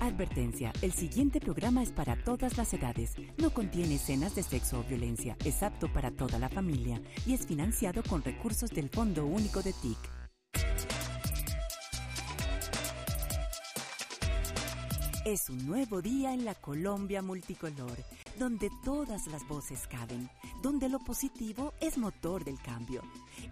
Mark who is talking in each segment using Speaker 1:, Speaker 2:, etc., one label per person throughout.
Speaker 1: Advertencia, el siguiente programa es para todas las edades, no contiene escenas de sexo o violencia, es apto para toda la familia y es financiado con recursos del Fondo Único de TIC. Es un nuevo día en la Colombia multicolor, donde todas las voces caben, donde lo positivo es motor del cambio.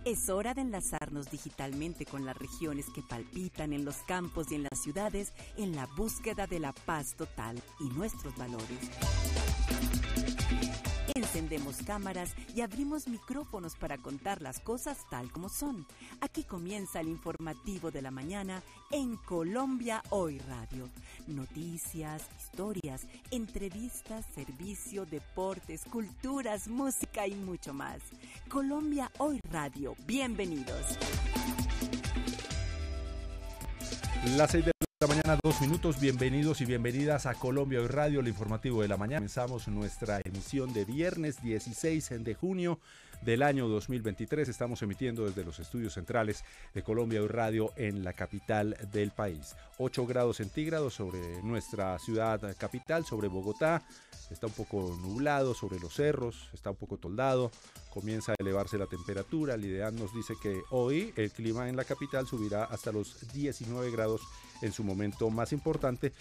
Speaker 1: Es hora de enlazarnos digitalmente con las regiones que palpitan en los campos y en las ciudades en la búsqueda de la paz total y nuestros valores encendemos cámaras y abrimos micrófonos para contar las cosas tal como son. Aquí comienza el informativo de la mañana en Colombia Hoy Radio. Noticias, historias, entrevistas, servicio, deportes, culturas, música y mucho más. Colombia Hoy Radio, bienvenidos.
Speaker 2: Las mañana, dos minutos. Bienvenidos y bienvenidas a Colombia Hoy Radio, el informativo de la mañana. Comenzamos nuestra emisión de viernes 16 de junio del año 2023. Estamos emitiendo desde los estudios centrales de Colombia y Radio en la capital del país. 8 grados centígrados sobre nuestra ciudad capital, sobre Bogotá. Está un poco nublado sobre los cerros, está un poco toldado, comienza a elevarse la temperatura. El ideal nos dice que hoy el clima en la capital subirá hasta los 19 grados en su momento más importante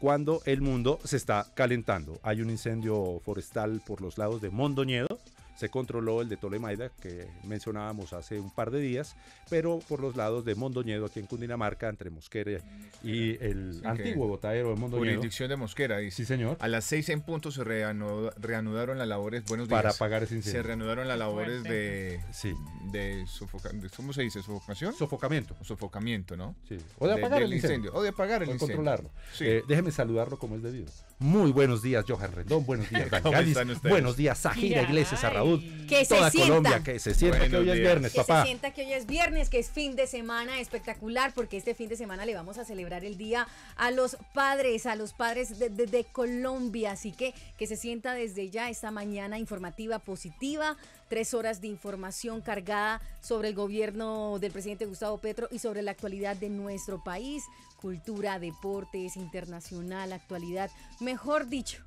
Speaker 2: cuando el mundo se está calentando. Hay un incendio forestal por los lados de Mondoñedo, se controló el de Tolemaida, que mencionábamos hace un par de días, pero por los lados de Mondoñedo, aquí en Cundinamarca, entre Mosquera y el antiguo botadero de Mondoñedo.
Speaker 3: Jurisdicción de Mosquera, Sí, señor. A las seis en punto se reanudaron las labores. Buenos días. Para apagar ese incendio. Se reanudaron las labores de. Sí. De,
Speaker 2: ¿Cómo se dice? ¿Sofocación? Sofocamiento.
Speaker 3: sofocamiento, ¿no? Sí. O de apagar el incendio. O de apagar el incendio. Eh,
Speaker 2: déjeme saludarlo como es debido. Muy buenos días, Johan Rendón. Buenos días, Buenos días, Sajira Iglesias que se Colombia, sienta. que se sienta que hoy es viernes, papá. Que se sienta
Speaker 4: que hoy es viernes, que es fin de semana espectacular, porque este fin de semana le vamos a celebrar el día a los padres, a los padres de, de, de Colombia. Así que que se sienta desde ya esta mañana informativa positiva, tres horas de información cargada sobre el gobierno del presidente Gustavo Petro y sobre la actualidad de nuestro país, cultura, deportes, internacional, actualidad, mejor dicho.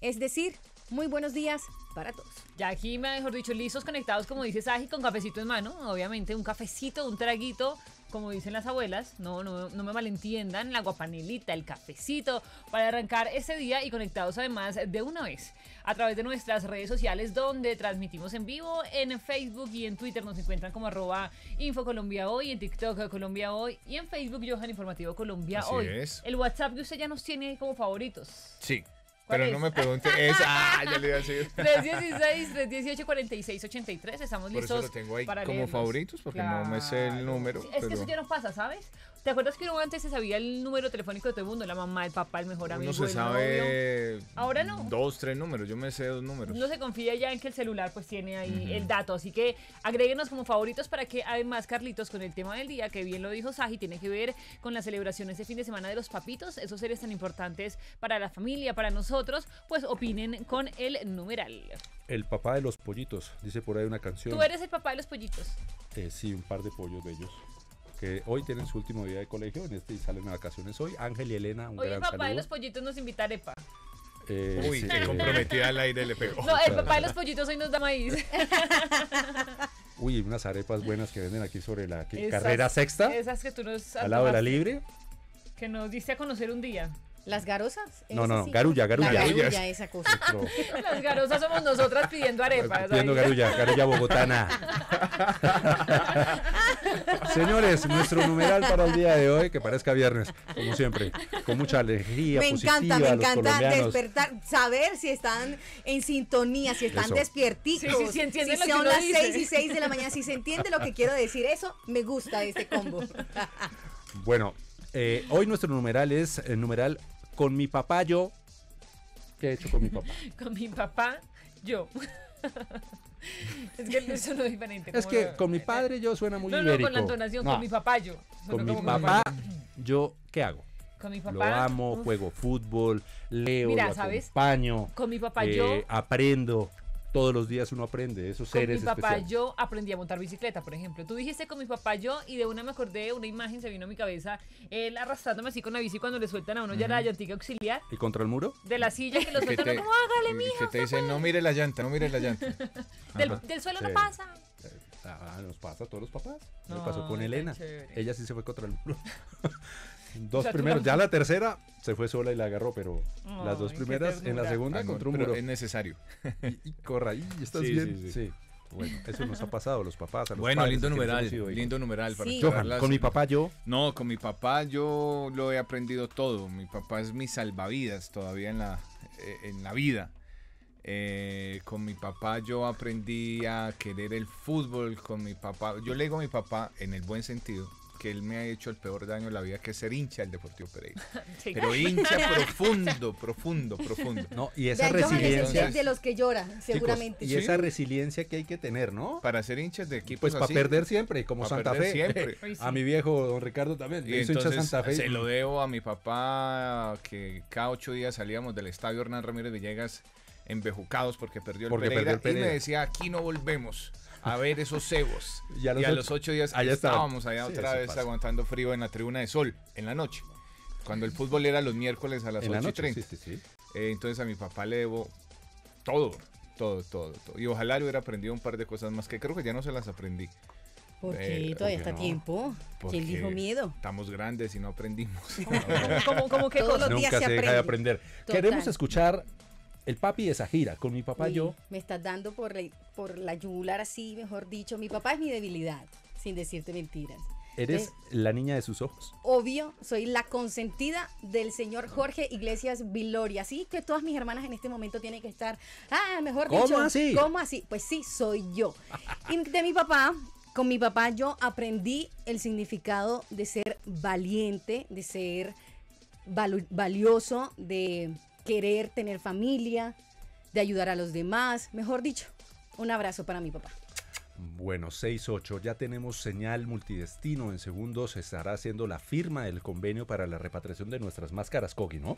Speaker 4: Es decir, muy buenos
Speaker 5: días para todos. Ya aquí, mejor dicho, listos, conectados, como dice Saji, con cafecito en mano. Obviamente, un cafecito, un traguito, como dicen las abuelas. No, no, me malentiendan. La guapanelita, el cafecito, para arrancar ese día y conectados además de una vez a través de nuestras redes sociales, donde transmitimos en vivo en Facebook y en Twitter. Nos encuentran como arroba InfoColombia Hoy, en TikTok eh, Colombia Hoy y en Facebook Johan Informativo Colombia Hoy. Es. El WhatsApp que usted ya nos tiene como favoritos.
Speaker 3: Sí. Pero no me pregunte es. Ah, ya le iba a decir. 316,
Speaker 5: 318, 46, 83. Estamos Por listos. Eso lo tengo ahí como favoritos
Speaker 3: porque no me sé el número. es que eso ya no
Speaker 5: pasa, ¿sabes? ¿Te acuerdas que uno antes se sabía el número telefónico de todo el mundo? La mamá, el papá, el mejor amigo. No se el sabe.
Speaker 3: Ahora no. Dos, tres números. Yo me sé dos números.
Speaker 5: No se confía ya en que el celular pues tiene ahí el dato. Así que agréguenos como favoritos para que además, Carlitos, con el tema del día, que bien lo dijo Saji, tiene que ver con las celebraciones de fin de semana de los papitos, esos seres tan importantes para la familia, para nosotros, pues opinen con el numeral.
Speaker 2: El papá de los pollitos, dice por ahí una canción. Tú
Speaker 5: eres el papá de los pollitos.
Speaker 2: Eh, sí, un par de pollos bellos que hoy tienen su último día de colegio en este y salen a vacaciones hoy. Ángel y Elena, un saludo. gran el papá de los
Speaker 5: pollitos nos invita arepa.
Speaker 2: Eh, Uy, sí, que comprometida al aire le pegó. No, el papá de los
Speaker 5: pollitos hoy nos da maíz.
Speaker 2: Uy, unas arepas buenas que venden aquí sobre la carrera sexta. Esas que tú nos Al lado de la libre.
Speaker 5: Que nos diste a conocer un día. ¿Las garosas? No, no, garulla, garulla. garulla, esa cosa. Las garosas somos nosotras pidiendo arepas. Pidiendo garulla,
Speaker 2: garulla bogotana. Señores, nuestro numeral para el día de hoy, que parezca viernes, como siempre, con mucha alegría. Me encanta, me encanta despertar,
Speaker 4: saber si están en sintonía, si están despiertitos, despierticos, si, son las seis 6 y 6 de la mañana, si se entiende lo que quiero decir. Eso me gusta de este combo.
Speaker 2: bueno, eh, hoy nuestro numeral es el eh, numeral con mi papá yo. ¿Qué he hecho con mi papá?
Speaker 4: con mi papá
Speaker 5: yo. es que no es diferente. Es que
Speaker 2: con mi padre yo suena muy no, ibérico. No, con la entonación, con mi
Speaker 5: papá yo. Con mi papá
Speaker 2: yo, ¿qué hago?
Speaker 5: Con mi papá. Lo amo, juego
Speaker 2: fútbol, leo, Mira, ¿sabes? Con mi papá yo. Eh, aprendo todos los días uno aprende, esos seres Con mi papá
Speaker 5: yo aprendí a montar bicicleta, por ejemplo. Tú dijiste con mi papá yo y de una me acordé, una imagen se vino a mi cabeza, él arrastrándome así con la bici cuando le sueltan a uno ya la llantica auxiliar.
Speaker 3: ¿Y contra el muro?
Speaker 5: De la silla que lo sueltan, como hágale, mijo Que
Speaker 3: te dicen, no mire la
Speaker 2: llanta, no mire la llanta. del, suelo no pasa. Ah, nos pasa a todos los papás. Nos pasó con Elena. Ella sí se fue contra el muro. Dos primeros, ya la tercera se fue sola y la agarró, pero las dos primeras en la segunda ah, encontró un muro. Es necesario. corra, y estás bien. Sí, sí. Bueno, eso nos ha pasado a los papás, a los Bueno, lindo numeral, lindo numeral con mi papá yo.
Speaker 3: No, con mi papá yo lo he aprendido todo. Mi papá es mi salvavidas todavía en la, eh, en la vida. Eh, con mi papá yo aprendí a querer el fútbol. Con mi papá, yo le digo a mi papá, en el buen sentido, que él me ha hecho el peor daño en la vida, que es ser hincha del Deportivo Pereira. Pero hincha profundo, profundo, profundo. No, y esa resiliencia. de los que lloran,
Speaker 4: seguramente. y esa
Speaker 2: resiliencia que hay que tener, ¿no? Para ser hinchas de equipo. Pues para perder siempre, como Santa Fe. Siempre. A mi viejo don Ricardo también. Y entonces, Se lo
Speaker 3: debo a mi papá, que cada ocho días salíamos del estadio Hernán Ramírez Villegas embejucados porque perdió el, perdió el Pereira. Y me decía, aquí no volvemos a ver esos cebos. y a los, ocho días allá estábamos allá otra vez aguantando frío en la tribuna de sol, en la noche. Cuando el fútbol era los miércoles a las ocho y treinta. Eh, entonces a mi papá le debo todo, todo, todo, todo. Y ojalá le hubiera aprendido un par de cosas más que creo que ya no se las aprendí. ¿Por eh, Todavía está tiempo. ¿Quién dijo miedo? Estamos grandes y no aprendimos.
Speaker 4: como, que todos días Nunca se, deja de aprender. Queremos
Speaker 2: escuchar el papi de gira con mi papá yo.
Speaker 4: Me estás dando por la, por la yugular así, mejor dicho. Mi papá es mi debilidad, sin decirte mentiras. Eres
Speaker 2: la niña de sus ojos.
Speaker 4: Obvio, soy la consentida del señor Jorge Iglesias Viloria. Así que todas mis hermanas en este momento tienen que estar, ah, mejor ¿Cómo así? ¿cómo así? Pues sí, soy yo. y de mi papá, con mi papá yo aprendí el significado de ser valiente, de ser valioso, de querer tener familia, de ayudar a los demás. Mejor dicho, un abrazo para mi papá.
Speaker 2: Bueno, 6-8, ya tenemos señal multidestino. En segundos estará haciendo la firma del convenio para la repatriación de nuestras máscaras Kogi, ¿no?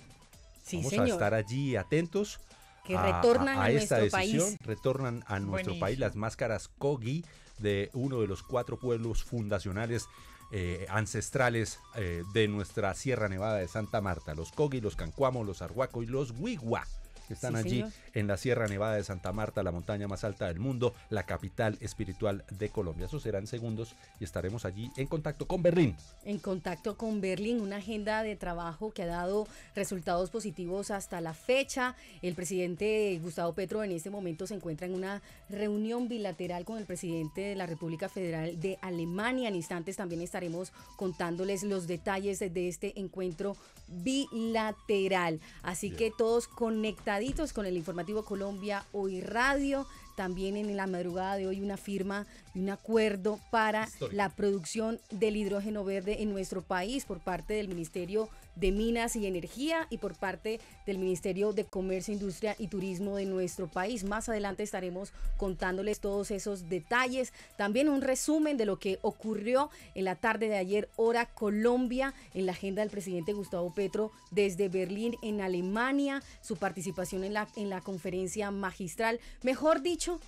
Speaker 2: Sí, Vamos a estar allí atentos. Que retornan a, esta nuestro decisión. Retornan a nuestro país las máscaras Kogi de uno de los cuatro pueblos fundacionales eh, ancestrales eh, de nuestra Sierra Nevada de Santa Marta, los cogi los Cancuamo, los Arhuaco y los Huigua están allí en la Sierra Nevada de Santa Marta, la montaña más alta del mundo, la capital espiritual de Colombia. Eso serán segundos y estaremos allí en contacto con Berlín.
Speaker 4: En contacto con Berlín, una agenda de trabajo que ha dado resultados positivos hasta la fecha. El presidente Gustavo Petro en este momento se encuentra en una reunión bilateral con el presidente de la República Federal de Alemania. En instantes también estaremos contándoles los detalles de este encuentro bilateral. Así que todos conectados con el informativo Colombia Hoy Radio. También en la madrugada de hoy una firma, un acuerdo para la producción del hidrógeno verde en nuestro país por parte del Ministerio de Minas y Energía y por parte del Ministerio de Comercio, Industria y Turismo de nuestro país. Más adelante estaremos contándoles todos esos detalles. También un resumen de lo que ocurrió en la tarde de ayer, hora Colombia, en la agenda del presidente Gustavo Petro desde Berlín en Alemania, su participación en la, en la conferencia magistral. Mejor dicho,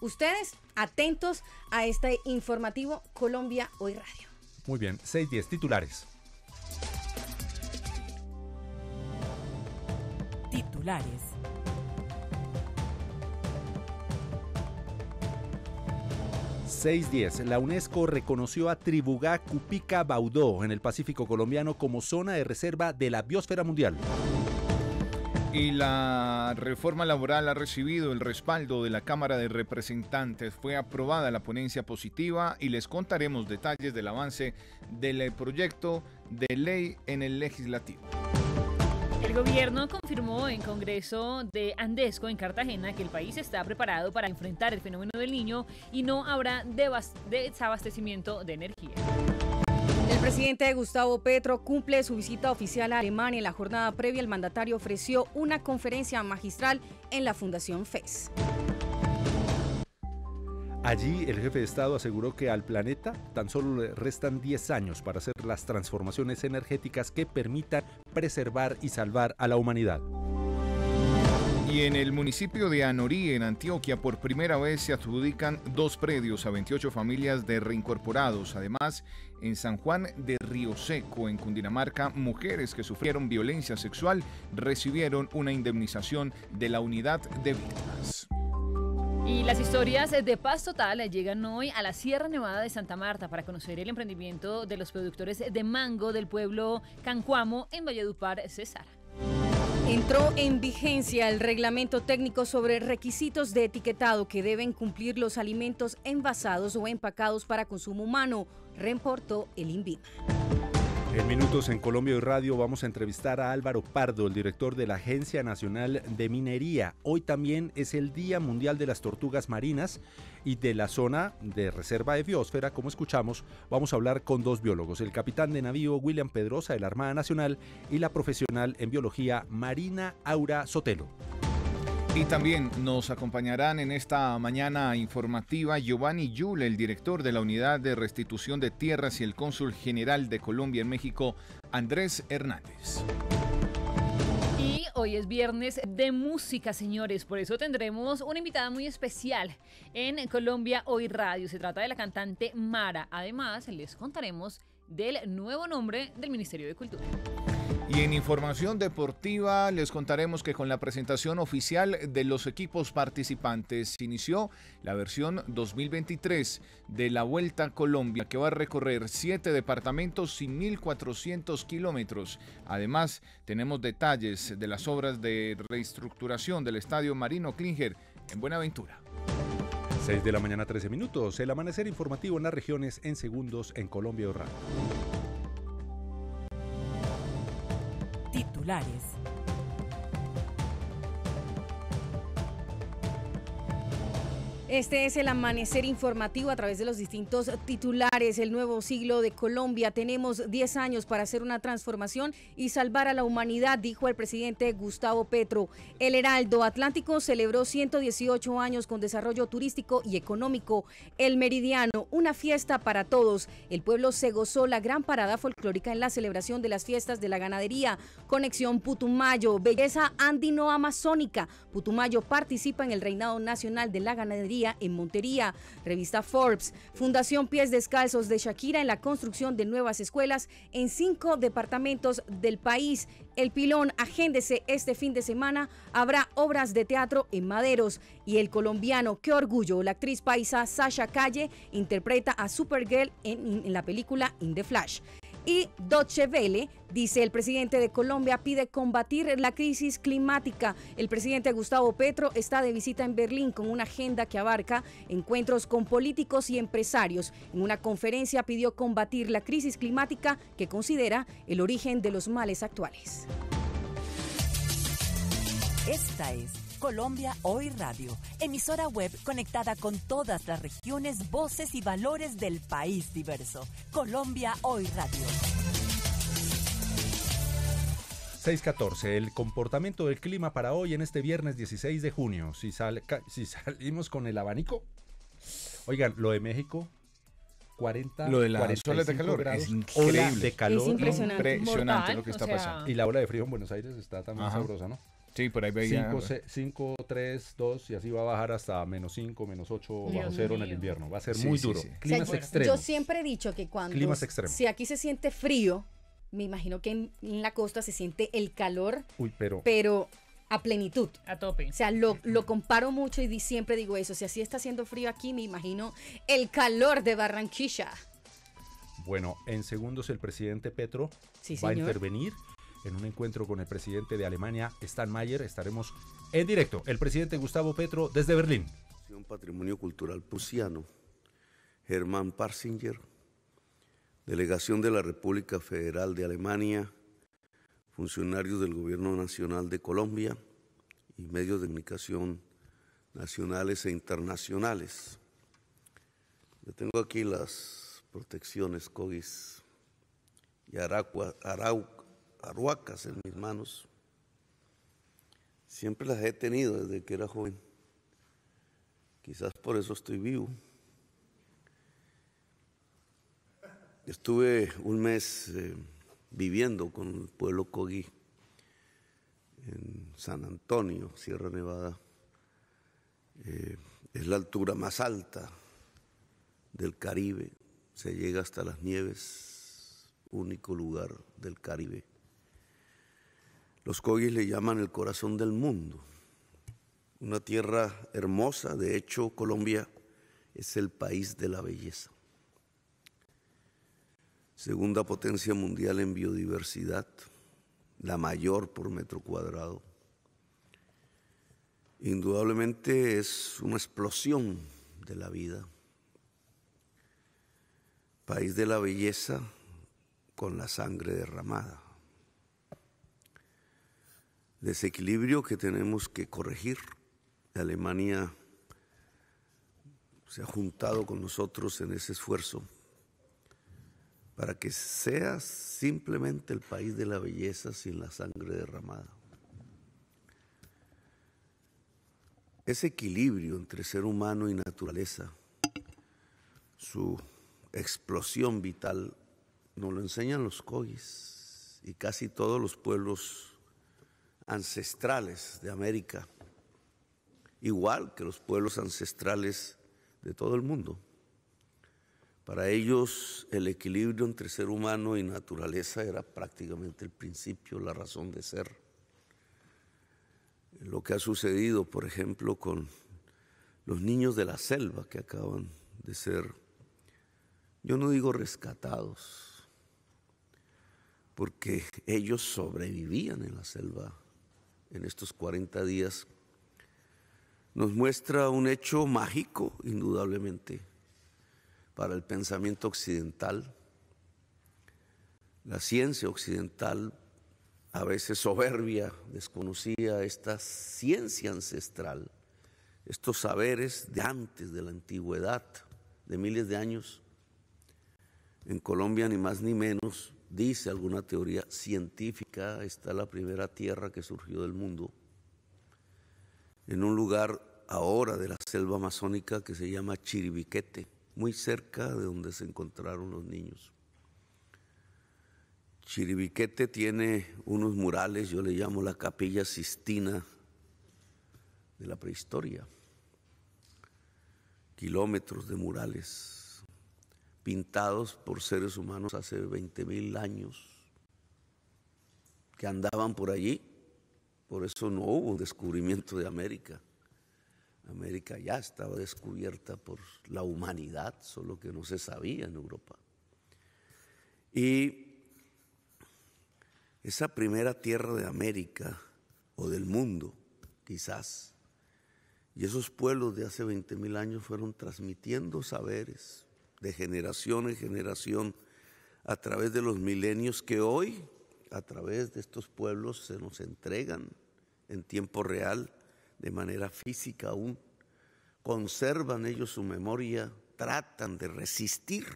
Speaker 4: ustedes atentos a este informativo Colombia
Speaker 1: Hoy Radio.
Speaker 2: Muy bien, 6-10 titulares. 6:10 Seis la UNESCO reconoció a Tribugá Cupica Baudó en el Pacífico colombiano como zona de reserva de la biosfera mundial. Y la reforma laboral ha recibido el respaldo
Speaker 3: de la Cámara de Representantes. Fue aprobada la ponencia positiva y les contaremos detalles del avance del proyecto de ley en el legislativo.
Speaker 5: El gobierno confirmó en Congreso de Andesco en Cartagena que el país está preparado para enfrentar el fenómeno del niño y no habrá desabastecimiento de
Speaker 4: energía. El presidente Gustavo Petro cumple su visita oficial a Alemania. En la jornada previa, el mandatario ofreció una conferencia magistral en la Fundación FES.
Speaker 2: Allí el jefe de Estado aseguró que al planeta tan solo le restan 10 años para hacer las transformaciones energéticas que permitan preservar y salvar a la humanidad. Y en el municipio de Anorí, en
Speaker 3: Antioquia, por primera vez se adjudican dos predios a 28 familias de reincorporados. Además, en San Juan de Río Seco, en Cundinamarca, mujeres que sufrieron violencia sexual recibieron una indemnización de la unidad de víctimas.
Speaker 5: Y las historias eh, de Paz Total eh, llegan hoy a la Sierra Nevada de Santa Marta para conocer el emprendimiento de los productores de mango del pueblo Cancuamo en Valledupar,
Speaker 4: César. Entró en vigencia el reglamento técnico sobre requisitos de etiquetado que deben cumplir los alimentos envasados o empacados para consumo humano, reportó el INVIMA.
Speaker 2: En minutos en Colombia y Radio vamos a entrevistar a Álvaro Pardo, el director de la Agencia Nacional de Minería. Hoy también es el Día Mundial de las Tortugas Marinas y de la zona de reserva de biosfera, como escuchamos, vamos a hablar con dos biólogos, el capitán de navío William Pedrosa de la Armada Nacional y la profesional en biología Marina Aura Sotelo. Y también nos acompañarán
Speaker 3: en esta mañana informativa Giovanni Yule, el director de la Unidad de Restitución de Tierras y el cónsul general de Colombia en México, Andrés Hernández.
Speaker 5: Y hoy es viernes de música, señores, por eso tendremos una invitada muy especial en Colombia Hoy Radio. Se trata de la cantante Mara. Además, les contaremos del nuevo nombre del Ministerio de Cultura.
Speaker 3: Y en información deportiva les contaremos que con la presentación oficial de los equipos participantes inició la versión 2023 de la Vuelta a Colombia que va a recorrer siete departamentos y 1.400 kilómetros. Además tenemos detalles de las obras de reestructuración del Estadio Marino Klinger en
Speaker 2: Buenaventura. 6 de la mañana 13 minutos, el amanecer informativo en las regiones en segundos en Colombia y
Speaker 1: celulares.
Speaker 4: Este es el amanecer informativo a través de los distintos titulares. El nuevo siglo de Colombia. Tenemos 10 años para hacer una transformación y salvar a la humanidad, dijo el presidente Gustavo Petro. El Heraldo Atlántico celebró 118 años con desarrollo turístico y económico. El Meridiano, una fiesta para todos. El pueblo se gozó la gran parada folclórica en la celebración de las fiestas de la ganadería. Conexión Putumayo, belleza andino-amazónica. Putumayo participa en el reinado nacional de la ganadería en Montería, revista Forbes, Fundación Pies Descalzos de Shakira en la construcción de nuevas escuelas en cinco departamentos del país. El pilón, agéndese este fin de semana, habrá obras de teatro en Maderos. Y el colombiano, qué orgullo, la actriz paisa Sasha Calle interpreta a Supergirl en la película In the Flash. Y Deutsche dice, el presidente de Colombia pide combatir la crisis climática. El presidente Gustavo Petro está de visita en Berlín con una agenda que abarca encuentros con políticos y empresarios. En una conferencia pidió combatir la crisis climática que considera el origen de los males actuales.
Speaker 1: Esta es Colombia Hoy Radio, emisora web conectada con todas las regiones, voces y valores del país diverso. Colombia Hoy Radio.
Speaker 2: 614. El comportamiento del clima para hoy en este viernes 16 de junio. Si, salimos con el abanico. Oigan, lo de México, 40, lo de la 45 de calor es increíble. Es impresionante, lo que está pasando. Y la ola de frío en Buenos Aires está también sabrosa, ¿no? Sí, por ahí veía. 5, 3, 2 y así va a bajar hasta menos 5, menos 8 bajo 0 en el invierno. Va a ser muy duro. Climas Yo
Speaker 4: siempre he dicho que cuando. Climas extremos. Si aquí se siente frío, me imagino que en, la costa se siente el calor. pero. Pero a plenitud. A tope. O sea, lo, comparo mucho y siempre digo eso. Si así está haciendo frío aquí, me imagino el calor de Barranquilla.
Speaker 2: Bueno, en segundos el presidente Petro va a intervenir en un encuentro con el presidente de Alemania, Stan Mayer, Estaremos en directo. El presidente Gustavo Petro desde Berlín.
Speaker 6: Un patrimonio cultural prusiano, Germán Parsinger, delegación de la República Federal de Alemania, funcionarios del Gobierno Nacional de Colombia y medios de comunicación nacionales e internacionales. Yo tengo aquí las protecciones COGIS y Arauco, Arau, Arruacas en mis manos. Siempre las he tenido desde que era joven. Quizás por eso estoy vivo. Estuve un mes eh, viviendo con el pueblo Cogui en San Antonio, Sierra Nevada. Eh, es la altura más alta del Caribe. Se llega hasta las nieves, único lugar del Caribe los Cogis le llaman el corazón del mundo, una tierra hermosa, de hecho Colombia es el país de la belleza. Segunda potencia mundial en biodiversidad, la mayor por metro cuadrado. Indudablemente es una explosión de la vida. País de la belleza con la sangre derramada desequilibrio que tenemos que corregir. Alemania se ha juntado con nosotros en ese esfuerzo para que sea simplemente el país de la belleza sin la sangre derramada. Ese equilibrio entre ser humano y naturaleza, su explosión vital, nos lo enseñan los cogis y casi todos los pueblos ancestrales de América, igual que los pueblos ancestrales de todo el mundo. Para ellos el equilibrio entre ser humano y naturaleza era prácticamente el principio, la razón de ser. Lo que ha sucedido, por ejemplo, con los niños de la selva que acaban de ser, yo no digo rescatados, porque ellos sobrevivían en la selva en estos 40 días, nos muestra un hecho mágico, indudablemente, para el pensamiento occidental. La ciencia occidental, a veces soberbia, desconocía esta ciencia ancestral, estos saberes de antes, de la antigüedad, de miles de años. En Colombia, ni más ni menos, dice alguna teoría científica, está la primera tierra que surgió del mundo, en un lugar ahora de la selva amazónica que se llama Chiribiquete, muy cerca de donde se encontraron los niños. Chiribiquete tiene unos murales, yo le llamo la capilla sistina de la prehistoria, kilómetros de murales pintados por seres humanos hace 20 mil años, que andaban por allí. Por eso no hubo descubrimiento de América. América ya estaba descubierta por la humanidad, solo que no se sabía en Europa. Y esa primera tierra de América o del mundo, quizás, y esos pueblos de hace 20 mil años fueron transmitiendo saberes, de generación en generación a través de los milenios que hoy, a través de estos pueblos, se nos entregan en tiempo real, de manera física aún. Conservan ellos su memoria, tratan de resistir.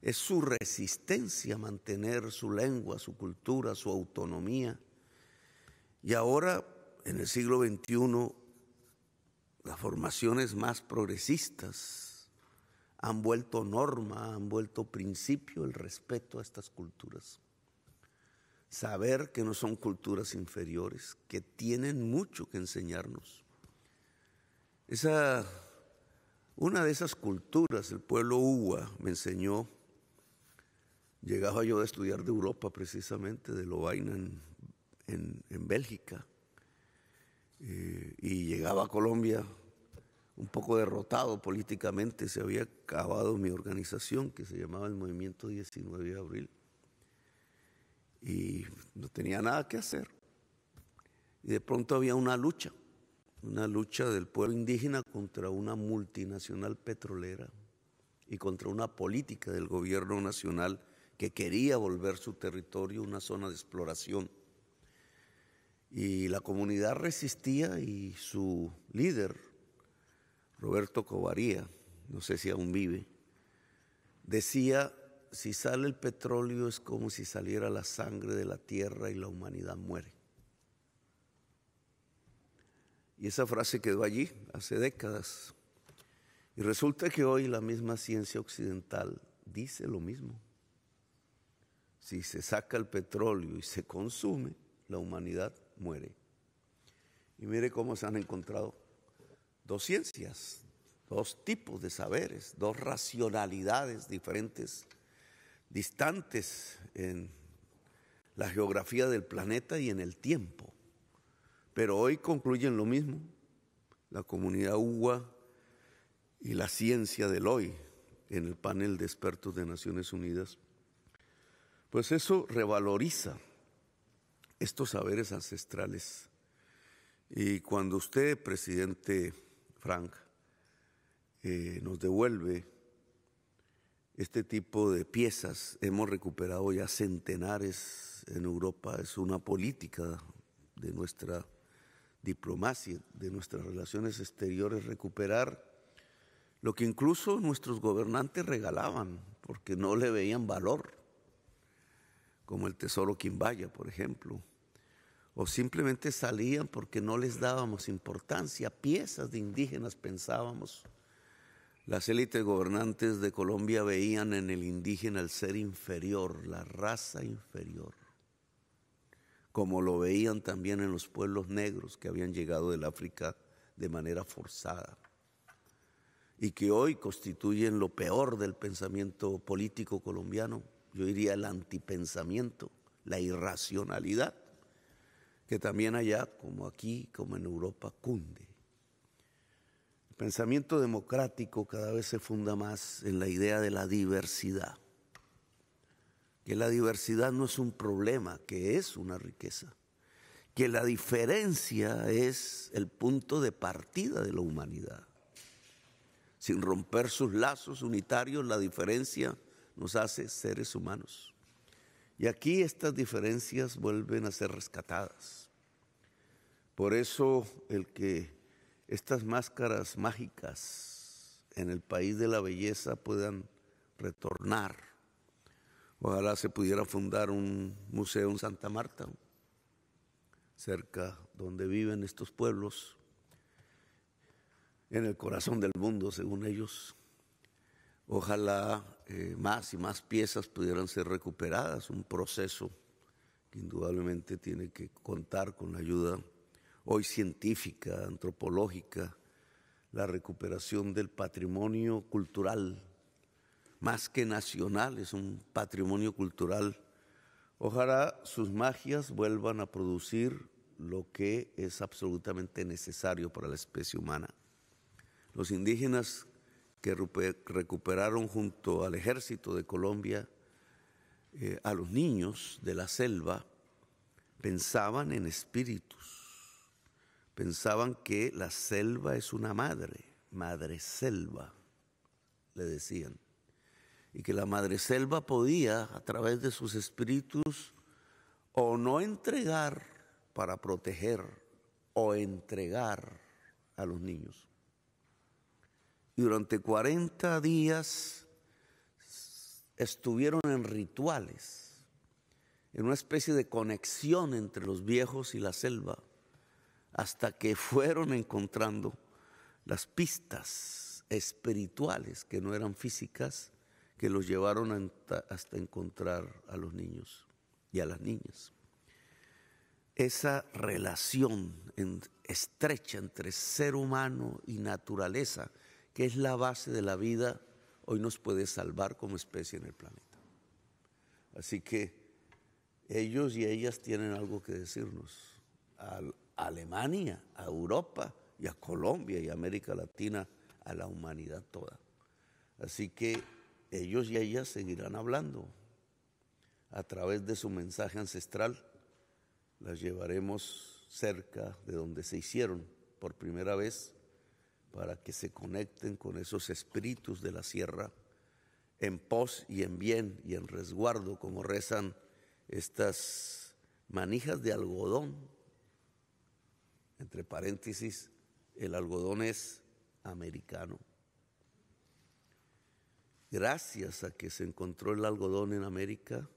Speaker 6: Es su resistencia mantener su lengua, su cultura, su autonomía. Y ahora, en el siglo XXI, las formaciones más progresistas han vuelto norma, han vuelto principio el respeto a estas culturas. Saber que no son culturas inferiores, que tienen mucho que enseñarnos. Esa, una de esas culturas, el pueblo Uwa, me enseñó, llegaba yo a estudiar de Europa precisamente, de Lovaina en, en, Bélgica, eh, y llegaba a Colombia un poco derrotado políticamente, se había acabado mi organización que se llamaba el Movimiento 19 de Abril y no tenía nada que hacer. Y de pronto había una lucha, una lucha del pueblo indígena contra una multinacional petrolera y contra una política del gobierno nacional que quería volver su territorio una zona de exploración. Y la comunidad resistía y su líder, Roberto Covaría, no sé si aún vive, decía, si sale el petróleo es como si saliera la sangre de la tierra y la humanidad muere. Y esa frase quedó allí hace décadas. Y resulta que hoy la misma ciencia occidental dice lo mismo. Si se saca el petróleo y se consume, la humanidad muere. Y mire cómo se han encontrado dos ciencias, dos tipos de saberes, dos racionalidades diferentes, distantes en la geografía del planeta y en el tiempo. Pero hoy concluyen lo mismo, la comunidad UGA y la ciencia del hoy en el panel de expertos de Naciones Unidas. Pues eso revaloriza estos saberes ancestrales. Y cuando usted, presidente Frank, eh, nos devuelve este tipo de piezas. Hemos recuperado ya centenares en Europa. Es una política de nuestra diplomacia, de nuestras relaciones exteriores, recuperar lo que incluso nuestros gobernantes regalaban, porque no le veían valor, como el tesoro Quimbaya, por ejemplo o simplemente salían porque no les dábamos importancia. Piezas de indígenas pensábamos. Las élites gobernantes de Colombia veían en el indígena el ser inferior, la raza inferior, como lo veían también en los pueblos negros que habían llegado del África de manera forzada y que hoy constituyen lo peor del pensamiento político colombiano, yo diría el antipensamiento, la irracionalidad que también allá, como aquí, como en Europa, cunde. El pensamiento democrático cada vez se funda más en la idea de la diversidad, que la diversidad no es un problema, que es una riqueza, que la diferencia es el punto de partida de la humanidad. Sin romper sus lazos unitarios, la diferencia nos hace seres humanos. Y aquí estas diferencias vuelven a ser rescatadas. Por eso el que estas máscaras mágicas en el país de la belleza puedan retornar. Ojalá se pudiera fundar un museo en Santa Marta, cerca donde viven estos pueblos, en el corazón del mundo, según ellos. Ojalá eh, más y más piezas pudieran ser recuperadas, un proceso que indudablemente tiene que contar con la ayuda hoy científica, antropológica, la recuperación del patrimonio cultural, más que nacional, es un patrimonio cultural. Ojalá sus magias vuelvan a producir lo que es absolutamente necesario para la especie humana. Los indígenas que recuperaron junto al ejército de Colombia eh, a los niños de la selva, pensaban en espíritus, pensaban que la selva es una madre, madre selva, le decían, y que la madre selva podía, a través de sus espíritus, o no entregar para proteger, o entregar a los niños y durante 40 días estuvieron en rituales, en una especie de conexión entre los viejos y la selva, hasta que fueron encontrando las pistas espirituales que no eran físicas, que los llevaron hasta encontrar a los niños y a las niñas. Esa relación estrecha entre ser humano y naturaleza, que es la base de la vida, hoy nos puede salvar como especie en el planeta. Así que ellos y ellas tienen algo que decirnos a Alemania, a Europa y a Colombia y a América Latina, a la humanidad toda. Así que ellos y ellas seguirán hablando a través de su mensaje ancestral. Las llevaremos cerca de donde se hicieron por primera vez para que se conecten con esos espíritus de la sierra en pos y en bien y en resguardo, como rezan estas manijas de algodón. Entre paréntesis, el algodón es americano. Gracias a que se encontró el algodón en América,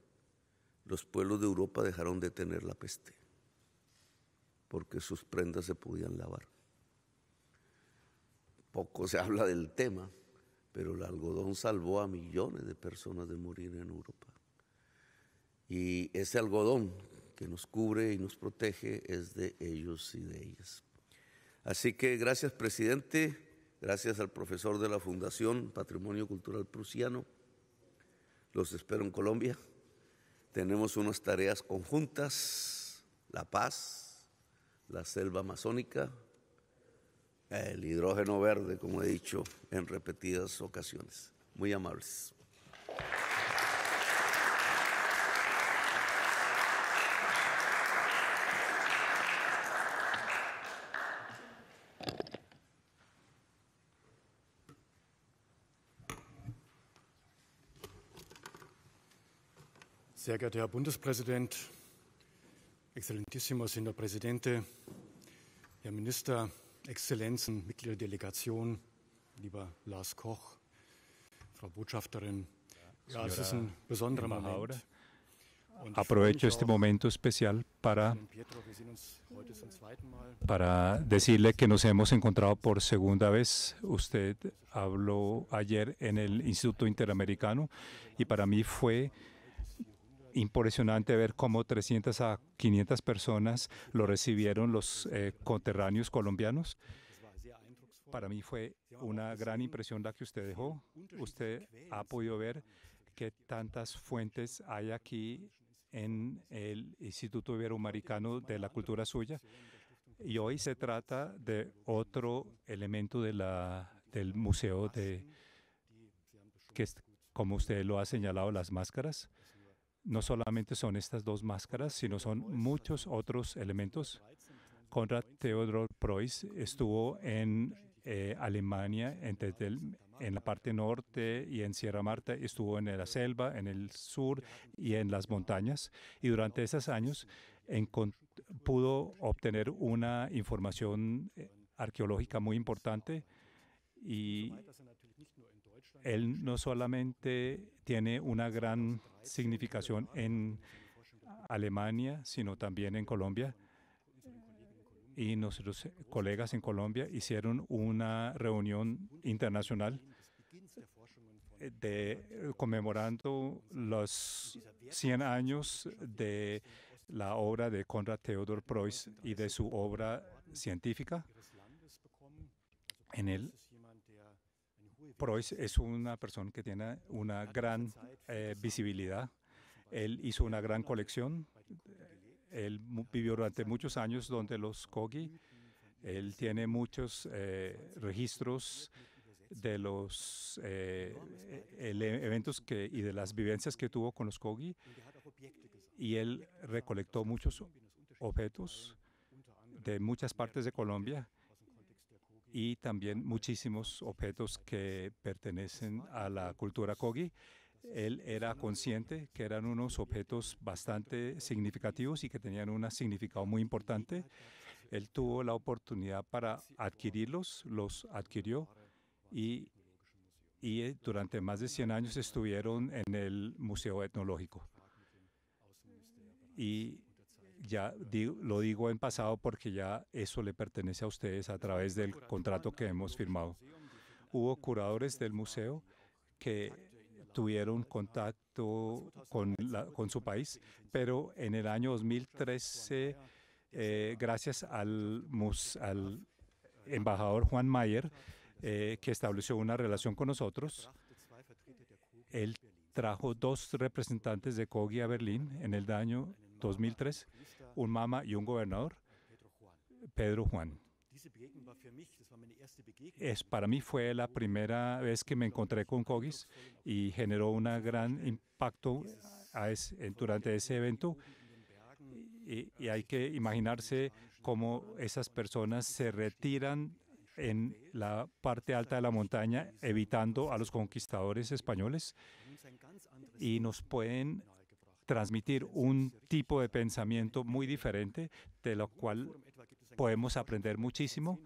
Speaker 6: los pueblos de Europa dejaron de tener la peste, porque sus prendas se podían lavar. Poco se habla del tema, pero el algodón salvó a millones de personas de morir en Europa. Y ese algodón que nos cubre y nos protege es de ellos y de ellas. Así que gracias, presidente. Gracias al profesor de la Fundación Patrimonio Cultural Prusiano. Los espero en Colombia. Tenemos unas tareas conjuntas, la paz, la selva amazónica, el hidrógeno verde, como he dicho en repetidas ocasiones. Muy amables.
Speaker 7: Sehr geehrter Herr señor presidente, Herr Minister, Exzellenzen, Mitglieder der Delegation, lieber Lars Koch, Frau Botschafterin. es un besonderer Moment.
Speaker 8: Aprovecho este momento especial para, para decirle que nos hemos encontrado por segunda vez. Usted habló ayer en el Instituto Interamericano y para mí fue impresionante ver cómo 300 a 500 personas lo recibieron los eh, conterráneos colombianos. Para mí fue una gran impresión la que usted dejó. Usted ha podido ver que tantas fuentes hay aquí en el Instituto Iberoamericano de la Cultura Suya. Y hoy se trata de otro elemento del museo de, que, como usted lo ha señalado, las máscaras. No solamente son estas dos máscaras, sino son muchos otros elementos. Conrad Theodor Preuss estuvo en eh, Alemania, en, la parte norte y en Sierra Marta, estuvo en la selva, en el sur y en las montañas. Y durante esos años pudo obtener una información eh, arqueológica muy importante y él no solamente tiene una gran significación en Alemania, sino también en Colombia. Y nuestros colegas en Colombia hicieron una reunión internacional eh, de, conmemorando los 100 años de la obra de Konrad Theodor Preuss y de su obra científica. En el Preuss es una persona que tiene una gran eh, visibilidad. Él hizo una gran colección. Él vivió durante muchos años donde los Kogi. Él tiene muchos eh, registros de los eh, eventos que, y de las vivencias que tuvo con los Kogi. Y él recolectó muchos objetos de muchas partes de Colombia y también muchísimos objetos que pertenecen a la cultura Kogi. Él era consciente que eran unos objetos bastante significativos y que tenían un significado muy importante. Él tuvo la oportunidad para adquirirlos, los adquirió y, y durante más de 100 años estuvieron en el Museo Etnológico. Y ya lo digo en pasado porque ya eso le pertenece a ustedes a través del contrato que hemos firmado. Hubo curadores del museo que tuvieron contacto con, su país, pero en el año 2013, eh, gracias al, al embajador Juan Mayer, eh, que estableció una relación con nosotros, él trajo dos representantes de kogi a Berlín en el año 2003, un mama y un gobernador, Pedro Juan. Es, para mí fue la primera vez que me encontré con Cogis y generó un gran impacto durante ese evento. y, hay que imaginarse cómo esas personas se retiran en la parte alta de la montaña, evitando a los conquistadores españoles y nos pueden transmitir un tipo de pensamiento muy diferente, de lo cual podemos aprender muchísimo.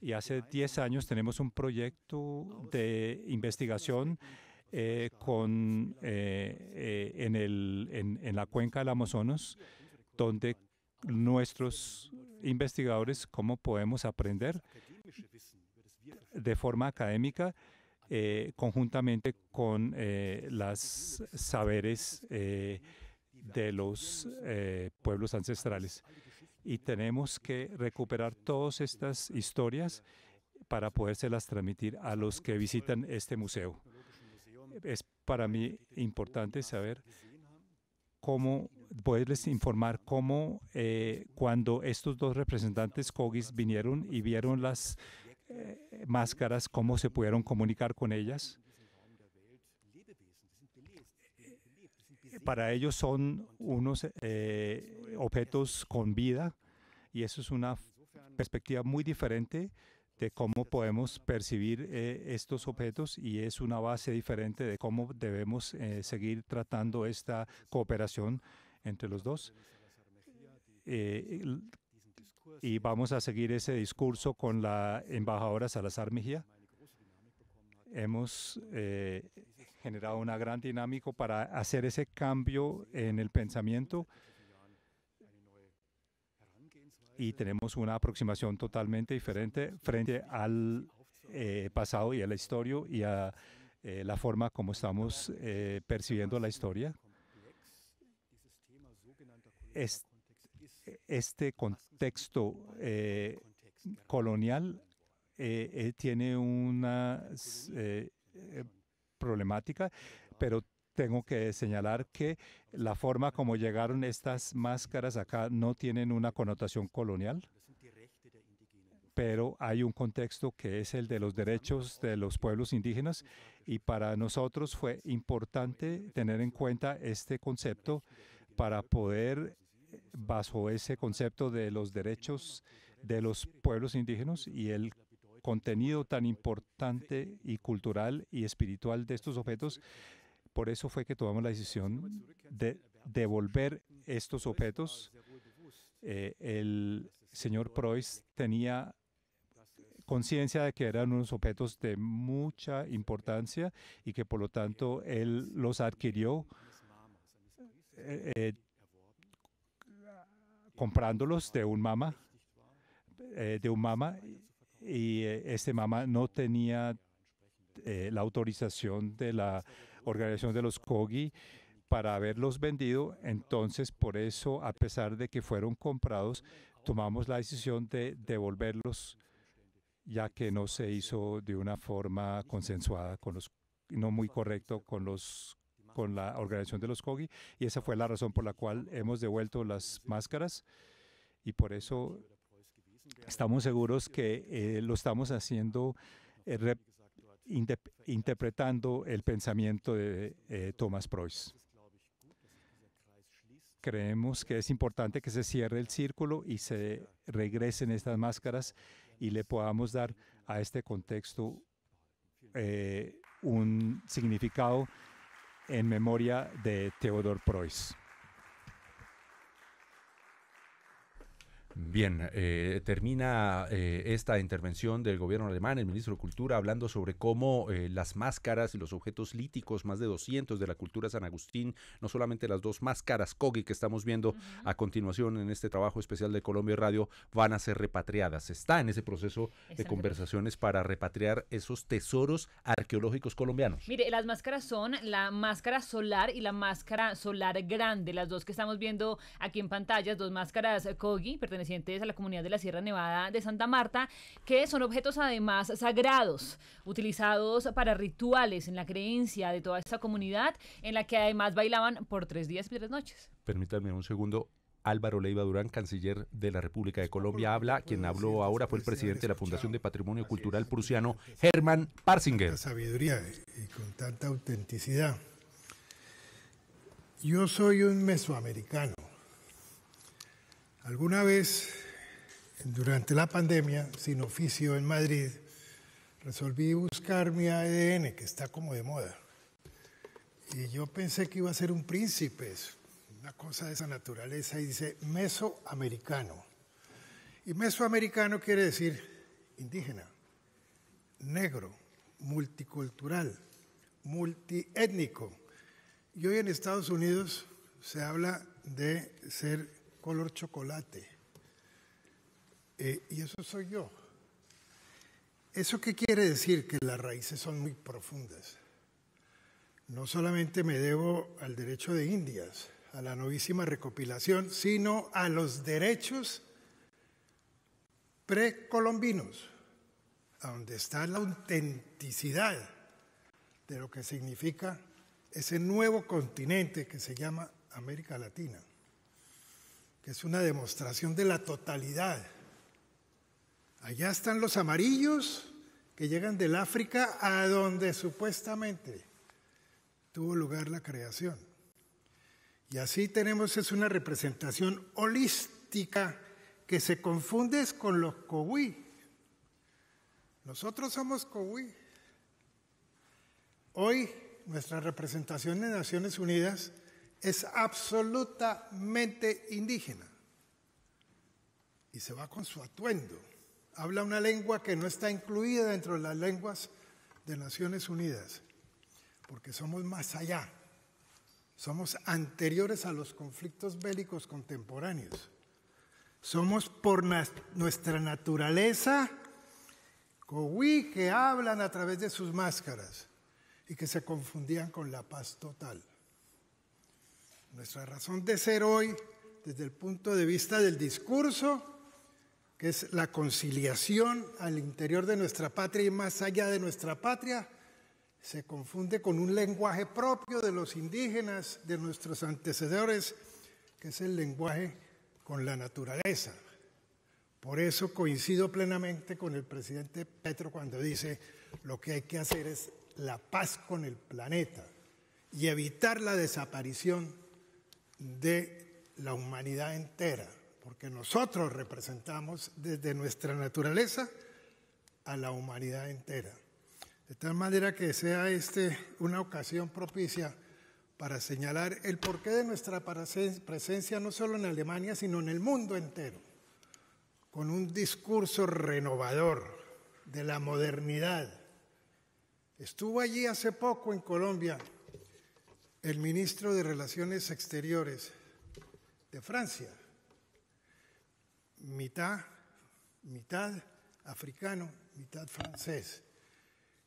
Speaker 8: Y hace 10 años tenemos un proyecto de investigación eh, con, eh, eh, en, el, en, en, la cuenca del Amazonas, donde nuestros investigadores, cómo podemos aprender de forma académica eh, conjuntamente con eh, los saberes eh, de los pueblos ancestrales. Y tenemos que recuperar todas estas historias para podérselas transmitir a los que visitan este museo. Es para mí importante saber cómo poderles informar cómo cuando estos dos representantes Kogis vinieron y vieron las eh, máscaras, cómo se pudieron comunicar con ellas. Eh, para ellos son unos eh, objetos con vida y eso es una perspectiva muy diferente de cómo podemos percibir estos objetos y es una base diferente de cómo debemos seguir tratando esta cooperación entre los dos. Eh, y vamos a seguir ese discurso con la embajadora Salazar Mejía. Hemos eh, generado una gran dinámica para hacer ese cambio en el pensamiento y tenemos una aproximación totalmente diferente frente al eh, pasado y a la historia y a eh, la forma como estamos percibiendo la historia. Es, este contexto eh, colonial eh, eh, tiene una problemática, pero tengo que señalar que la forma como llegaron estas máscaras acá no tienen una connotación colonial, pero hay un contexto que es el de los derechos de los pueblos indígenas y para nosotros fue importante tener en cuenta este concepto para poder bajo ese concepto de los derechos de los pueblos indígenas y el contenido tan importante y cultural y espiritual de estos objetos. Por eso fue que tomamos la decisión de devolver estos objetos. Eh, el señor Preuss tenía conciencia de que eran unos objetos de mucha importancia y que por lo tanto él los adquirió eh, eh, comprándolos de un mamá, eh, de un mamá, y eh, este mamá no tenía eh, la autorización de la organización de los Kogi para haberlos vendido. Entonces, por eso, a pesar de que fueron comprados, tomamos la decisión de devolverlos, ya que no se hizo de una forma consensuada, con los, no muy correcto con los con la organización de los Kogi y esa fue la razón por la cual hemos devuelto las máscaras y por eso estamos seguros que eh, lo estamos haciendo eh, interpretando el pensamiento de eh, Thomas Preuss. Creemos que es importante que se cierre el círculo y se regresen estas máscaras y le podamos dar a este contexto un significado en memoria de Theodor Preuss.
Speaker 2: Bien, eh, termina eh, esta intervención del gobierno alemán, el ministro de Cultura, hablando sobre cómo eh, las máscaras y los objetos líticos, más de 200 de la cultura San Agustín, no solamente las dos máscaras Kogi que estamos viendo a continuación en este trabajo especial de Colombia Radio, van a ser repatriadas. Está en ese proceso de conversaciones para repatriar esos tesoros arqueológicos colombianos.
Speaker 5: Mire, las máscaras son la máscara solar y la máscara solar grande, las dos que estamos viendo aquí en pantallas, dos máscaras Kogi, pertenecen pertenecientes a la comunidad de la Sierra Nevada de Santa Marta, que son objetos además sagrados, utilizados para rituales en la creencia de toda esta comunidad, en la que además bailaban por tres días y tres noches.
Speaker 2: Permítanme un segundo. Álvaro Leiva Durán, canciller de la República de Colombia, habla. Quien habló ahora fue el presidente de la Fundación de Patrimonio Cultural Prusiano, Germán Parsinger.
Speaker 9: Sabiduría y con tanta autenticidad. Yo soy un mesoamericano Alguna vez, durante la pandemia, sin oficio en Madrid, resolví buscar mi ADN, que está como de moda. Y yo pensé que iba a ser un príncipe, una cosa de esa naturaleza, y dice mesoamericano. Y mesoamericano quiere decir indígena, negro, multicultural, multiétnico. Y hoy en Estados Unidos se habla de ser color chocolate. Eh, y eso soy yo. ¿Eso qué quiere decir? Que las raíces son muy profundas. No solamente me debo al derecho de Indias, a la novísima recopilación, sino a los derechos precolombinos, a donde está la autenticidad de lo que significa ese nuevo continente que se llama América Latina que es una demostración de la totalidad. Allá están los amarillos que llegan del África a donde supuestamente tuvo lugar la creación. Y así tenemos es una representación holística que se confunde con los Cowí. Nosotros somos Cowí. Hoy nuestra representación en Naciones Unidas es absolutamente indígena y se va con su atuendo. Habla una lengua que no está incluida dentro de las lenguas de Naciones Unidas, porque somos más allá, somos anteriores a los conflictos bélicos contemporáneos, somos por nuestra naturaleza que hablan a través de sus máscaras y que se confundían con la paz total. Nuestra razón de ser hoy, desde el punto de vista del discurso, que es la conciliación al interior de nuestra patria y más allá de nuestra patria, se confunde con un lenguaje propio de los indígenas, de nuestros antecedores, que es el lenguaje con la naturaleza. Por eso coincido plenamente con el presidente Petro cuando dice lo que hay que hacer es la paz con el planeta y evitar la desaparición de la humanidad entera, porque nosotros representamos desde nuestra naturaleza a la humanidad entera. De tal manera que sea este una ocasión propicia para señalar el porqué de nuestra presencia no solo en Alemania, sino en el mundo entero, con un discurso renovador de la modernidad. Estuvo allí hace poco en Colombia el ministro de Relaciones Exteriores de Francia, mitad, mitad africano, mitad francés.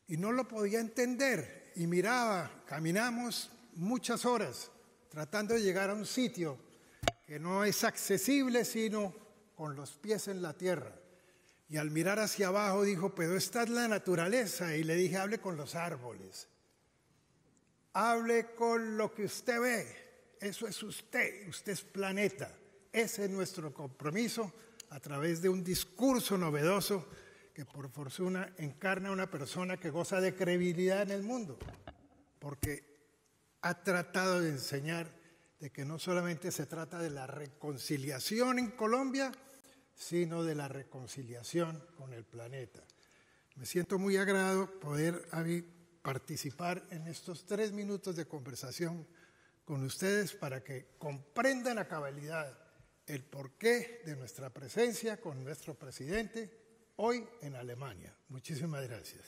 Speaker 9: Y no lo podía entender y miraba, caminamos muchas horas tratando de llegar a un sitio que no es accesible sino con los pies en la tierra. Y al mirar hacia abajo dijo, pero esta es la naturaleza. Y le dije, hable con los árboles. Hable con lo que usted ve. Eso es usted. Usted es planeta. Ese es nuestro compromiso a través de un discurso novedoso que por fortuna encarna una persona que goza de credibilidad en el mundo, porque ha tratado de enseñar de que no solamente se trata de la reconciliación en Colombia, sino de la reconciliación con el planeta. Me siento muy agrado poder participar en estos tres minutos de conversación con ustedes para que comprendan a cabalidad el porqué de nuestra presencia con nuestro presidente hoy en Alemania. Muchísimas gracias.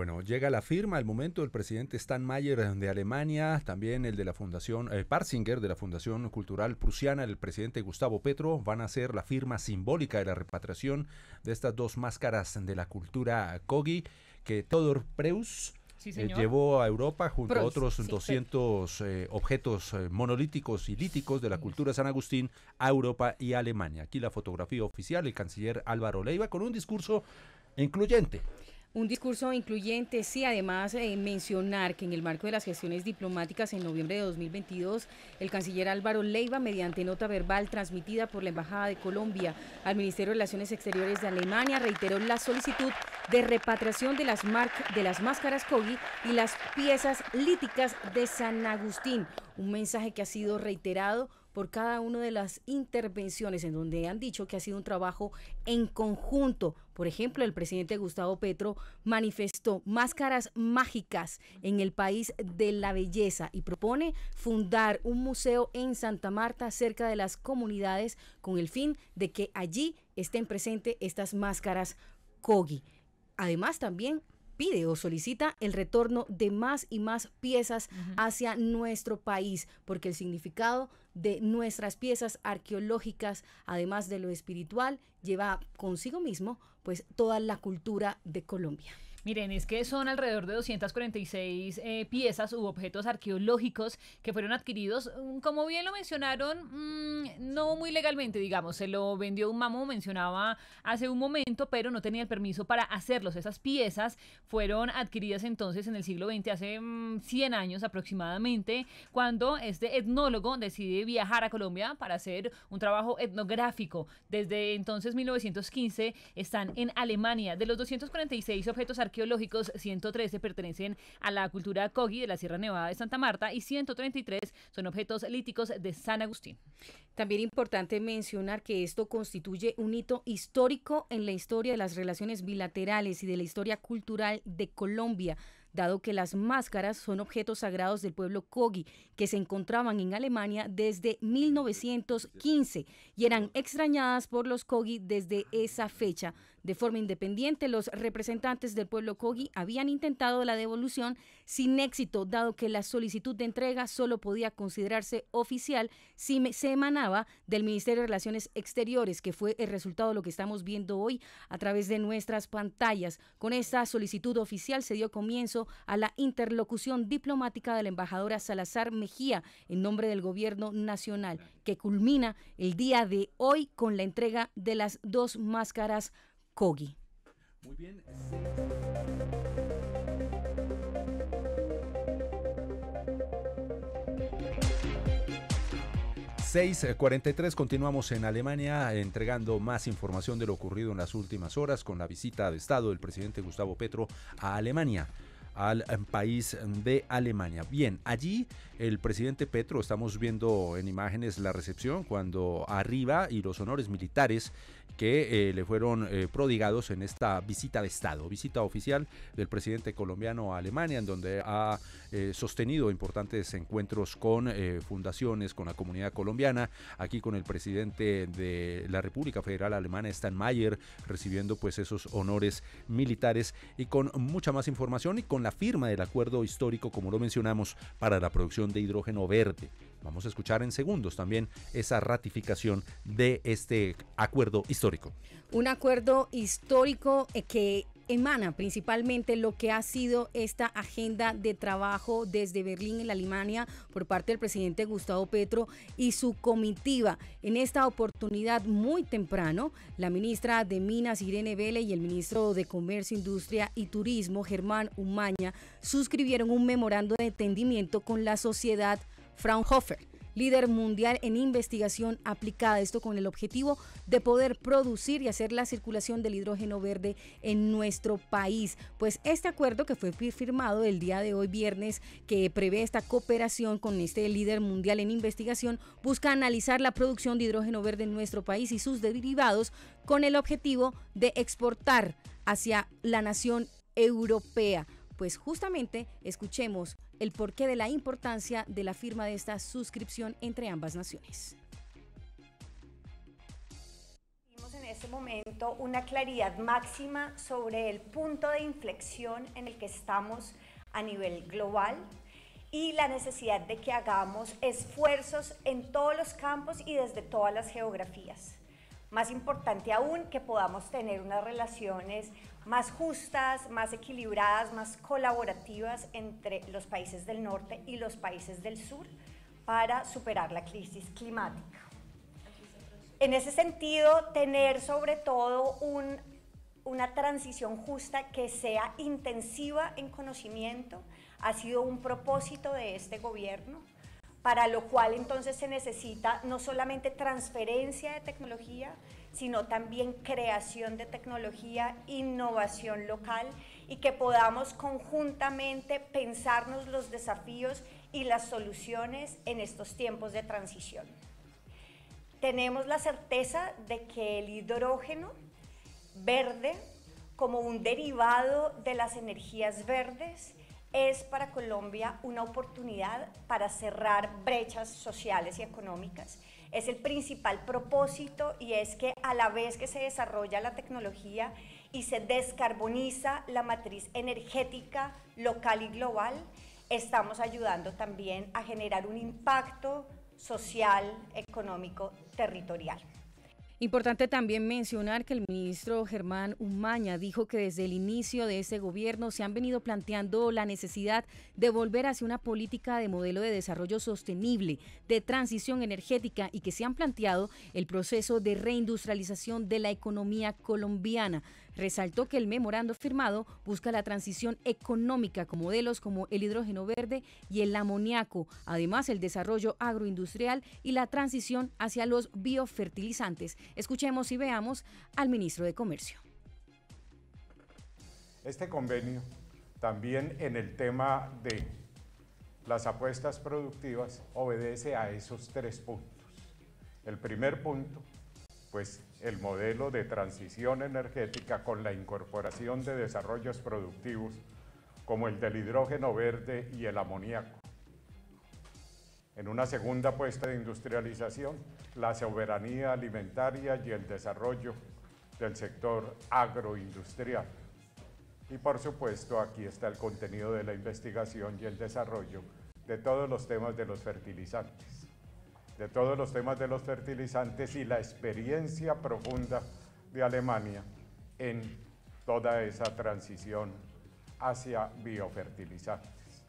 Speaker 2: Bueno, llega la firma, al momento, del presidente Stan Mayer de Alemania, también el de la Fundación el eh, Parsinger, de la Fundación Cultural Prusiana, el presidente Gustavo Petro, van a ser la firma simbólica de la repatriación de estas dos máscaras de la cultura Kogi que Todor Preus eh, llevó a Europa junto a otros 200 eh, objetos monolíticos y líticos de la cultura San Agustín a Europa y Alemania. Aquí la fotografía oficial, el canciller Álvaro Leiva, con un discurso incluyente
Speaker 4: un discurso incluyente, sí, además eh, mencionar que en el marco de las gestiones diplomáticas en noviembre de 2022, el canciller Álvaro Leiva, mediante nota verbal transmitida por la Embajada de Colombia al Ministerio de Relaciones Exteriores de Alemania, reiteró la solicitud de repatriación de las, de las máscaras Kogi y las piezas líticas de San Agustín, un mensaje que ha sido reiterado por cada una de las intervenciones en donde han dicho que ha sido un trabajo en conjunto. Por ejemplo, el presidente Gustavo Petro manifestó máscaras mágicas en el país de la belleza y propone fundar un museo en Santa Marta cerca de las comunidades con el fin de que allí estén presentes estas máscaras Kogi. Además, también pide o solicita el retorno de más y más piezas hacia nuestro país, porque el significado de nuestras piezas arqueológicas, además de lo espiritual, lleva consigo mismo pues toda la cultura de Colombia.
Speaker 5: Miren, es que son alrededor de 246 eh, piezas u objetos arqueológicos que fueron adquiridos, mm, como bien lo mencionaron, mm, no muy legalmente, digamos. Se lo vendió un mamo, mencionaba hace un momento, pero no tenía el permiso para hacerlos. Esas piezas fueron adquiridas entonces en el siglo XX, hace 100 mm, años aproximadamente, cuando este etnólogo decide viajar a Colombia para hacer un trabajo etnográfico. Desde entonces, 1915, están en Alemania. De los 246 objetos arqueológicos, arqueológicos, 113 pertenecen a la cultura Kogi de la Sierra Nevada de Santa Marta y 133 son objetos líticos de San Agustín.
Speaker 4: También importante mencionar que esto constituye un hito histórico en la historia de las relaciones bilaterales y de la historia cultural de Colombia, dado que las máscaras son objetos sagrados del pueblo Kogi que se encontraban en Alemania desde 1915 y eran extrañadas por los Kogi desde esa fecha. De forma independiente, los representantes del pueblo Kogi habían intentado la devolución sin éxito, dado que la solicitud de entrega solo podía considerarse oficial si se emanaba del Ministerio de Relaciones Exteriores, que fue el resultado de lo que estamos viendo hoy a través de nuestras pantallas. Con esta solicitud oficial se dio comienzo a la interlocución diplomática de la embajadora Salazar Mejía en nombre del gobierno nacional, que culmina el día de hoy con la entrega de las dos máscaras Kogi. Muy bien.
Speaker 2: 6.43. Eh, continuamos en Alemania entregando más información de lo ocurrido en las últimas horas con la visita de Estado del presidente Gustavo Petro a Alemania al eh, país de Alemania. Bien, allí el presidente Petro, estamos viendo en imágenes la recepción cuando arriba y los honores militares que eh, le fueron eh, prodigados en esta visita de Estado, visita oficial del presidente colombiano a Alemania, en donde ha eh, sostenido importantes encuentros con fundaciones, con la comunidad colombiana, aquí con el presidente de la República Federal Alemana, Stan Mayer, recibiendo pues esos honores militares y con mucha más información y con la firma del acuerdo histórico, como lo mencionamos, para la producción de hidrógeno verde. Vamos a escuchar en segundos también esa ratificación de este acuerdo histórico.
Speaker 4: Un acuerdo histórico eh, que emana principalmente lo que ha sido esta agenda de trabajo desde Berlín en la Alemania por parte del presidente Gustavo Petro y su comitiva. En esta oportunidad muy temprano, la ministra de Minas Irene Vélez y el ministro de Comercio, Industria y Turismo Germán Umaña suscribieron un memorando de entendimiento con la sociedad Fraunhofer líder mundial en investigación aplicada, esto con el objetivo de poder producir y hacer la circulación del hidrógeno verde en nuestro país. Pues este acuerdo que fue firmado el día de hoy viernes, que prevé esta cooperación con este líder mundial en investigación, busca analizar la producción de hidrógeno verde en nuestro país y sus derivados con el objetivo de exportar hacia la nación europea. Pues justamente escuchemos el porqué de la importancia de la firma de esta suscripción entre ambas naciones.
Speaker 10: Tenemos en este momento una claridad máxima sobre el punto de inflexión en el que estamos a nivel global y la necesidad de que hagamos esfuerzos en todos los campos y desde todas las geografías. Más importante aún, que podamos tener unas relaciones más justas, más equilibradas, más colaborativas entre los países del norte y los países del sur para superar la crisis climática. En ese sentido, tener sobre todo una transición justa que sea intensiva en conocimiento ha sido un propósito de este gobierno para lo cual entonces se necesita no solamente transferencia de tecnología, sino también creación de tecnología, innovación local y que podamos conjuntamente pensarnos los desafíos y las soluciones en estos tiempos de transición. Tenemos la certeza de que el hidrógeno verde, como un derivado de las energías verdes, es para Colombia una oportunidad para cerrar brechas sociales y económicas es el principal propósito y es que a la vez que se desarrolla la tecnología y se descarboniza la matriz energética local y global, estamos ayudando también a generar un impacto social, económico, territorial.
Speaker 4: Importante también mencionar que el ministro Germán Umaña dijo que desde el inicio de este gobierno se han venido planteando la necesidad de volver hacia una política de modelo de desarrollo sostenible, de transición energética y que se han planteado el proceso de reindustrialización de la economía colombiana resaltó que el memorando firmado busca la transición económica con modelos como el hidrógeno verde y el amoníaco, además el desarrollo agroindustrial y la transición hacia los biofertilizantes. Escuchemos y veamos al ministro de Comercio.
Speaker 7: Este convenio también en el tema de las apuestas productivas obedece a esos tres puntos. El primer punto, pues el modelo de transición energética con la incorporación de desarrollos productivos como el del hidrógeno verde y el amoníaco. En una segunda puesta de industrialización, la soberanía alimentaria y el desarrollo del sector agroindustrial. Y por supuesto, aquí está el contenido de la investigación y el desarrollo de todos los temas de los fertilizantes de todos los temas de los fertilizantes y la experiencia profunda de Alemania en toda esa transición hacia biofertilizantes.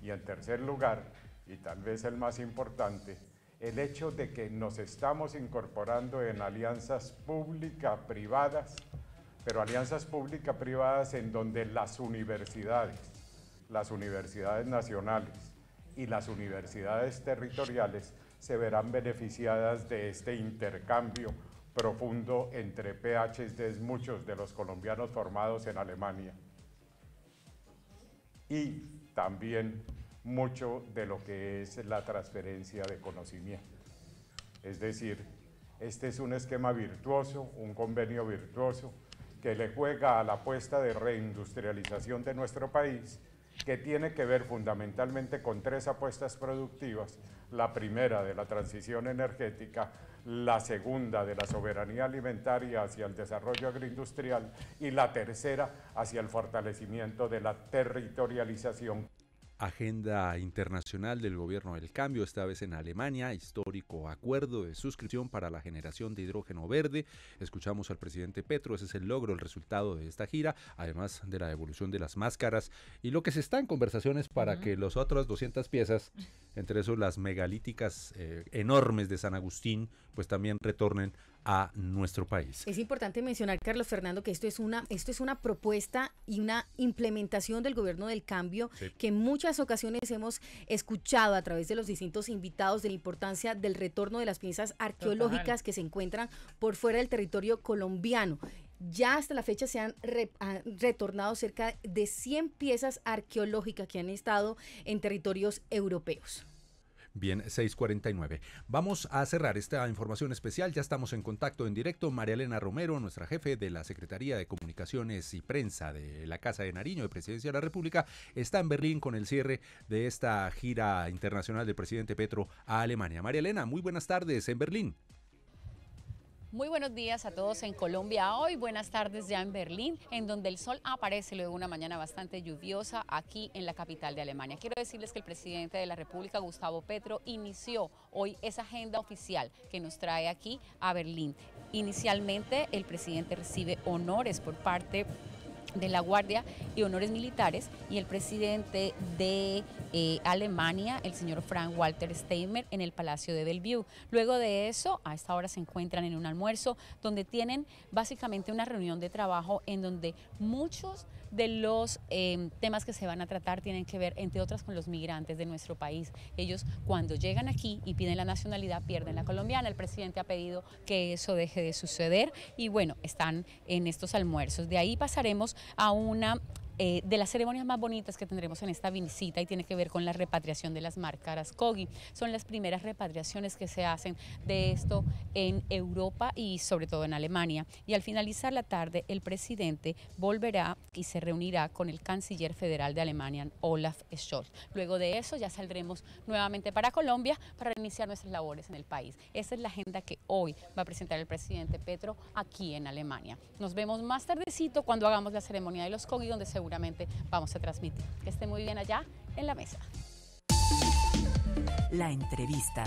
Speaker 7: Y en tercer lugar, y tal vez el más importante, el hecho de que nos estamos incorporando en alianzas pública-privadas, pero alianzas pública-privadas en donde las universidades, las universidades nacionales y las universidades territoriales se verán beneficiadas de este intercambio profundo entre PhDs, muchos de los colombianos formados en Alemania. Y también mucho de lo que es la transferencia de conocimiento. Es decir, este es un esquema virtuoso, un convenio virtuoso, que le juega a la apuesta de reindustrialización de nuestro país que tiene que ver fundamentalmente con tres apuestas productivas, la primera de la transición energética, la segunda de la soberanía alimentaria hacia el desarrollo agroindustrial y la tercera hacia el fortalecimiento de la territorialización.
Speaker 2: Agenda internacional del gobierno del cambio, esta vez en Alemania, histórico acuerdo de suscripción para la generación de hidrógeno verde. Escuchamos al presidente Petro, ese es el logro, el resultado de esta gira, además de la evolución de las máscaras y lo que se está en conversaciones para que las otras 200 piezas, entre eso las megalíticas eh, enormes de San Agustín, pues también retornen a nuestro país.
Speaker 4: Es importante mencionar, Carlos Fernando, que esto es una, esto es una propuesta y una implementación del gobierno del cambio que en muchas ocasiones hemos escuchado a través de los distintos invitados de la importancia del retorno de las piezas arqueológicas que se encuentran por fuera del territorio colombiano. Ya hasta la fecha se han, retornado cerca de 100 piezas arqueológicas que han estado en territorios europeos.
Speaker 2: Bien, 6.49. Vamos a cerrar esta información especial. Ya estamos en contacto en directo. María Elena Romero, nuestra jefe de la Secretaría de Comunicaciones y Prensa de la Casa de Nariño de Presidencia de la República, está en Berlín con el cierre de esta gira internacional del presidente Petro a Alemania. María Elena, muy buenas tardes en Berlín.
Speaker 11: Muy buenos días a todos en Colombia hoy, buenas tardes ya en Berlín, en donde el sol aparece luego de una mañana bastante lluviosa aquí en la capital de Alemania. Quiero decirles que el presidente de la República, Gustavo Petro, inició hoy esa agenda oficial que nos trae aquí a Berlín. Inicialmente el presidente recibe honores por parte de la Guardia y Honores Militares y el presidente de eh, Alemania, el señor Frank Walter Steinmeier, en el Palacio de Bellevue. Luego de eso, a esta hora se encuentran en un almuerzo donde tienen básicamente una reunión de trabajo en donde muchos de los em, temas que se van a tratar tienen que ver, entre otras, con los migrantes de nuestro país. Ellos cuando llegan aquí y piden la nacionalidad pierden la colombiana. El presidente ha pedido que eso deje de suceder y bueno, están en estos almuerzos. De ahí pasaremos a una eh, de las ceremonias más bonitas que tendremos en esta visita y tiene que ver con la repatriación de las marcaras Kogi. Son las primeras repatriaciones que se hacen de esto en Europa y sobre todo en Alemania. Y al finalizar la tarde, el presidente volverá y se reunirá con el canciller federal de Alemania, Olaf Scholz. Luego de eso ya saldremos nuevamente para Colombia para iniciar nuestras labores en el país. Esa es la agenda que hoy va a presentar el presidente Petro aquí en Alemania. Nos vemos más tardecito cuando hagamos la ceremonia de los Kogi, donde se seguramente vamos a transmitir. Que esté muy bien allá en la
Speaker 1: mesa. La entrevista.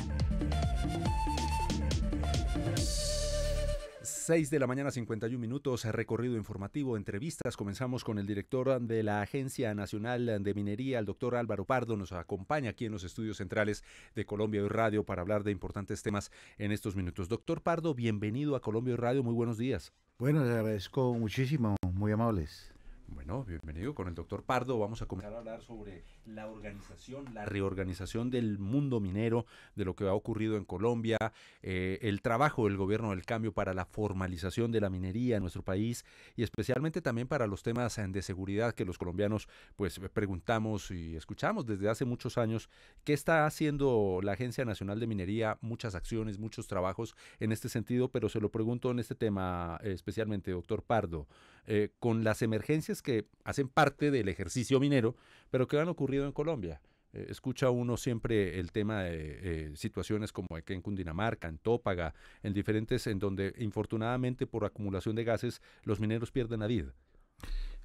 Speaker 2: 6 de la mañana 51 minutos, recorrido informativo, entrevistas. Comenzamos con el director de la Agencia Nacional de Minería, el doctor Álvaro Pardo, nos acompaña aquí en los estudios centrales de Colombia y Radio para hablar de importantes temas en estos minutos. Doctor Pardo, bienvenido a Colombia y Radio, muy buenos días.
Speaker 12: Bueno, le agradezco muchísimo,
Speaker 2: muy amables. Bueno, bienvenido con el doctor Pardo. Vamos a comenzar a hablar sobre la organización, la reorganización del mundo minero, de lo que ha ocurrido en Colombia, eh, el trabajo del gobierno del cambio para la formalización de la minería en nuestro país y especialmente también para los temas de seguridad que los colombianos pues preguntamos y escuchamos desde hace muchos años. ¿Qué está haciendo la Agencia Nacional de Minería? Muchas acciones, muchos trabajos en este sentido, pero se lo pregunto en este tema eh, especialmente, doctor Pardo, eh, con las emergencias que hacen parte del ejercicio minero, pero que han ocurrido en Colombia. Eh, escucha uno siempre el tema de eh, situaciones como aquí en Cundinamarca, en Tópaga, en diferentes, en donde infortunadamente por acumulación de gases los mineros pierden la
Speaker 12: vida.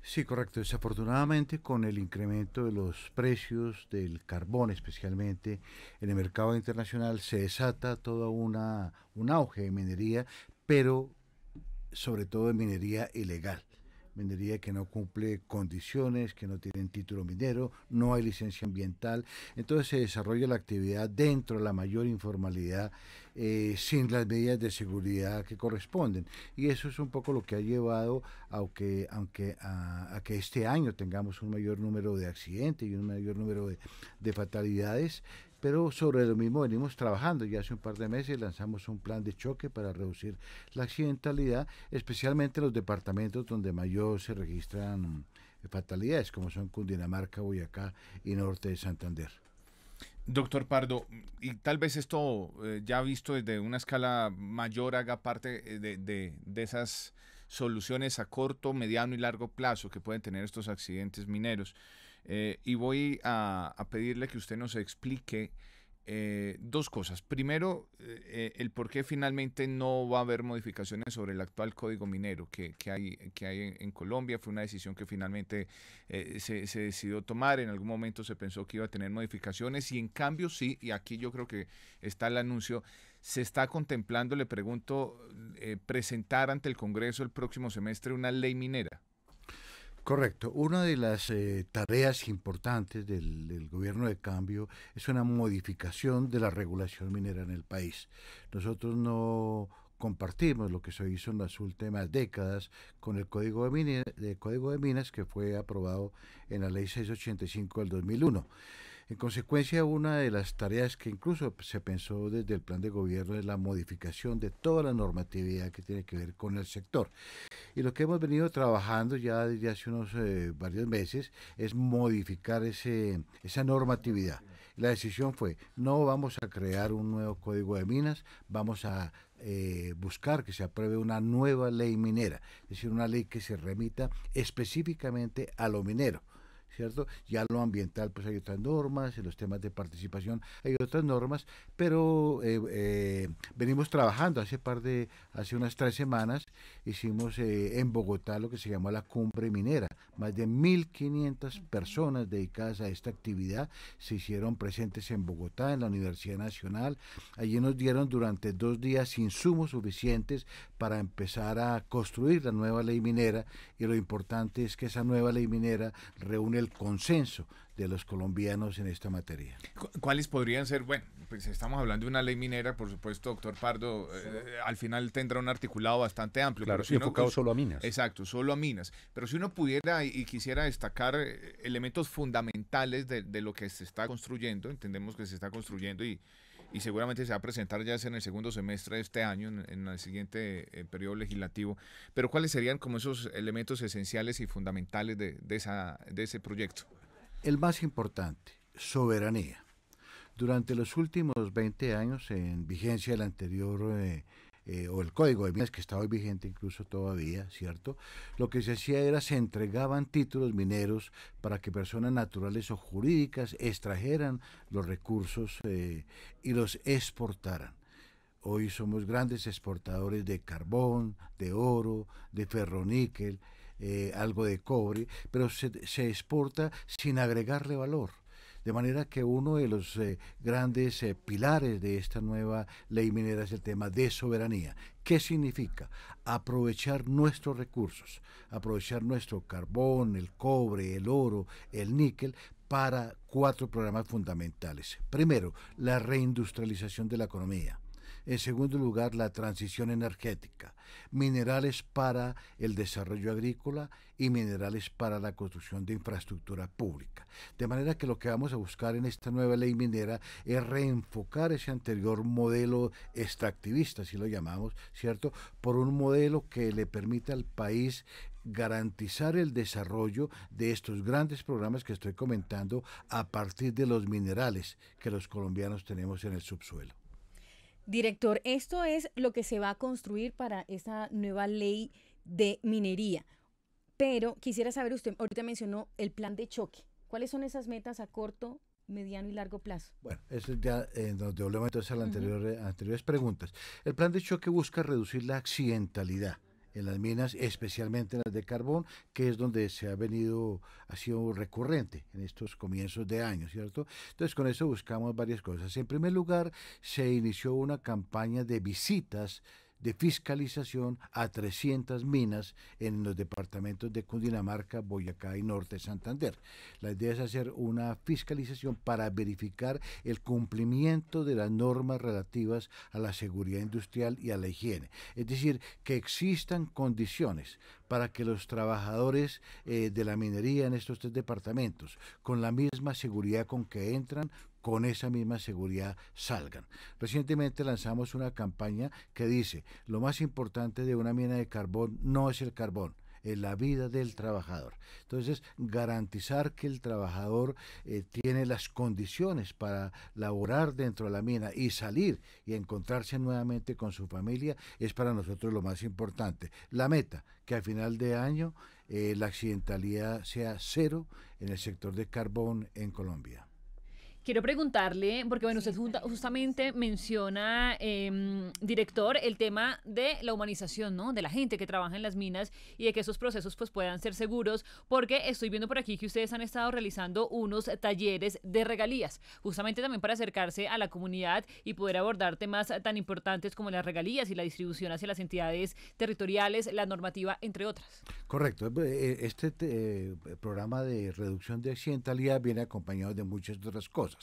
Speaker 12: Sí, correcto. Desafortunadamente, con el incremento de los precios del carbón, especialmente en el mercado internacional, se desata todo una, un auge de minería, pero sobre todo de minería ilegal minería que no cumple condiciones, que no tienen título minero, no hay licencia ambiental. Entonces se desarrolla la actividad dentro de la mayor informalidad eh, sin las medidas de seguridad que corresponden. Y eso es un poco lo que ha llevado a que, aunque a, que este año tengamos un mayor número de accidentes y un mayor número de fatalidades. Pero sobre lo mismo venimos trabajando. Ya hace un par de meses lanzamos un plan de choque para reducir la accidentalidad, especialmente en los departamentos donde mayor se registran eh, fatalidades, como son Cundinamarca, Boyacá y norte de Santander.
Speaker 3: Doctor Pardo, y tal vez esto eh, ya visto desde una escala mayor haga parte eh, de, de, esas soluciones a corto, mediano y largo plazo que pueden tener estos accidentes mineros. Eh, y voy a, pedirle que usted nos explique eh, dos cosas. Primero, eh, el por qué finalmente no va a haber modificaciones sobre el actual código minero que, hay, que hay en, Colombia. Fue una decisión que finalmente se, decidió tomar. En algún momento se pensó que iba a tener modificaciones y en cambio sí, y aquí yo creo que está el anuncio, se está contemplando, le pregunto, presentar ante el Congreso el próximo semestre una ley minera.
Speaker 12: Correcto. Una de las eh, tareas importantes del, gobierno de cambio es una modificación de la regulación minera en el país. Nosotros no compartimos lo que se hizo en las últimas décadas con el Código de, el Código de Minas que fue aprobado en la Ley 685 del 2001. En consecuencia, una de las tareas que incluso se pensó desde el plan de gobierno es la modificación de toda la normatividad que tiene que ver con el sector. Y lo que hemos venido trabajando ya desde hace unos eh, varios meses es modificar esa normatividad. La decisión fue, no vamos a crear un nuevo código de minas, vamos a eh, buscar que se apruebe una nueva ley minera, es decir, una ley que se remita específicamente a lo minero. ¿cierto? Ya lo ambiental, pues hay otras normas, en los temas de participación hay otras normas, pero eh, eh, venimos trabajando hace par de, hace unas tres semanas, hicimos eh, en Bogotá lo que se llamó la cumbre minera, más de 1.500 personas dedicadas a esta actividad se hicieron presentes en Bogotá, en la Universidad Nacional, allí nos dieron durante dos días insumos suficientes para empezar a construir la nueva ley minera y lo importante es que esa nueva ley minera reúne el consenso de los colombianos en esta materia.
Speaker 3: ¿Cuáles podrían ser? Bueno, pues estamos hablando de una ley minera, por supuesto, doctor Pardo, eh, al final tendrá un articulado bastante amplio. Claro, enfocado pues, solo a minas. Exacto, solo a minas. Pero si uno pudiera y, quisiera destacar eh, elementos fundamentales de lo que se está construyendo, entendemos que se está construyendo y, y seguramente se va a presentar ya en el segundo semestre de este año, en, el siguiente eh, periodo legislativo. Pero ¿cuáles serían como esos elementos esenciales y fundamentales de, esa, de ese proyecto?
Speaker 12: El más importante, soberanía. Durante los últimos 20 años, en vigencia del anterior eh, eh, o el código de minas que está hoy vigente incluso todavía, ¿cierto? Lo que se hacía era se entregaban títulos mineros para que personas naturales o jurídicas extrajeran los recursos eh, y los exportaran. Hoy somos grandes exportadores de carbón, de oro, de ferroníquel, níquel eh, algo de cobre, pero se exporta sin agregarle valor. De manera que uno de los eh, grandes eh, pilares de esta nueva ley minera es el tema de soberanía. ¿Qué significa? Aprovechar nuestros recursos, aprovechar nuestro carbón, el cobre, el oro, el níquel para cuatro programas fundamentales. Primero, la reindustrialización de la economía. En segundo lugar, la transición energética, minerales para el desarrollo agrícola y minerales para la construcción de infraestructura pública. De manera que lo que vamos a buscar en esta nueva ley minera es reenfocar ese anterior modelo extractivista, si lo llamamos, ¿cierto? Por un modelo que le permita al país garantizar el desarrollo de estos grandes programas que estoy comentando a partir de los minerales que los colombianos tenemos en el subsuelo.
Speaker 4: Director, esto es lo que se va a construir para esta nueva ley de minería. Pero quisiera saber, usted ahorita mencionó el plan de choque. ¿Cuáles son esas metas a corto, mediano y largo plazo? Bueno,
Speaker 12: eso ya eh, nos devolvemos entonces a las eh, anteriores preguntas. El plan de choque busca reducir la accidentalidad en las minas, especialmente en las de carbón, que es donde se ha venido, ha sido recurrente en estos comienzos de año, ¿cierto? Entonces con eso buscamos varias cosas. En primer lugar, se inició una campaña de visitas de fiscalización a 300 minas en los departamentos de Cundinamarca, Boyacá y Norte Santander. La idea es hacer una fiscalización para verificar el cumplimiento de las normas relativas a la seguridad industrial y a la higiene. Es decir, que existan condiciones para que los trabajadores eh, de la minería en estos tres departamentos, con la misma seguridad con que entran, con esa misma seguridad salgan. Recientemente lanzamos una campaña que dice, lo más importante de una mina de carbón no es el carbón, es la vida del trabajador. Entonces, garantizar que el trabajador eh, tiene las condiciones para laborar dentro de la mina y salir y encontrarse nuevamente con su familia es para nosotros lo más importante. La meta, que al final de año eh, la accidentalidad sea cero en el sector de carbón en Colombia.
Speaker 5: Quiero preguntarle, porque bueno, usted justamente menciona, em, director, el tema de la humanización, ¿no? De la gente que trabaja en las minas y de que esos procesos pues puedan ser seguros, porque estoy viendo por aquí que ustedes han estado realizando unos talleres de regalías, justamente también para acercarse a la comunidad y poder abordar temas tan importantes como las regalías y la distribución hacia las entidades territoriales, la normativa, entre otras.
Speaker 12: Correcto. Eh, eh, este eh, programa de reducción de accidentalidad viene acompañado de muchas otras cosas.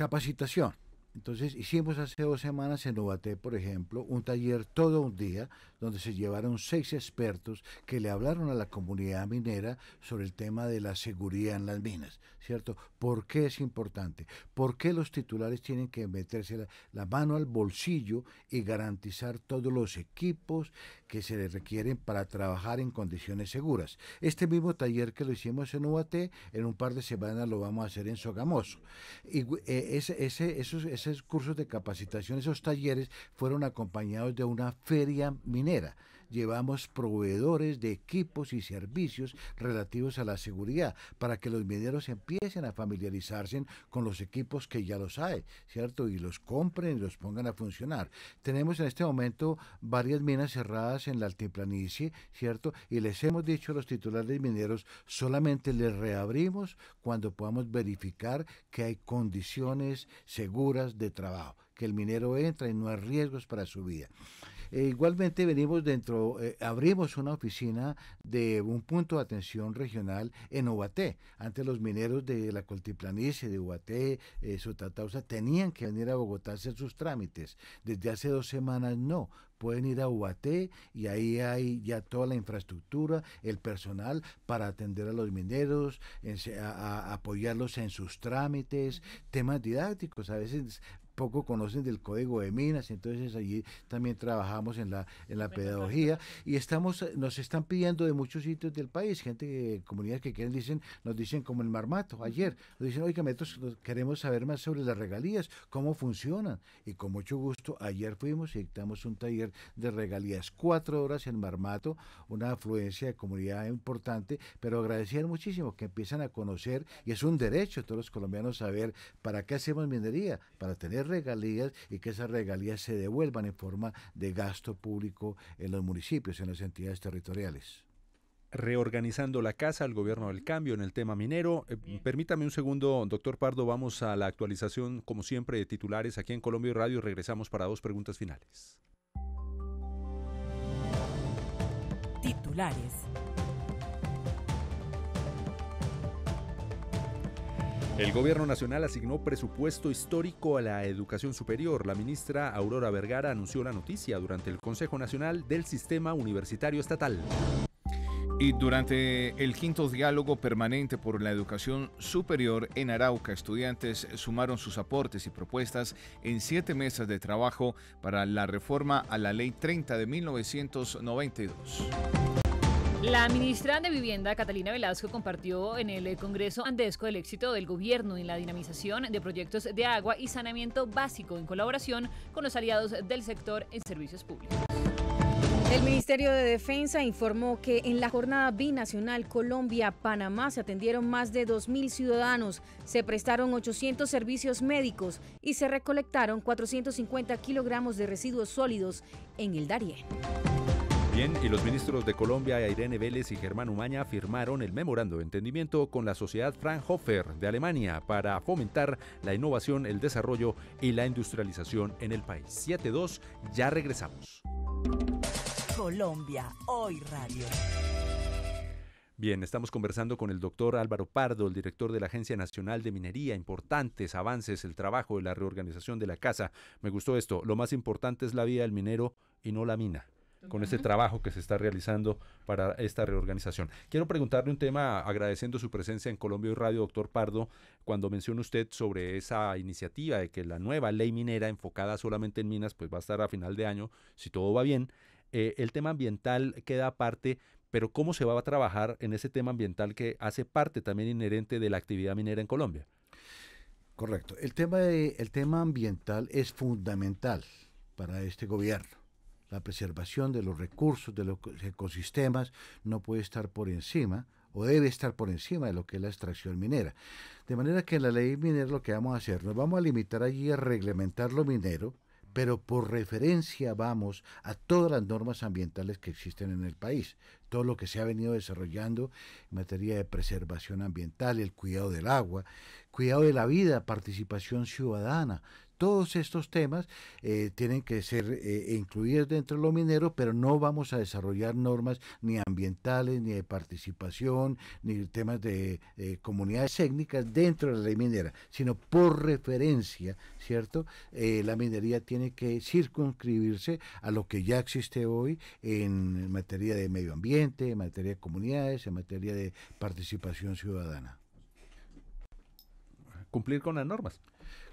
Speaker 12: Capacitación. Entonces hicimos hace dos semanas en Novate, por ejemplo, un taller todo un día donde se llevaron seis expertos que le hablaron a la comunidad minera sobre el tema de la seguridad en las minas, ¿cierto? ¿Por qué es importante? ¿Por qué los titulares tienen que meterse la, mano al bolsillo y garantizar todos los equipos que se les requieren para trabajar en condiciones seguras? Este mismo taller que lo hicimos en UAT, en un par de semanas lo vamos a hacer en Sogamoso. Y eh, ese, ese, esos, cursos de capacitación, esos talleres fueron acompañados de una feria minera llevamos proveedores de equipos y servicios relativos a la seguridad para que los mineros empiecen a familiarizarse con los equipos que ya los hay, ¿cierto? Y los compren y los pongan a funcionar. Tenemos en este momento varias minas cerradas en la altiplanicie, ¿cierto? Y les hemos dicho a los titulares mineros, solamente les reabrimos cuando podamos verificar que hay condiciones seguras de trabajo, que el minero entra y no hay riesgos para su vida. Eh, igualmente venimos dentro, eh, abrimos una oficina de un punto de atención regional en Ubaté. Antes los mineros de la coltiplanice de Ubaté, eh, Sotatausa, tenían que venir a Bogotá a hacer sus trámites. Desde hace dos semanas no, pueden ir a Ubaté y ahí hay ya toda la infraestructura, el personal para atender a los mineros, a apoyarlos en sus trámites, temas didácticos. A veces poco conocen del código de minas, entonces allí también trabajamos en la, en la pedagogía y estamos, nos están pidiendo de muchos sitios del país, gente, comunidades que quieren, dicen, nos dicen como el marmato, ayer, nos dicen, oiga, nosotros queremos saber más sobre las regalías, cómo funcionan, y con mucho gusto, ayer fuimos y dictamos un taller de regalías, cuatro horas en marmato, una afluencia de comunidad importante, pero agradecían muchísimo que empiezan a conocer, y es un derecho todos los colombianos saber para qué hacemos minería, para tener regalías y que esas regalías se devuelvan en forma de gasto público en los municipios, en las entidades territoriales
Speaker 2: reorganizando la casa, el gobierno del cambio en el tema minero. Eh, permítame un segundo, doctor Pardo, vamos a la actualización, como siempre, de titulares aquí en Colombia Radio regresamos para dos preguntas finales.
Speaker 1: Titulares.
Speaker 2: El Gobierno Nacional asignó presupuesto histórico a la educación superior. La ministra Aurora Vergara anunció la noticia durante el Consejo Nacional del Sistema Universitario Estatal. Y
Speaker 3: durante el quinto diálogo permanente por la educación superior en Arauca, estudiantes sumaron sus aportes y propuestas en siete mesas de trabajo para la reforma a la Ley 30 de 1992.
Speaker 5: La ministra de Vivienda, Catalina Velasco, compartió en el Congreso Andesco el éxito del gobierno en la dinamización de proyectos de agua y saneamiento básico en colaboración con los aliados del sector en servicios públicos.
Speaker 4: El Ministerio de Defensa informó que en la jornada binacional Colombia-Panamá se atendieron más de 2.000 ciudadanos, se prestaron 800 servicios médicos y se recolectaron 450 kilogramos de residuos sólidos en el Darién.
Speaker 2: Bien, y los ministros de Colombia, Irene Vélez y Germán Umaña, firmaron el memorando de entendimiento con la sociedad Fraunhofer de Alemania para fomentar la innovación, el desarrollo y la industrialización en el país. 7.2, ya regresamos.
Speaker 1: Colombia, hoy radio.
Speaker 2: Bien, estamos conversando con el doctor Álvaro Pardo, el director de la Agencia Nacional de Minería. Importantes avances, el trabajo de la reorganización de la casa. Me gustó esto. Lo más importante es la vida del minero y no la mina con este trabajo que se está realizando para esta reorganización. Quiero preguntarle un tema, agradeciendo su presencia en Colombia y Radio, doctor Pardo, cuando menciona usted sobre esa iniciativa de que la nueva ley minera enfocada solamente en minas, pues va a estar a final de año, si todo va bien. Eh, el tema ambiental queda aparte, pero ¿cómo se va a trabajar en ese tema ambiental que hace parte también inherente de la actividad minera en Colombia?
Speaker 12: Correcto. El tema, de, el tema ambiental es fundamental para este gobierno la preservación de los recursos, de los ecosistemas, no puede estar por encima o debe estar por encima de lo que es la extracción minera. De manera que en la ley minera lo que vamos a hacer, nos vamos a limitar allí a reglamentar lo minero, pero por referencia vamos a todas las normas ambientales que existen en el país, todo lo que se ha venido desarrollando en materia de preservación ambiental, el cuidado del agua, cuidado de la vida, participación ciudadana, todos estos temas eh, tienen que ser eh, incluidos dentro de lo minero, pero no vamos a desarrollar normas ni ambientales, ni de participación, ni temas de eh, comunidades técnicas dentro de la ley minera, sino por referencia, ¿cierto? la minería tiene que circunscribirse a lo que ya existe hoy en materia de medio ambiente, en materia de comunidades, en materia de participación ciudadana. Cumplir con las normas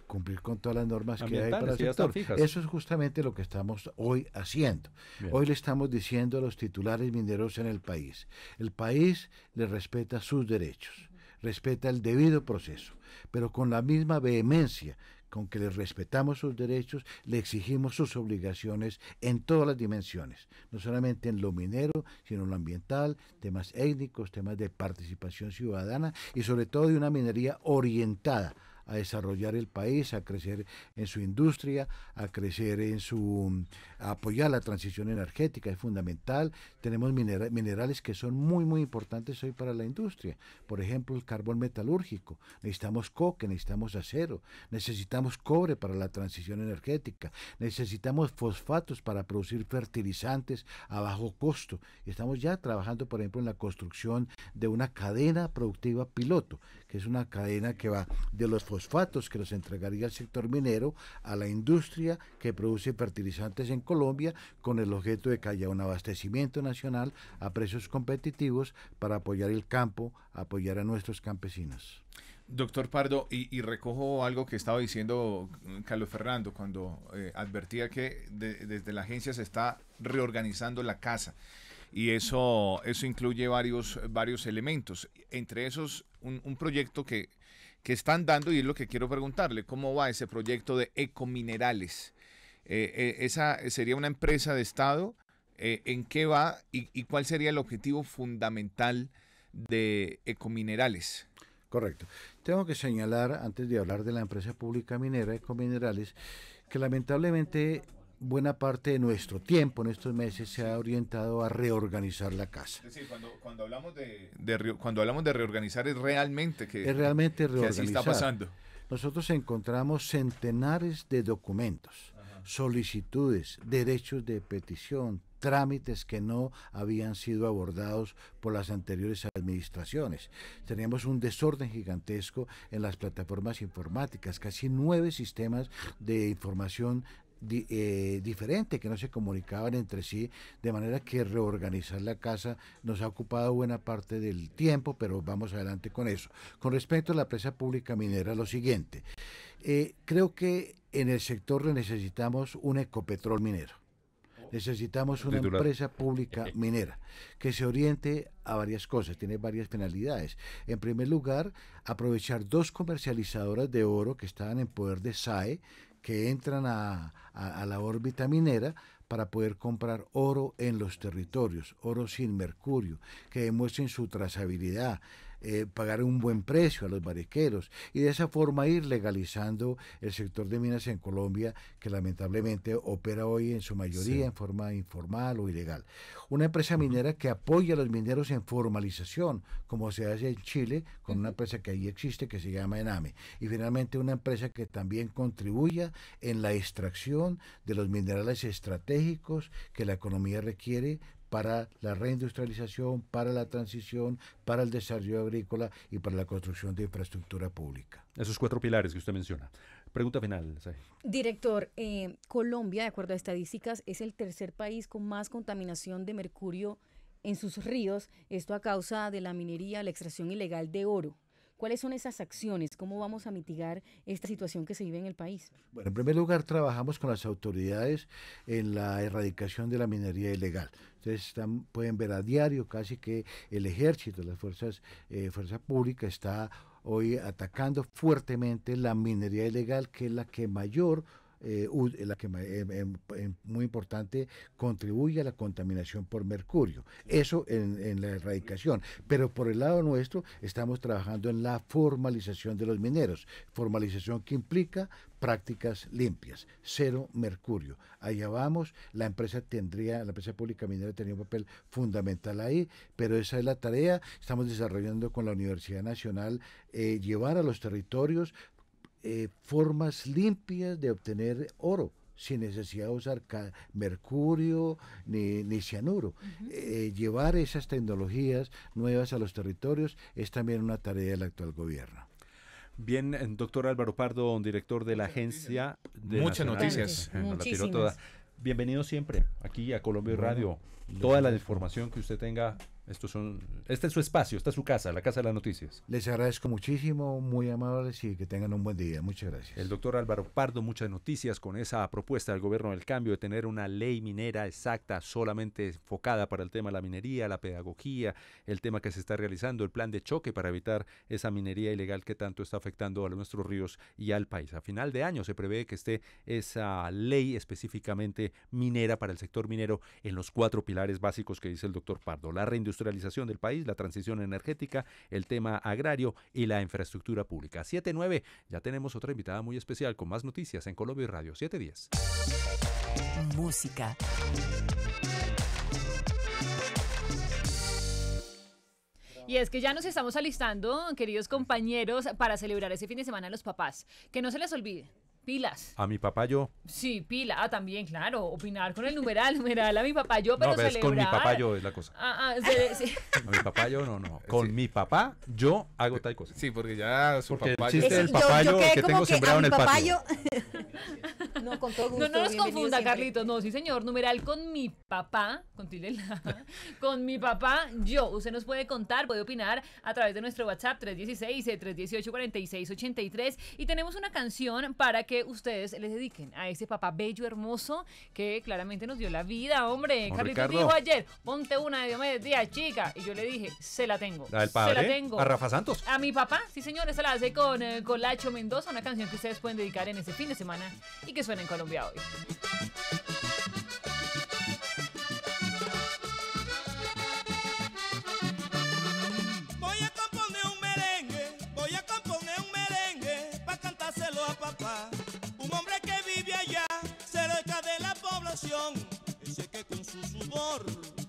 Speaker 12: cumplir con todas las normas que hay para el sector. Eso es justamente lo que estamos hoy haciendo. Hoy le estamos diciendo a los titulares mineros en el país, el país le respeta sus derechos, respeta el debido proceso, pero con la misma vehemencia con que le respetamos sus derechos, le exigimos sus obligaciones en todas las dimensiones, no solamente en lo minero, sino en lo ambiental, temas étnicos, temas de participación ciudadana y sobre todo de una minería orientada a desarrollar el país, a crecer en su industria, a crecer en su... Mm, apoyar la transición energética, es fundamental. Tenemos minerales que son muy, muy importantes hoy para la industria. Por ejemplo, el carbón metalúrgico. Necesitamos coque, necesitamos acero, necesitamos cobre para la transición energética, necesitamos fosfatos para producir fertilizantes a bajo costo. Estamos ya trabajando, por ejemplo, en la construcción de una cadena productiva piloto que es una cadena que va de los fosfatos que los entregaría el sector minero a la industria que produce fertilizantes en Colombia con el objeto de que haya un abastecimiento nacional a precios competitivos para apoyar el campo, apoyar a nuestros campesinos.
Speaker 3: Doctor Pardo, y, recojo algo que estaba diciendo Carlos Fernando cuando eh, advertía que desde la agencia se está reorganizando la casa y eso, eso incluye varios, varios elementos. Entre esos, un, proyecto que, están dando y es lo que quiero preguntarle, ¿cómo va ese proyecto de Ecominerales? Eh, eh, ¿Esa sería una empresa de Estado? Eh, ¿En qué va y, cuál sería el objetivo fundamental de Ecominerales?
Speaker 12: Correcto. Tengo que señalar, antes de hablar de la empresa pública minera Ecominerales, que lamentablemente buena parte de nuestro tiempo en estos meses se ha orientado a reorganizar la casa. Es decir, cuando,
Speaker 3: hablamos, de, cuando hablamos de reorganizar es realmente que, es realmente reorganizar. así está pasando.
Speaker 12: Nosotros encontramos centenares de documentos, solicitudes, derechos de petición, trámites que no habían sido abordados por las anteriores administraciones. teníamos un desorden gigantesco en las plataformas informáticas, casi nueve sistemas de información eh, diferente, que no se comunicaban entre sí, de manera que reorganizar la casa nos ha ocupado buena parte del tiempo, pero vamos adelante con eso. Con respecto a la empresa pública minera, lo siguiente, eh, creo que en el sector necesitamos un ecopetrol minero. Necesitamos una empresa pública minera que se oriente a varias cosas, tiene varias penalidades En primer lugar, aprovechar dos comercializadoras de oro que estaban en poder de SAE, que entran a, la órbita minera para poder comprar oro en los territorios, oro sin mercurio, que demuestren su trazabilidad, eh, pagar un buen precio a los marisqueros y de esa forma ir legalizando el sector de minas en Colombia que lamentablemente opera hoy en su mayoría en forma informal o ilegal. Una empresa minera que apoya a los mineros en formalización, como se hace en Chile con una empresa que ahí existe que se llama Ename. Y finalmente una empresa que también contribuya en la extracción de los minerales estratégicos que la economía requiere para la reindustrialización, para la transición, para el desarrollo agrícola y para la construcción de infraestructura pública.
Speaker 2: Esos cuatro pilares que usted menciona. Pregunta final.
Speaker 4: Director, eh, Colombia, de acuerdo a estadísticas, es el tercer país con más contaminación de mercurio en sus ríos, esto a causa de la minería, la extracción ilegal de oro. ¿Cuáles son esas acciones? ¿Cómo vamos a mitigar esta situación que se vive en el país? Bueno, en
Speaker 12: primer lugar, trabajamos con las autoridades en la erradicación de la minería ilegal. Ustedes pueden ver a diario casi que el ejército, las fuerzas, eh, fuerza pública está hoy atacando fuertemente la minería ilegal, que es la que mayor eh, la que, em, em, em, muy importante, contribuye a la contaminación por mercurio. Eso en, la erradicación. Pero por el lado nuestro estamos trabajando en la formalización de los mineros, formalización que implica prácticas limpias, cero mercurio. Allá vamos, la empresa tendría, la empresa pública minera tenía un papel fundamental ahí, pero esa es la tarea, estamos desarrollando con la Universidad Nacional, eh, llevar a los territorios eh, formas limpias de obtener oro sin necesidad de usar mercurio ni, ni cianuro. Eh, llevar esas tecnologías nuevas a los territorios es también una tarea del actual gobierno.
Speaker 2: Bien, eh, doctor Álvaro Pardo, director de la agencia. De Muchas noticias. Bienvenido siempre aquí a Colombia Radio. Toda la información que usted tenga estos son, este es su espacio, esta es su casa, la Casa de las Noticias.
Speaker 12: Les agradezco muchísimo, muy amables y que tengan un buen día. Muchas gracias.
Speaker 2: El doctor Álvaro Pardo, muchas noticias con esa propuesta del gobierno del cambio de tener una ley minera exacta, solamente enfocada para el tema de la minería, la pedagogía, el tema que se está realizando, el plan de choque para evitar esa minería ilegal que tanto está afectando a nuestros ríos y al país. A final de año se prevé que esté esa ley específicamente minera para el sector minero en los cuatro pilares básicos que dice el doctor Pardo. La industrialización del país, la transición energética, el tema agrario y la infraestructura pública. 7.9, ya tenemos otra invitada muy especial con más noticias en Colombia y Radio 710.
Speaker 1: Música.
Speaker 5: Y es que ya nos estamos alistando, queridos compañeros, para celebrar ese fin de semana a los papás. Que no se les olvide, Pilas.
Speaker 2: A mi papá yo.
Speaker 5: Sí, pila. Ah, también, claro. Opinar con el numeral, numeral a mi papá yo, pero no, es con mi papá yo es la cosa. Ah, ah,
Speaker 2: A mi papá yo no, no. Con mi papá yo hago tal cosa. Sí, porque ya su porque papá el chiste del papayo yo, que tengo que sembrado en el patio.
Speaker 5: no, con todo gusto. No, no nos confunda, Carlitos. No, sí, señor. Numeral con mi papá, con Tilela, con mi papá yo. Usted nos puede contar, puede opinar a través de nuestro WhatsApp 316-318-4683 y tenemos una canción para que ustedes les dediquen a ese papá bello, hermoso, que claramente nos dio la vida, hombre. Carlitos dijo ayer, ponte una de Diomedes Díaz, chica. Y yo le dije, se la tengo. ¿La padre? Se la tengo. ¿A Rafa Santos? A mi papá, sí señores, se la hace con eh, Colacho Mendoza, una canción que ustedes pueden dedicar en este fin de semana y que suena en Colombia hoy.
Speaker 13: Ese que con su sudor,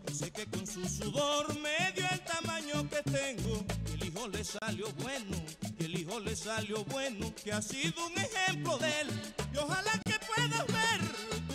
Speaker 13: ese que con su sudor me dio el tamaño que tengo. el hijo le salió bueno, que el hijo le salió bueno, que ha sido un ejemplo de él. Y ojalá que puedas ver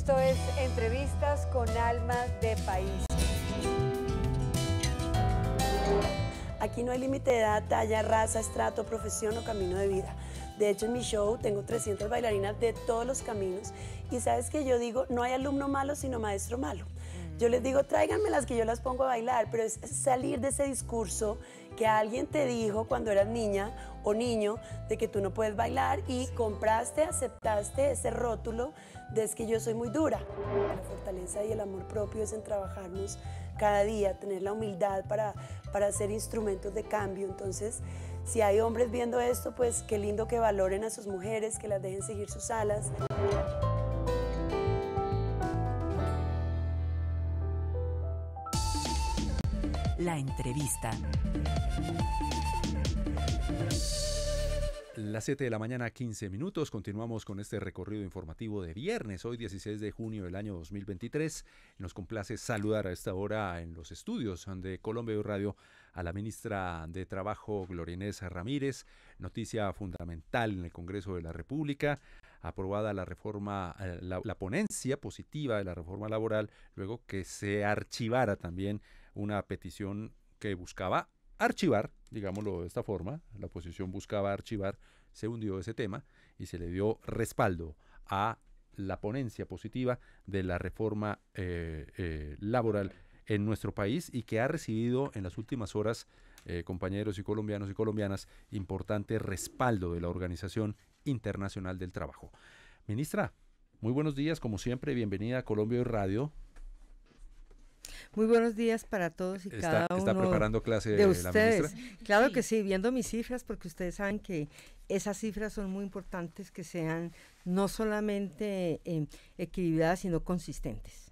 Speaker 10: Esto es
Speaker 1: Entrevistas con almas de País. Aquí no hay límite de edad, talla, raza, estrato, profesión o camino de vida. De hecho, en mi show tengo 300 bailarinas de todos los caminos. Y sabes que yo digo, no hay alumno malo, sino maestro malo. Yo les digo, tráiganme las que yo las pongo a bailar, pero es salir de ese discurso que alguien te dijo cuando eras niña o niño de que tú no puedes bailar y compraste, aceptaste ese rótulo es que yo soy muy dura. La fortaleza y el amor propio es en trabajarnos cada día, tener la humildad para, para ser instrumentos de cambio. Entonces, si hay hombres viendo esto, pues qué lindo que valoren a sus mujeres, que las dejen seguir sus alas. La entrevista.
Speaker 2: Las 7 de la mañana, 15 minutos. Continuamos con este recorrido informativo de viernes, hoy 16 de junio del año 2023. Nos complace saludar a esta hora en los estudios de Colombia Radio a la ministra de Trabajo, Gloria Ramírez. Noticia fundamental en el Congreso de la República aprobada la reforma, eh, la, ponencia positiva de la reforma laboral, luego que se archivara también una petición que buscaba archivar, digámoslo de esta forma, la oposición buscaba archivar, se hundió ese tema y se le dio respaldo a la ponencia positiva de la reforma eh, eh, laboral en nuestro país y que ha recibido en las últimas horas, eh, compañeros y colombianos y colombianas, importante respaldo de la Organización Internacional del Trabajo. Ministra, muy buenos días, como siempre, bienvenida a Colombia y Radio.
Speaker 14: Muy buenos días para todos y cada uno. preparando clase de Claro que sí, viendo mis cifras, porque ustedes saben que esas cifras son muy importantes que sean no solamente em, equilibradas, sino consistentes.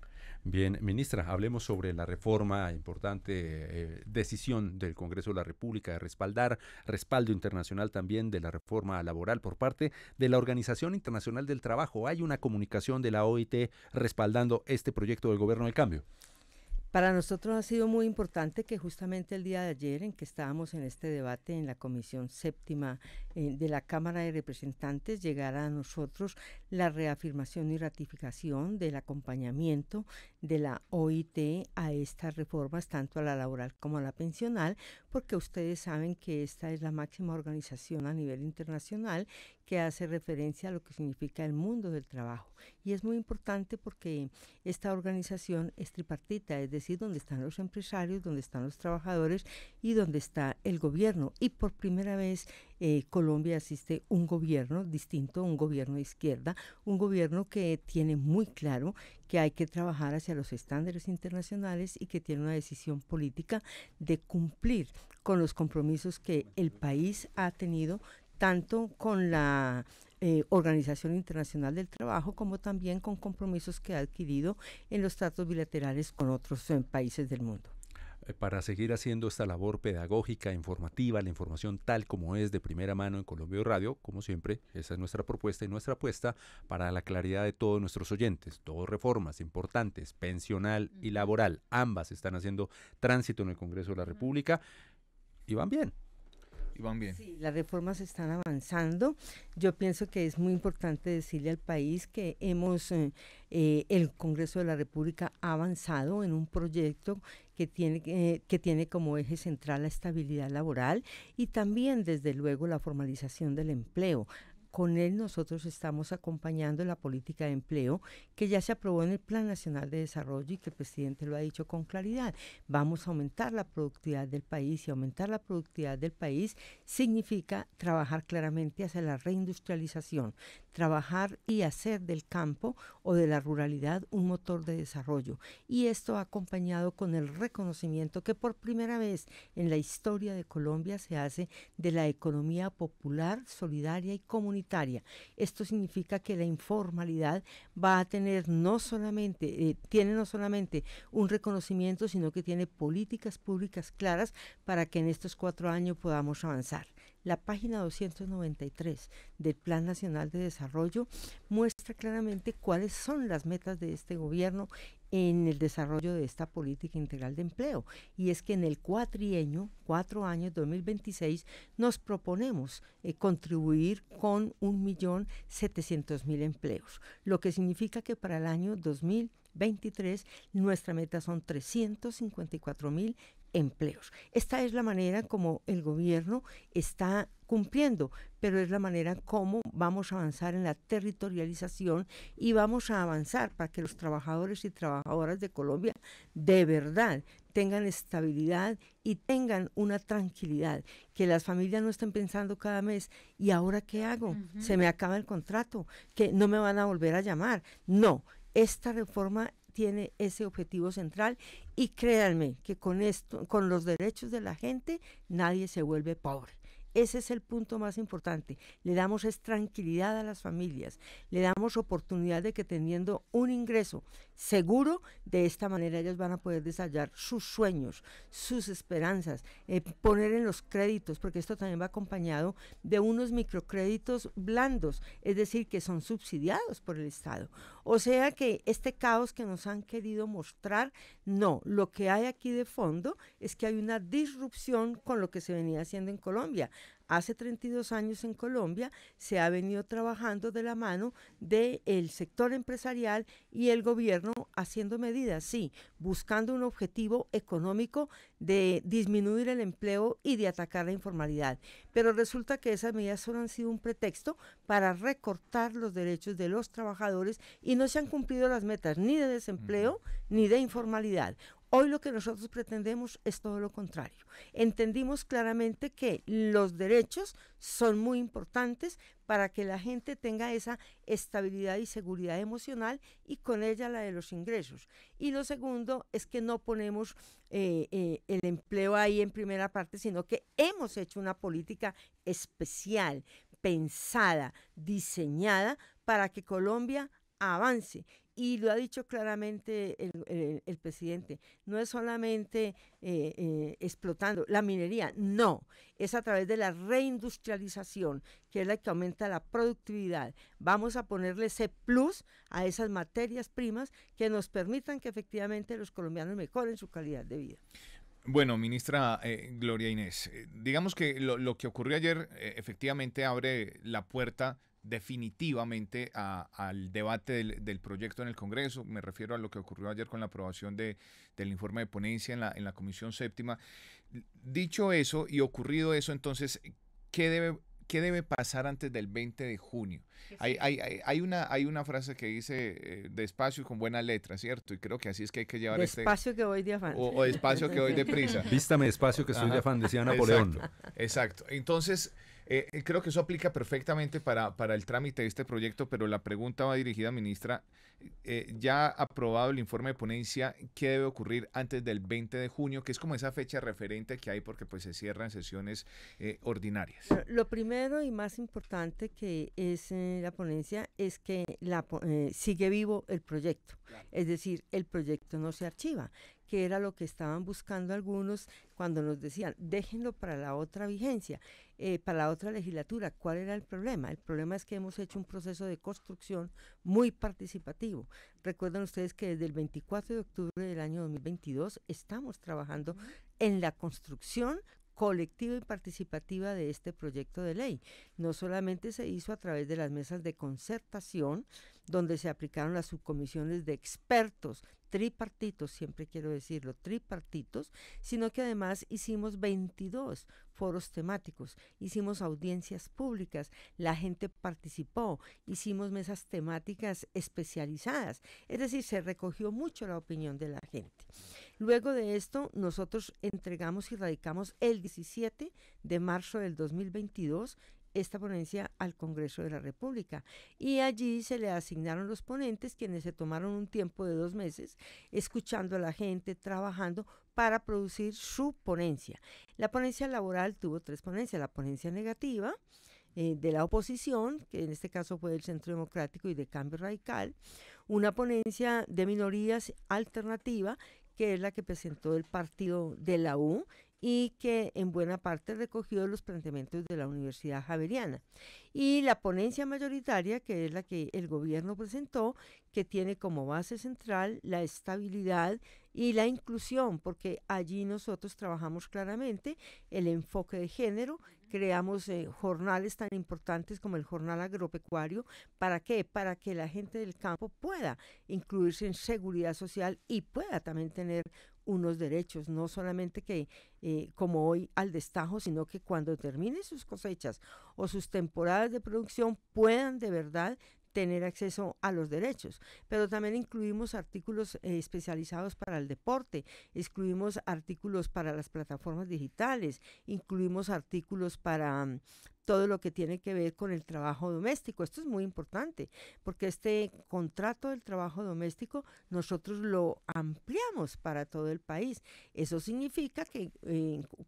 Speaker 2: Bien, ministra, hablemos sobre la reforma, importante eh, decisión del Congreso de la República de respaldar, respaldo internacional también de la reforma laboral por parte de la Organización Internacional del Trabajo. Hay una comunicación de la OIT respaldando este proyecto del Gobierno del Cambio.
Speaker 14: Para nosotros ha sido muy importante que justamente el día de ayer en que estábamos en este debate en la Comisión Séptima eh, de la Cámara de Representantes llegará a nosotros la reafirmación y ratificación del acompañamiento de la OIT a estas reformas, tanto a la laboral como a la pensional, porque ustedes saben que esta es la máxima organización a nivel internacional que hace referencia a lo que significa el mundo del trabajo. Y es muy importante porque esta organización es tripartita, es decir, donde están los empresarios, donde están los trabajadores y donde está el gobierno. Y por primera vez eh, Colombia asiste un gobierno distinto, un gobierno de izquierda, un gobierno que tiene muy claro que hay que trabajar hacia los estándares internacionales y que tiene una decisión política de cumplir con los compromisos que el país ha tenido tanto con la eh, Organización Internacional del Trabajo como también con compromisos que ha adquirido en los tratos bilaterales con otros eh, países del mundo.
Speaker 2: Eh, para seguir haciendo esta labor pedagógica, informativa, la información tal como es de primera mano en Colombia Radio, como siempre, esa es nuestra propuesta y nuestra apuesta para la claridad de todos nuestros oyentes. Dos reformas importantes, pensional y laboral, ambas están haciendo tránsito en el Congreso de la República y van
Speaker 14: bien. Y van bien. Sí, las reformas están avanzando. Yo pienso que es muy importante decirle al país que hemos, eh, eh, el Congreso de la República ha avanzado en un proyecto que tiene, eh, que tiene como eje central la estabilidad laboral y también, desde luego, la formalización del empleo con él nosotros estamos acompañando la política de empleo que ya se aprobó en el Plan Nacional de Desarrollo y que el presidente lo ha dicho con claridad. Vamos a aumentar la productividad del país y aumentar la productividad del país significa trabajar claramente hacia la reindustrialización trabajar y hacer del campo o de la ruralidad un motor de desarrollo. Y esto acompañado con el reconocimiento que por primera vez en la historia de Colombia se hace de la economía popular, solidaria y comunitaria. Esto significa que la informalidad va a tener no solamente, eh, tiene no solamente un reconocimiento, sino que tiene políticas públicas claras para que en estos cuatro años podamos avanzar. La página 293 del Plan Nacional de Desarrollo muestra claramente cuáles son las metas de este gobierno en el desarrollo de esta política integral de empleo. Y es que en el cuatrienio, cuatro años, 2026, nos proponemos eh, contribuir con 1.700.000 empleos, lo que significa que para el año 2023 nuestra meta son 354.000 empleos. Esta es la manera como el gobierno está cumpliendo, pero es la manera como vamos a avanzar en la territorialización y vamos a avanzar para que los trabajadores y trabajadoras de Colombia de verdad tengan estabilidad y tengan una tranquilidad, que las familias no estén pensando cada mes, ¿y ahora qué hago? Se me acaba el contrato, que no me van a volver a llamar. No, esta reforma tiene ese objetivo central y créanme que con esto, con los derechos de la gente, nadie se vuelve pobre. Ese es el punto más importante. Le damos tranquilidad a las familias, le damos oportunidad de que teniendo un ingreso seguro, de esta manera ellos van a poder desarrollar sus sueños, sus esperanzas, eh, poner en los créditos, porque esto también va acompañado de unos microcréditos blandos, es decir, que son subsidiados por el Estado. O sea que este caos que nos han querido mostrar, no, lo que hay aquí de fondo es que hay una disrupción con lo que se venía haciendo en Colombia hace 32 años en Colombia se ha venido trabajando de la mano del sector empresarial y el gobierno haciendo medidas, sí, buscando un objetivo económico de disminuir el empleo y de atacar la informalidad. Pero resulta que esas medidas solo han sido un pretexto para recortar los derechos de los trabajadores y no se han cumplido las metas ni de desempleo ni de informalidad. Hoy lo que nosotros pretendemos es todo lo contrario. Entendimos claramente que los derechos son muy importantes para que la gente tenga esa estabilidad y seguridad emocional y con ella la de los ingresos. Y lo segundo es que no ponemos eh, eh, el empleo ahí en primera parte, sino que hemos hecho una política especial, pensada, diseñada para que Colombia avance y lo ha dicho claramente el, presidente, no es solamente eh, eh, explotando la minería, no, es a través de la reindustrialización, que es la que aumenta la productividad. Vamos a ponerle ese plus a esas materias primas que nos permitan que efectivamente los colombianos mejoren su calidad de vida.
Speaker 3: Bueno, ministra eh, Gloria Inés, digamos que lo, que ocurrió ayer efectivamente abre la puerta definitivamente al debate del, proyecto en el Congreso. Me refiero a lo que ocurrió ayer con la aprobación del informe de ponencia en la, en la Comisión Séptima. Dicho eso y ocurrido eso, entonces, ¿qué debe debe pasar antes del 20 de junio? Hay, una, hay una frase que dice eh, despacio y con buena letra, ¿cierto? Y creo que así es que hay que llevar este... Despacio que voy de afán. O, espacio despacio que voy deprisa. Vístame despacio que soy de afán, decía Napoleón. exacto. Entonces, eh, eh, creo que eso aplica perfectamente para, para el trámite de este proyecto, pero la pregunta va dirigida, ministra, eh, ya aprobado el informe de ponencia, ¿qué debe ocurrir antes del 20 de junio? Que es como esa fecha referente que hay porque pues se cierran sesiones eh, ordinarias.
Speaker 14: Lo, primero y más importante que es la ponencia es que la, eh, sigue vivo el proyecto. Es decir, el proyecto no se archiva, que era lo que estaban buscando algunos cuando nos decían, déjenlo para la otra vigencia, para la otra legislatura. ¿Cuál era el problema? El problema es que hemos hecho un proceso de construcción muy participativo Recuerden ustedes que desde el 24 de octubre del año 2022 estamos trabajando en la construcción colectiva y participativa de este proyecto de ley. No solamente se hizo a través de las mesas de concertación, donde se aplicaron las subcomisiones de expertos tripartitos, siempre quiero decirlo, tripartitos, sino que además hicimos 22 foros temáticos, hicimos audiencias públicas, la gente participó, hicimos mesas temáticas especializadas, es decir, se recogió mucho la opinión de la gente. Luego de esto, nosotros entregamos y radicamos el 17 de marzo del 2022 esta ponencia al Congreso de la República. Y allí se le asignaron los ponentes, quienes se tomaron un tiempo de dos meses escuchando a la gente, trabajando para producir su ponencia. La ponencia laboral tuvo tres ponencias, la ponencia negativa eh, de la oposición, que en este caso fue el Centro Democrático y de Cambio Radical, una ponencia de minorías alternativa, que es la que presentó el partido de la U, y que en buena parte recogió los planteamientos de la Universidad Javeriana. Y la ponencia mayoritaria, que es la que el gobierno presentó, que tiene como base central la estabilidad y la inclusión, porque allí nosotros trabajamos claramente el enfoque de género, creamos eh, jornales tan importantes como el jornal agropecuario. ¿Para qué? Para que la gente del campo pueda incluirse en seguridad social y pueda también tener unos derechos, no solamente que eh, como hoy al destajo, sino que cuando termine sus cosechas o sus temporadas de producción puedan de verdad tener acceso a los derechos, pero también incluimos artículos eh, especializados para el deporte, excluimos artículos para las plataformas digitales, incluimos artículos para mm, todo lo que tiene que ver con el trabajo doméstico. Esto es muy importante porque este contrato del trabajo doméstico nosotros lo ampliamos para todo el país. Eso significa que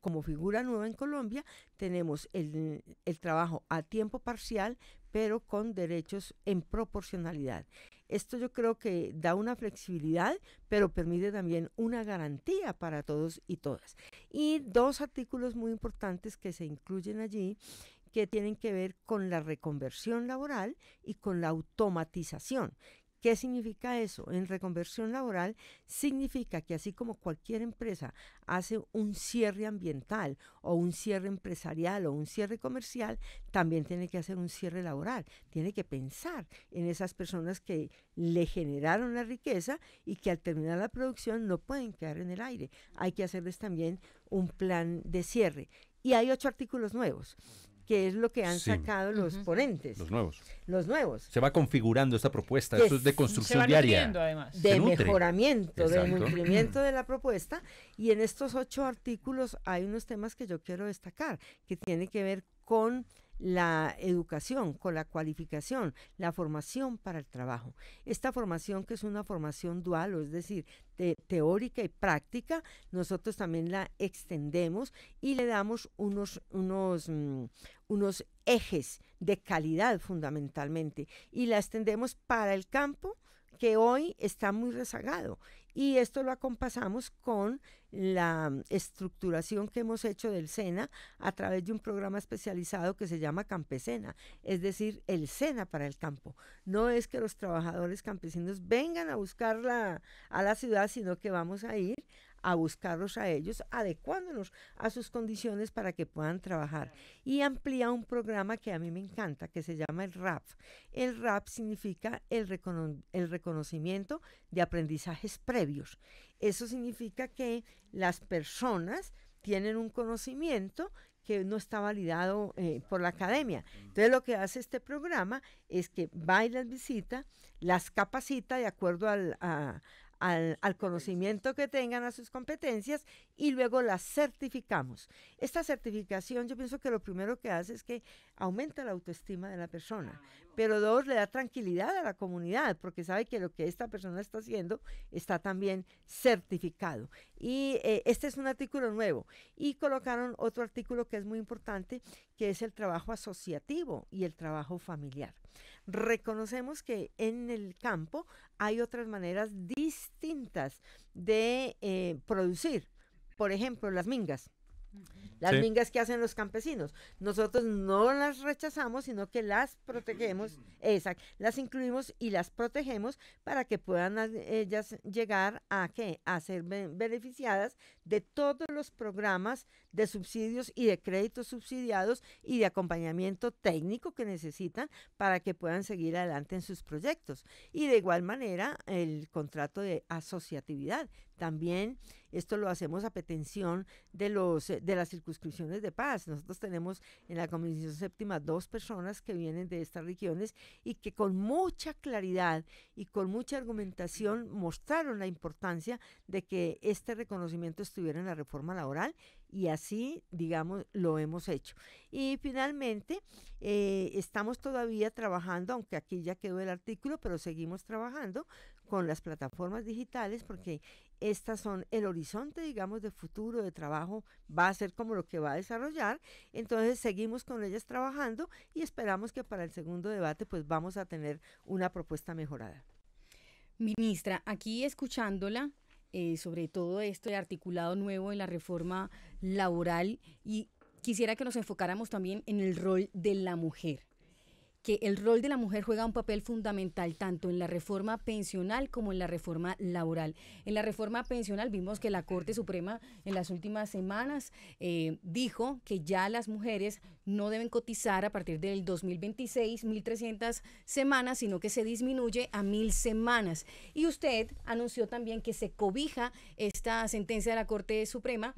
Speaker 14: como figura nueva en Colombia tenemos el, el trabajo a tiempo parcial, pero con derechos en proporcionalidad. Esto yo creo que da una flexibilidad, pero permite también una garantía para todos y todas. Y dos artículos muy importantes que se incluyen allí que tienen que ver con la reconversión laboral y con la automatización, ¿Qué significa eso? En reconversión laboral significa que así como cualquier empresa hace un cierre ambiental o un cierre empresarial o un cierre comercial, también tiene que hacer un cierre laboral. Tiene que pensar en esas personas que le generaron la riqueza y que al terminar la producción no pueden quedar en el aire. Hay que hacerles también un plan de cierre. Y hay ocho artículos nuevos que es lo que han sacado los ponentes. Los nuevos. Los nuevos.
Speaker 2: Se va configurando esta propuesta, esto es de construcción diaria. De mejoramiento, de
Speaker 14: cumplimiento de la propuesta. Y en estos ocho artículos hay unos temas que yo quiero destacar, que tiene que ver con la educación, con la cualificación, la formación para el trabajo. Esta formación que es una formación dual, es decir, teórica y práctica, nosotros también la extendemos y le damos unos, mm, unos ejes de calidad fundamentalmente y la extendemos para el campo que hoy está muy rezagado y esto lo acompasamos con la mm, estructuración que hemos hecho del SENA a través de un programa especializado que se llama Campesena, es decir, el SENA para el campo. No es que los trabajadores campesinos vengan a buscarla a la ciudad, sino que vamos a ir a buscarlos a ellos, adecuándonos a sus condiciones para que puedan trabajar. Y amplía un programa que a mí me encanta, que se llama el RAP. El RAP significa el, reconocimiento de aprendizajes previos. Eso significa que las personas tienen un conocimiento que no está validado eh, por la academia. Entonces lo que hace este programa es que va y las visita, las capacita de acuerdo al, a, al, conocimiento que tengan, a sus competencias y luego las certificamos. Esta certificación yo pienso que lo primero que hace es que aumenta la autoestima de la persona, pero dos, le da tranquilidad a la comunidad porque sabe que lo que esta persona está haciendo está también certificado. Y eh, este es un artículo nuevo. Y colocaron otro artículo que es muy importante, que es el trabajo asociativo y el trabajo familiar. Reconocemos que en el campo hay otras maneras distintas de eh, producir. Por ejemplo, las mingas las mingas que hacen los campesinos. Nosotros no las rechazamos, sino que las protegemos, exacto las incluimos y las protegemos para que puedan eh, ellas llegar a A ser beneficiadas de todos los programas de subsidios y de créditos subsidiados y de acompañamiento técnico que necesitan para que puedan seguir adelante en sus proyectos. Y de igual manera, el contrato de asociatividad también esto lo hacemos a petición de los eh, de las circunscripciones de paz. Nosotros tenemos en la Comisión Séptima dos personas que vienen de estas regiones y que con mucha claridad y con mucha argumentación mostraron la importancia de que este reconocimiento estuviera en la reforma laboral y así, digamos, lo hemos hecho. Y finalmente, eh, estamos todavía trabajando, aunque aquí ya quedó el artículo, pero seguimos trabajando con las plataformas digitales porque estas son el horizonte, digamos, de futuro, de trabajo, va a ser como lo que va a desarrollar. Entonces seguimos con ellas trabajando y esperamos que para el segundo debate pues vamos a tener una propuesta mejorada.
Speaker 4: Ministra, aquí escuchándola eh, sobre todo esto de articulado nuevo en la reforma laboral y quisiera que nos enfocáramos también en el rol de la mujer que el rol de la mujer juega un papel fundamental tanto en la reforma pensional como en la reforma laboral. En la reforma pensional vimos que la Corte Suprema en las últimas semanas eh, dijo que ya las mujeres no deben cotizar a partir del 2026 1.300 semanas, sino que se disminuye a 1.000 semanas. Y usted anunció también que se cobija esta sentencia de la Corte Suprema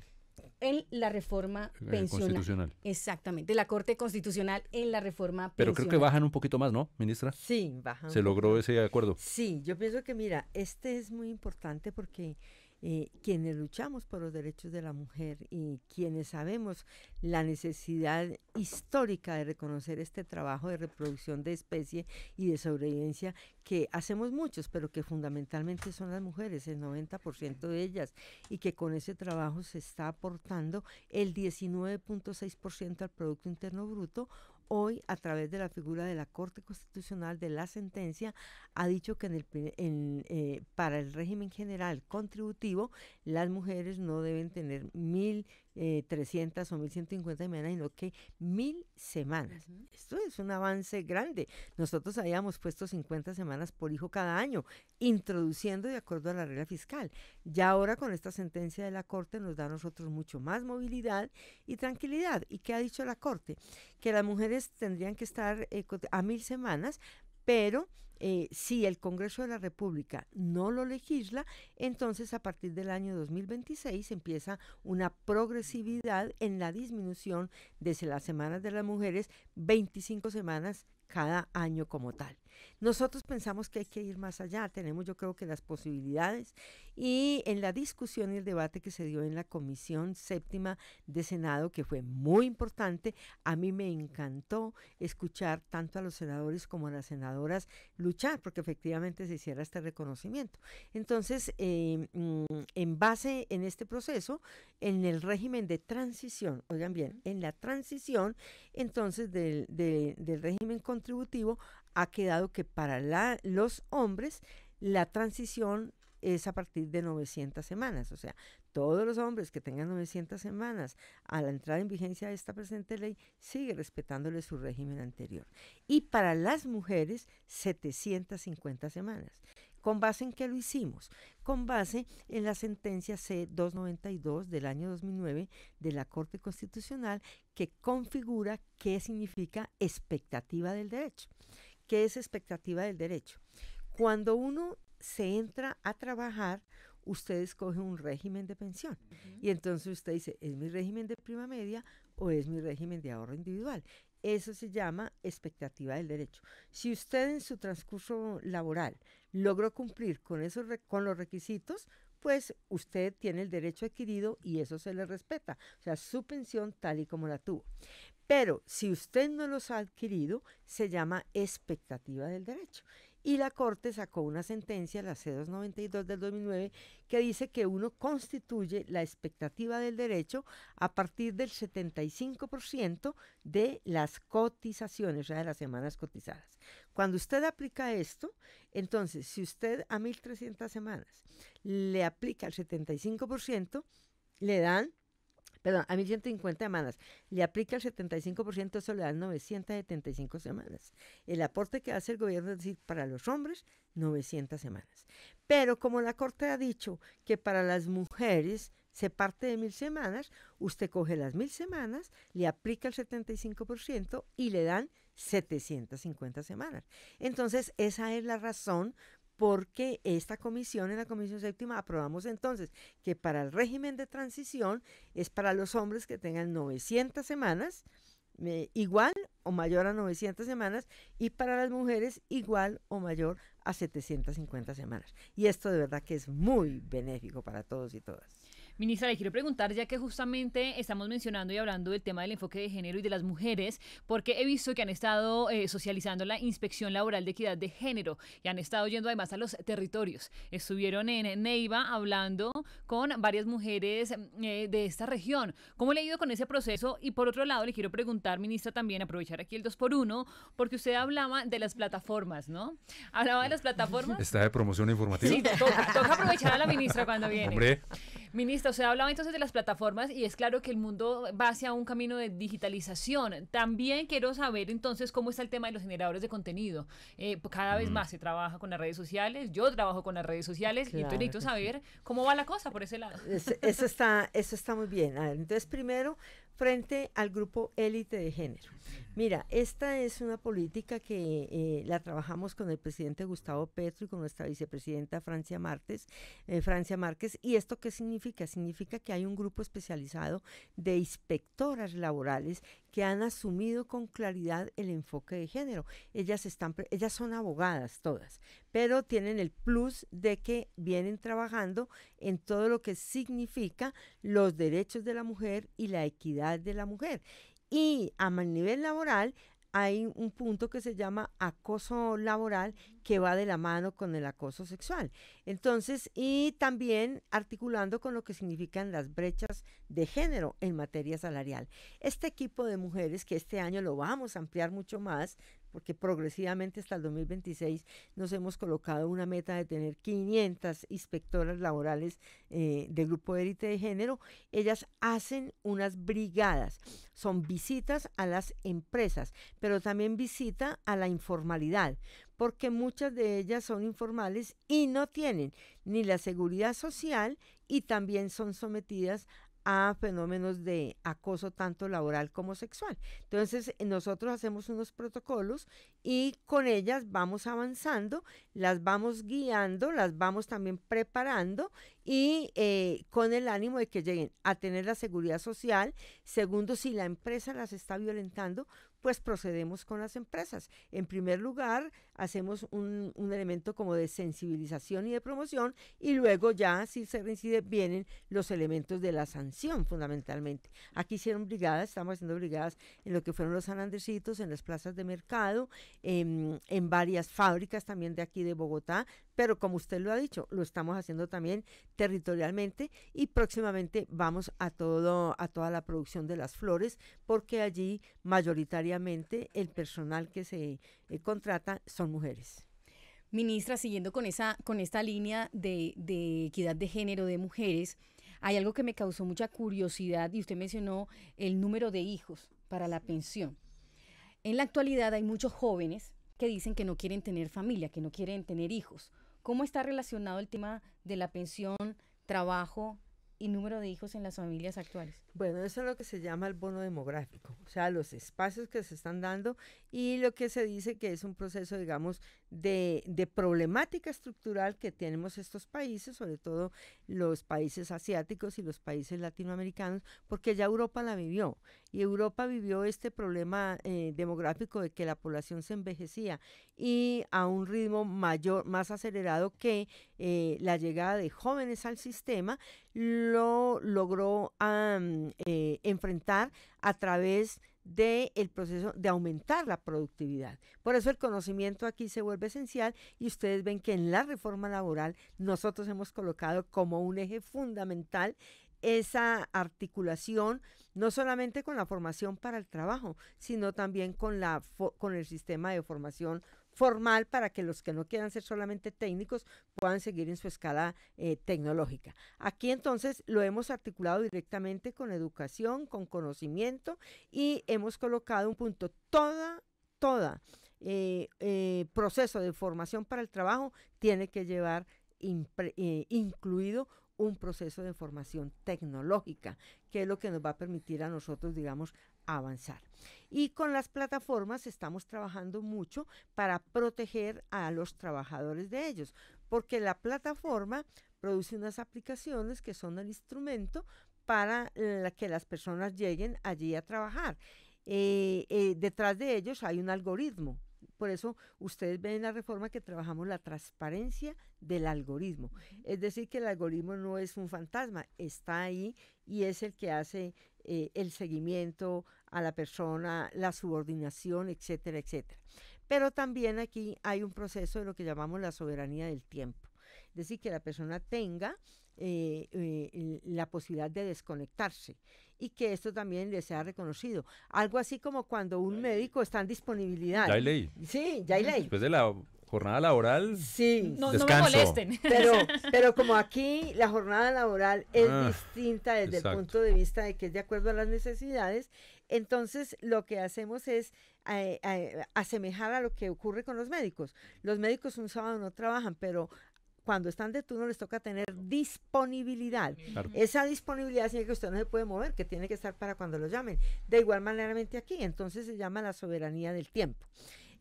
Speaker 4: en la reforma eh, Constitucional. Exactamente, la Corte Constitucional en la reforma Pero Pero creo que bajan
Speaker 2: un poquito más, ¿no, ministra? Sí, bajan. ¿Se logró ese acuerdo?
Speaker 14: Sí,
Speaker 4: yo pienso que, mira, este es muy importante
Speaker 14: porque eh, quienes luchamos por los derechos de la mujer y quienes sabemos la necesidad histórica de reconocer este trabajo de reproducción de especie y de sobrevivencia que hacemos muchos, pero que fundamentalmente son las mujeres, el 90% de ellas, y que con ese trabajo se está aportando el 19.6% al Producto Interno Bruto hoy a través de la figura de la Corte Constitucional de la sentencia ha dicho que en el, eh, para el régimen general contributivo las mujeres no deben tener mil 300 eh, o 1150 semanas, sino que mil semanas. Esto es un avance grande. Nosotros habíamos puesto 50 semanas por hijo cada año, introduciendo de acuerdo a la regla fiscal. Ya ahora con esta sentencia de la Corte nos da a nosotros mucho más movilidad y tranquilidad. ¿Y qué ha dicho la Corte? Que las mujeres tendrían que estar eh, a mil semanas pero eh, si el Congreso de la República no lo legisla, entonces a partir del año 2026 empieza una progresividad en la disminución desde las semanas de las mujeres, 25 semanas cada año como tal. Nosotros pensamos que hay que ir más allá, tenemos yo creo que las posibilidades y en la discusión y el debate que se dio en la Comisión Séptima de Senado, que fue muy importante, a mí me encantó escuchar tanto a los senadores como a las senadoras luchar porque efectivamente se hiciera este reconocimiento. Entonces, eh, mm, en base en este proceso, en el régimen de transición, oigan bien, en la transición entonces del, del régimen contributivo ha quedado que para los hombres la transición es a partir de 900 semanas. O sea, todos los hombres que tengan 900 semanas a la entrada en vigencia de esta presente ley sigue respetándole su régimen anterior. Y para las mujeres, 750 semanas. ¿Con base en qué lo hicimos? Con base en la sentencia C-292 del año 2009 de la Corte Constitucional que configura qué significa expectativa del derecho. ¿Qué es expectativa del derecho. Cuando uno se entra a trabajar, usted escoge un régimen de pensión. Y entonces usted dice, ¿es mi régimen de prima media o es mi régimen de ahorro individual? Eso se llama expectativa del derecho. Si usted en su transcurso laboral logró cumplir con, esos con los requisitos, pues usted tiene el derecho adquirido y eso se le respeta. O sea, su pensión tal y como la tuvo. Pero si usted no los ha adquirido, se llama expectativa del derecho. Y la Corte sacó una sentencia, la C-292 del 2009, que dice que uno constituye la expectativa del derecho a partir del 75% de las cotizaciones, o sea, de las semanas cotizadas. Cuando usted aplica esto, entonces, si usted a 1.300 semanas le aplica el 75%, le dan perdón, a 1150 semanas. Le aplica el 75%, eso le da 975 semanas. El aporte que hace el gobierno, es decir, para los hombres, 900 semanas. Pero como la Corte ha dicho que para las mujeres se parte de 1,000 semanas, usted coge las 1,000 semanas, le aplica el 75% y le dan 750 semanas. Entonces, esa es la razón porque esta comisión, en la comisión séptima, aprobamos entonces que para el régimen de transición es para los hombres que tengan 900 semanas, eh, igual o mayor a 900 semanas, y para las mujeres igual o mayor a 750 semanas. Y esto de verdad que es muy benéfico para todos y todas.
Speaker 5: Ministra, le quiero preguntar, ya que justamente estamos mencionando y hablando del tema del enfoque de género y de las mujeres, porque he visto que han estado eh, socializando la inspección laboral de equidad de género y han estado yendo además a los territorios. Estuvieron en Neiva hablando con varias mujeres eh, de esta región. ¿Cómo le ha ido con ese proceso? Y por otro lado, le quiero preguntar, ministra, también aprovechar aquí el 2x1, porque usted hablaba de las plataformas, ¿no? Hablaba de las plataformas. Está
Speaker 2: de promoción informativa. Sí,
Speaker 5: toca aprovechar a la ministra cuando viene. Hombre. Ministra, usted hablaba entonces de las plataformas y es claro que el mundo va hacia un camino de digitalización. También quiero saber entonces cómo está el tema de los generadores de contenido. Eh, pues cada vez mm. más se trabaja con las redes sociales, yo trabajo con las redes sociales y tú necesito saber cómo va la cosa por ese lado. eso,
Speaker 14: está, eso está muy bien. Ah, entonces, primero, frente al grupo élite de género. Mira, esta es una política que eh, la trabajamos con el presidente Gustavo Petro y con nuestra vicepresidenta eh, Francia Márquez. ¿Y esto qué significa? Significa que hay un grupo especializado de inspectoras laborales que han asumido con claridad el enfoque de género. Ellas, están, ellas son abogadas todas, pero tienen el plus de que vienen trabajando en todo lo que significa los derechos de la mujer y la equidad de la mujer. Y a nivel laboral hay un punto que se llama acoso laboral que va de la mano con el acoso sexual. Entonces, y también articulando con lo que significan las brechas de género en materia salarial. Este equipo de mujeres, que este año lo vamos a ampliar mucho más, porque progresivamente hasta el 2026 nos hemos colocado una meta de tener 500 inspectoras laborales eh, del grupo de élite de género. Ellas hacen unas brigadas, son visitas a las empresas, pero también visita a la informalidad, porque muchas de ellas son informales y no tienen ni la seguridad social y también son sometidas a a fenómenos de acoso tanto laboral como sexual. Entonces, eh, nosotros hacemos unos protocolos y con ellas vamos avanzando, las vamos guiando, las vamos también preparando y eh, con el ánimo de que lleguen a tener la seguridad social. Segundo, si la empresa las está violentando, pues procedemos con las empresas. En primer lugar, hacemos un, elemento como de sensibilización y de promoción y luego ya si se reincide vienen los elementos de la sanción fundamentalmente. Aquí hicieron brigadas, estamos haciendo brigadas en lo que fueron los sanandecitos, en las plazas de mercado, en, varias fábricas también de aquí de Bogotá, pero como usted lo ha dicho, lo estamos haciendo también territorialmente y próximamente vamos a todo a toda la producción de las flores porque allí mayoritariamente el personal que se eh, contrata son mujeres.
Speaker 4: Ministra, siguiendo con, esa, con esta línea de, de equidad de género de mujeres, hay algo que me causó mucha curiosidad y usted mencionó el número de hijos para la pensión. En la actualidad hay muchos jóvenes que dicen que no quieren tener familia, que no quieren tener hijos. ¿Cómo está relacionado el tema de la pensión, trabajo y número de hijos en las familias actuales? Bueno, eso es lo que se llama el bono
Speaker 14: demográfico, o sea, los espacios que se están dando y lo que se dice que es un proceso, digamos, de, problemática estructural que tenemos estos países, sobre todo los países asiáticos y los países latinoamericanos, porque ya Europa la vivió. Y Europa vivió este problema eh, demográfico de que la población se envejecía y a un ritmo mayor, más acelerado que eh, la llegada de jóvenes al sistema, lo logró eh, enfrentar a través de del de proceso de aumentar la productividad. Por eso el conocimiento aquí se vuelve esencial y ustedes ven que en la reforma laboral nosotros hemos colocado como un eje fundamental esa articulación no solamente con la formación para el trabajo, sino también con, la, con el sistema de formación formal para que los que no quieran ser solamente técnicos puedan seguir en su escala eh, tecnológica. Aquí entonces lo hemos articulado directamente con educación, con conocimiento y hemos colocado un punto, toda, toda eh, eh, proceso de formación para el trabajo tiene que llevar incluido un proceso de formación tecnológica, que es lo que nos va a permitir a nosotros, digamos, avanzar. Y con las plataformas estamos trabajando mucho para proteger a los trabajadores de ellos, porque la plataforma produce unas aplicaciones que son el instrumento para que las personas lleguen allí a trabajar. Eh, eh, detrás de ellos hay un algoritmo. Por eso ustedes ven la reforma que trabajamos la transparencia del algoritmo. Es decir, que el algoritmo no es un fantasma, está ahí y es el que hace eh, el seguimiento a la persona, la subordinación, etcétera, etcétera. Pero también aquí hay un proceso de lo que llamamos la soberanía del tiempo. Es decir, que la persona tenga eh, eh, la posibilidad de desconectarse y que esto también le sea reconocido. Algo así como cuando un médico está en disponibilidad. Ya hay ley. Sí, ya hay ley.
Speaker 2: Después de la jornada laboral. Sí, no, no me molesten.
Speaker 14: Pero, pero como aquí la jornada laboral es ah, distinta desde el punto de vista de que es de acuerdo a las necesidades, entonces lo que hacemos es eh, eh, asemejar a lo que ocurre con los médicos. Los médicos un sábado no trabajan, pero cuando están de turno les toca tener disponibilidad. Esa disponibilidad significa que usted no se puede mover, que tiene que estar para cuando lo llamen. De igual manera aquí, entonces se llama la soberanía del tiempo.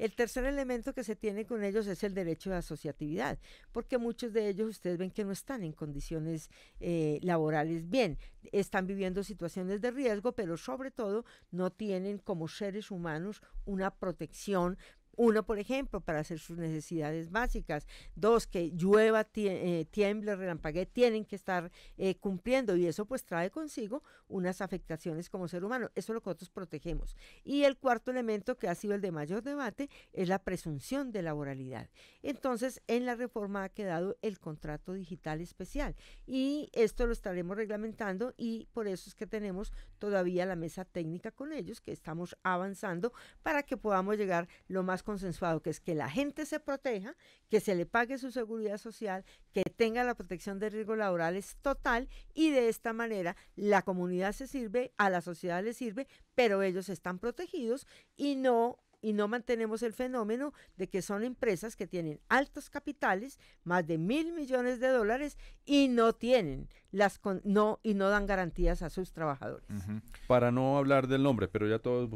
Speaker 14: El tercer elemento que se tiene con ellos es el derecho de asociatividad, porque muchos de ellos ustedes ven que no están en condiciones eh, laborales bien, están viviendo situaciones de riesgo, pero sobre todo no tienen como seres humanos una protección uno, por ejemplo, para hacer sus necesidades básicas. Dos, que llueva, eh, tiemble, relampague tienen que estar eh, cumpliendo. Y eso pues trae consigo unas afectaciones como ser humano. Eso es lo que nosotros protegemos. Y el cuarto elemento que ha sido el de mayor debate es la presunción de laboralidad. Entonces, en la reforma ha quedado el contrato digital especial. Y esto lo estaremos reglamentando y por eso es que tenemos todavía la mesa técnica con ellos, que estamos avanzando para que podamos llegar lo más consensuado, que es que la gente se proteja, que se le pague su seguridad social, que tenga la protección de riesgos laborales total y de esta manera la comunidad se sirve, a la sociedad le sirve, pero ellos están protegidos y no y no mantenemos el fenómeno de que son empresas que tienen altos capitales, más de mil millones de dólares, y no tienen las no y no dan garantías a sus trabajadores.
Speaker 2: Para no hablar del nombre, pero ya todos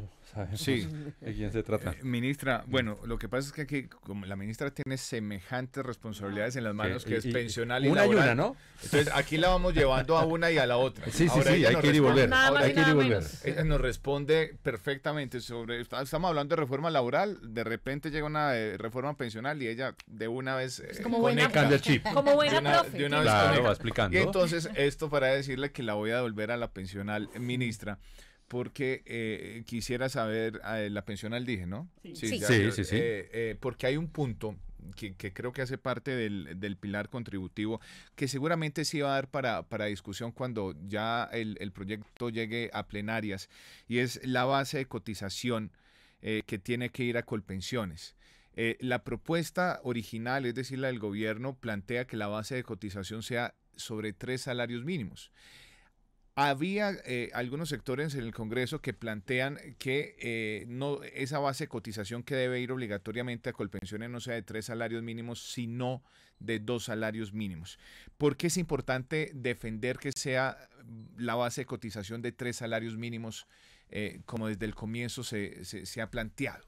Speaker 2: sí. de quién se trata. Eh,
Speaker 3: ministra, bueno, lo que pasa es que aquí como la ministra tiene semejantes responsabilidades en las manos, que es pensional y, laboral. ¿no? Entonces aquí la vamos llevando a una y a la otra. Sí, sí, sí, hay que ir y volver. hay que ir nos responde perfectamente sobre, estamos hablando de reforma laboral, de repente llega una eh, reforma pensional y ella de una vez es eh, como Buena, chip. Como buena profe. va explicando. entonces esto para decirle que la voy a devolver a la pensional ministra porque eh, quisiera saber ah, eh, la pensión al dije, ¿no? Sí, sí, sí, sí, eh, porque hay un punto que, creo que hace parte del, pilar contributivo que seguramente sí va a dar para, discusión cuando ya el, el proyecto llegue a plenarias y es la base de cotización que tiene que ir a Colpensiones. la propuesta original, es decir, la del gobierno, plantea que la base de cotización sea sobre tres salarios mínimos. Había eh, algunos sectores en el Congreso que plantean que eh, no, esa base de cotización que debe ir obligatoriamente a Colpensiones no sea de tres salarios mínimos, sino de dos salarios mínimos. ¿Por qué es importante defender que sea la base de cotización de tres salarios mínimos, eh, como desde el comienzo se, se, se ha planteado?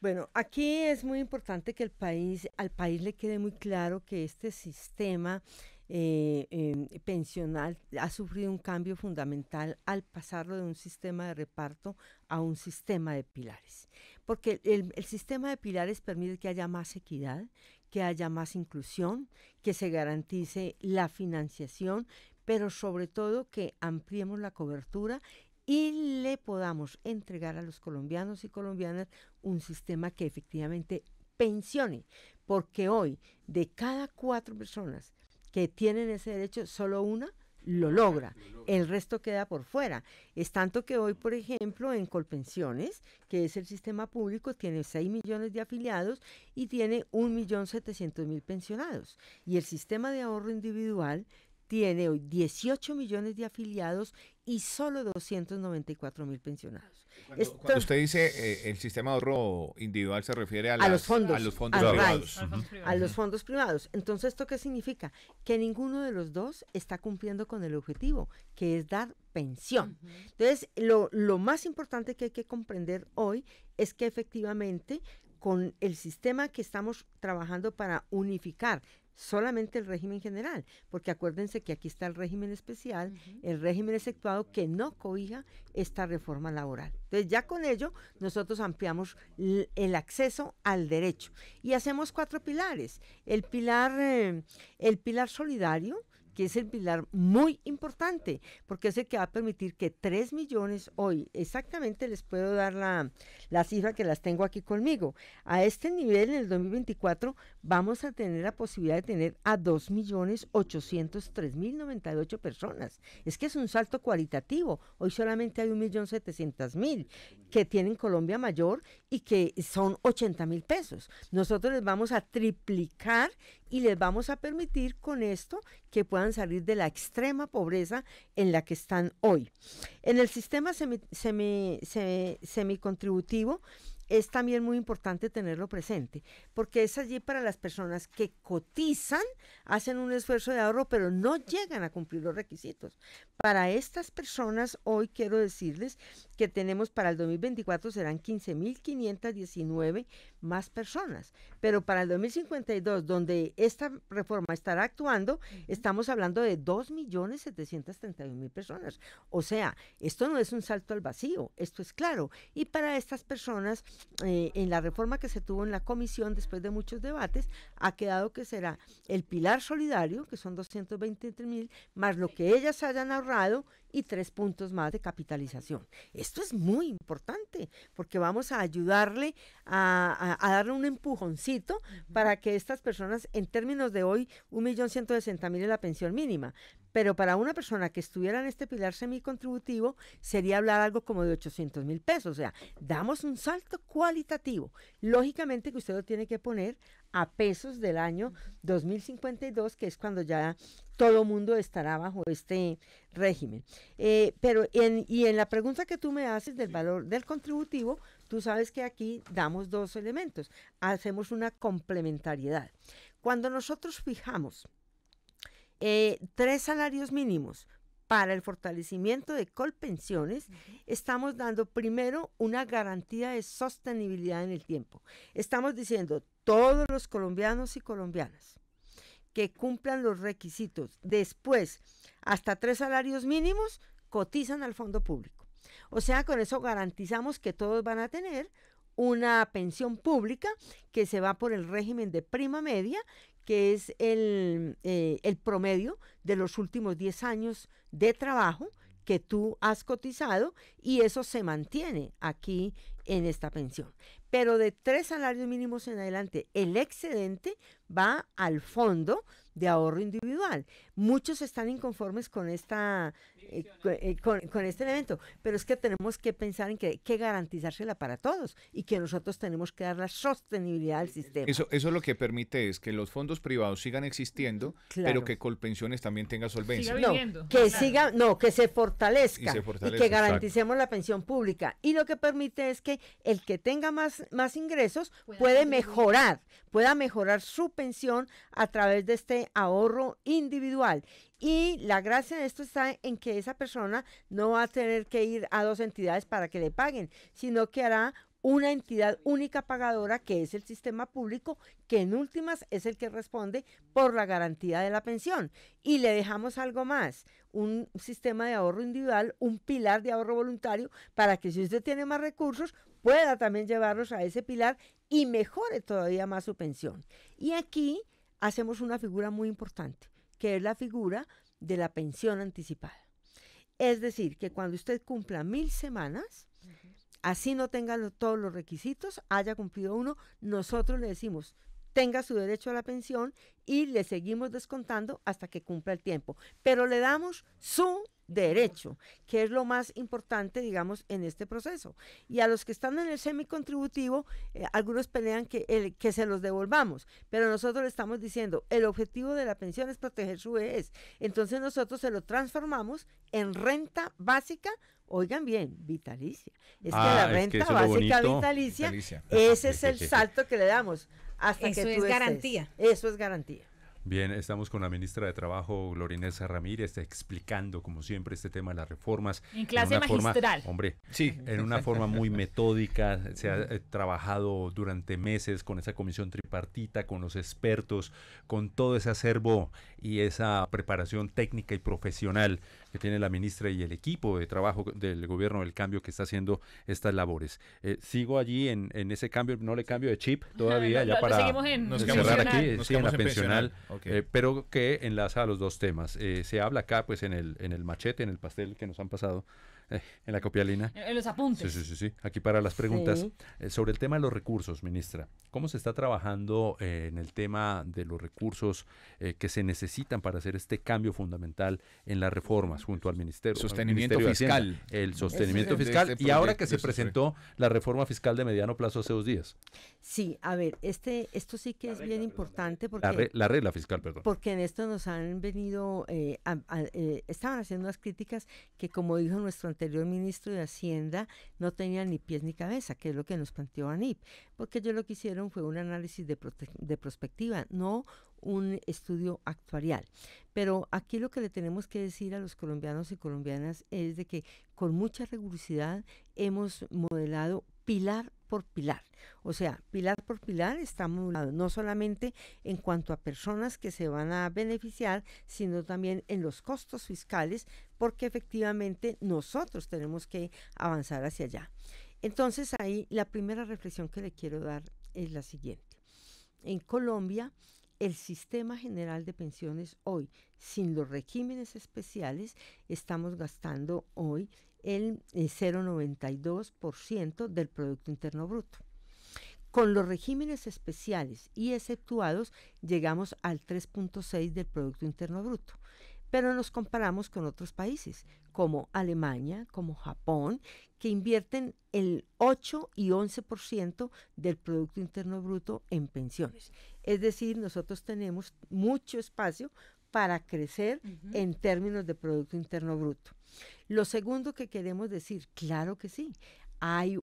Speaker 14: Bueno, aquí es muy importante que el país, al país le quede muy claro que este sistema eh, em, pensional ha sufrido un cambio fundamental al pasarlo de un sistema de reparto a un sistema de pilares. Porque el, el sistema de pilares permite que haya más equidad, que haya más inclusión, que se garantice la financiación, pero sobre todo que ampliemos la cobertura y le podamos entregar a los colombianos y colombianas un sistema que efectivamente pensione, porque hoy de cada cuatro personas que tienen ese derecho, solo una lo logra, el resto queda por fuera. Es tanto que hoy, por ejemplo, en Colpensiones, que es el sistema público, tiene 6 millones de afiliados y tiene 1.700.000 pensionados. Y el sistema de ahorro individual tiene hoy 18 millones de afiliados y solo 294 mil pensionados.
Speaker 3: Cuando, usted dice eh, el sistema de ahorro individual se refiere a, los fondos, a los fondos privados.
Speaker 14: A los fondos privados. Entonces, ¿esto qué significa? Que ninguno de los dos está cumpliendo con el objetivo, que es dar pensión. Entonces, lo, lo más importante que hay que comprender hoy es que efectivamente con el sistema que estamos trabajando para unificar solamente el régimen general, porque acuérdense que aquí está el régimen especial, el régimen exceptuado que no cobija esta reforma laboral. Entonces ya con ello nosotros ampliamos el acceso al derecho y hacemos cuatro pilares. El pilar, eh, el pilar solidario, que es el pilar muy importante, porque es el que va a permitir que 3 millones hoy, exactamente les puedo dar la cifra que las tengo aquí conmigo, a este nivel en el 2024 vamos a tener la posibilidad de tener a 2.803.098 personas. Es que es un salto cualitativo. Hoy solamente hay 1.700.000 que tienen Colombia Mayor y que son 80.000 pesos. Nosotros les vamos a triplicar y les vamos a permitir con esto que puedan salir de la extrema pobreza en la que están hoy. En el sistema semi, semi, semicontributivo, es también muy importante tenerlo presente, porque es allí para las personas que cotizan, hacen un esfuerzo de ahorro, pero no llegan a cumplir los requisitos. Para estas personas, hoy quiero decirles que tenemos para el 2024 serán 15.519 más personas. Pero para el 2052, donde esta reforma estará actuando, estamos hablando de 2.731.000 personas. O sea, esto no es un salto al vacío, esto es claro. Y para estas personas, eh, en la reforma que se tuvo en la comisión después de muchos debates, ha quedado que será el pilar solidario, que son 223.000, más lo que ellas hayan ahorrado y tres puntos más de capitalización. Esto es muy importante porque vamos a ayudarle a, darle un empujoncito para que estas personas, en términos de hoy, 1.160.000 es la pensión mínima, pero para una persona que estuviera en este pilar semicontributivo sería hablar algo como de 800 mil pesos, o sea, damos un salto cualitativo. Lógicamente que usted lo tiene que poner a pesos del año 2052, que es cuando ya todo mundo estará bajo este régimen. Eh, pero y en la pregunta que tú me haces del valor del contributivo, tú sabes que aquí damos dos elementos, hacemos una complementariedad. Cuando nosotros fijamos eh, tres salarios mínimos para el fortalecimiento de colpensiones, estamos dando primero una garantía de sostenibilidad en el tiempo. Estamos diciendo, todos los colombianos y colombianas, que cumplan los requisitos. Después, hasta tres salarios mínimos cotizan al fondo público. O sea, con eso garantizamos que todos van a tener una pensión pública que se va por el régimen de prima media, que es el, eh, promedio de los últimos 10 años de trabajo que tú has cotizado y eso se mantiene aquí en esta pensión pero de tres salarios mínimos en adelante, el excedente va al fondo de ahorro individual. Muchos están inconformes con esta eh, eh, con, este evento, pero es que tenemos que pensar en que, garantizársela para todos y que nosotros tenemos que dar la sostenibilidad al sistema. Eso,
Speaker 3: eso lo que permite es que los fondos privados sigan existiendo, pero que Colpensiones también tenga solvencia. no,
Speaker 14: que siga, no, que se fortalezca y, que garanticemos la pensión pública. Y lo que permite es que el que tenga más, más ingresos puede mejorar, pueda mejorar su pensión a través de este ahorro individual. Y la gracia de esto está en que esa persona no va a tener que ir a dos entidades para que le paguen, sino que hará una entidad única pagadora que es el sistema público, que en últimas es el que responde por la garantía de la pensión. Y le dejamos algo más, un sistema de ahorro individual, un pilar de ahorro voluntario, para que si usted tiene más recursos, pueda también llevarlos a ese pilar y mejore todavía más su pensión. Y aquí hacemos una figura muy importante, que es la figura de la pensión anticipada. Es decir, que cuando usted cumpla mil semanas, así no tenga todos los requisitos, haya cumplido uno, nosotros le decimos, tenga su derecho a la pensión y le seguimos descontando hasta que cumpla el tiempo. Pero le damos su derecho, que es lo más importante, digamos, en este proceso. Y a los que están en el semicontributivo, eh, algunos pelean que, que se los devolvamos, pero nosotros le estamos diciendo, el objetivo de la pensión es proteger su EES, Entonces nosotros se lo transformamos en renta básica oigan bien, vitalicia. Es que ah, la renta básica vitalicia, ese es el salto que le damos hasta Eso que es garantía. Eso es garantía.
Speaker 2: Bien, estamos con la ministra de Trabajo, Glorinesa Ramírez, explicando, como siempre, este tema de las reformas. En clase magistral. hombre, sí. En una forma muy metódica. Se ha eh, trabajado durante meses con esa comisión tripartita, con los expertos, con todo ese acervo y esa preparación técnica y profesional que tiene la ministra y el equipo de trabajo del gobierno del cambio que está haciendo estas labores. Eh, sigo allí en, en, ese cambio, no le cambio de chip todavía, ya para nos cerrar aquí, en la pensional, eh, pero que enlaza a los dos temas. Eh, se habla acá, pues, en el, en el machete, en el pastel que nos han pasado, en la copialina. En los apuntes. Sí, sí, sí, sí. Aquí para las preguntas. Eh, sobre el tema de los recursos, ministra. ¿Cómo se está trabajando eh, en el tema de los recursos eh, que se necesitan para hacer este cambio fundamental en las reformas junto al Ministerio? Sostenimiento el sostenimiento fiscal. el sostenimiento fiscal. Este y ahora que se este presentó la reforma fiscal de mediano plazo hace dos días.
Speaker 14: Sí, a ver, este, esto sí que es bien importante porque... La, regla fiscal, perdón. Porque en esto nos han venido, estaban haciendo unas críticas que como dijo nuestro anterior ministro de Hacienda no tenía ni pies ni cabeza, que es lo que nos planteó ANIP, porque ellos lo que hicieron fue un análisis de, de prospectiva, no un estudio actuarial. Pero aquí lo que le tenemos que decir a los colombianos y colombianas es de que con mucha rigurosidad hemos modelado pilar por pilar. O sea, pilar por pilar estamos no solamente en cuanto a personas que se van a beneficiar, sino también en los costos fiscales, porque efectivamente nosotros tenemos que avanzar hacia allá. Entonces ahí la primera reflexión que le quiero dar es la siguiente. En Colombia, el sistema general de pensiones hoy, sin los regímenes especiales, estamos gastando hoy el 0,92% eh, del Producto Interno Bruto. Con los regímenes especiales y exceptuados llegamos al 3.6 del Producto Interno Bruto, pero nos comparamos con otros países como Alemania, como Japón, que invierten el 8 y 11% del Producto Interno Bruto en pensiones. Es decir, nosotros tenemos mucho espacio para crecer en términos de Producto Interno Bruto. Lo segundo que queremos decir, claro que sí, hay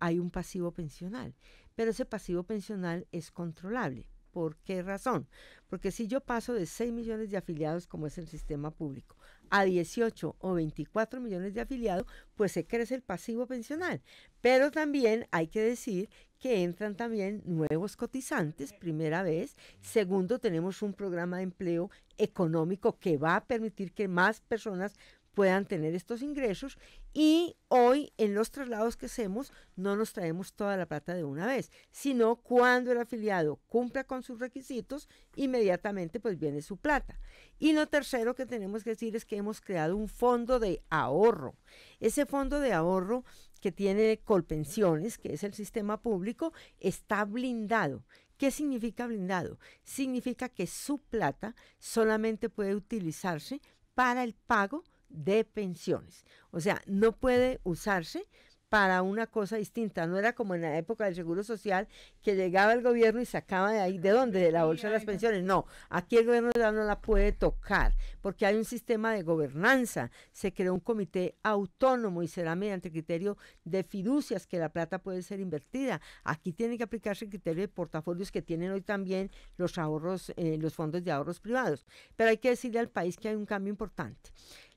Speaker 14: hay un pasivo pensional, pero ese pasivo pensional es controlable. ¿Por qué razón? Porque si yo paso de 6 millones de afiliados, como es el sistema público, a 18 o 24 millones de afiliados, pues se crece el pasivo pensional. Pero también hay que decir que entran también nuevos cotizantes, primera vez. Segundo, tenemos un programa de empleo económico que va a permitir que más personas puedan tener estos ingresos y hoy en los traslados que hacemos no nos traemos toda la plata de una vez, sino cuando el afiliado cumpla con sus requisitos, inmediatamente pues viene su plata. Y lo tercero que tenemos que decir es que hemos creado un fondo de ahorro. Ese fondo de ahorro que tiene Colpensiones, que es el sistema público, está blindado. ¿Qué significa blindado? Significa que su plata solamente puede utilizarse para el pago de pensiones. O sea, no puede usarse para una cosa distinta. No era como en la época del Seguro Social que llegaba el gobierno y sacaba de ahí, ¿de dónde? De la bolsa de las pensiones. No, aquí el gobierno ya no la puede tocar porque hay un sistema de gobernanza. Se creó un comité autónomo y será mediante criterio de fiducias que la plata puede ser invertida. Aquí tiene que aplicarse el criterio de portafolios que tienen hoy también los ahorros, eh, los fondos de ahorros privados. Pero hay que decirle al país que hay un cambio importante.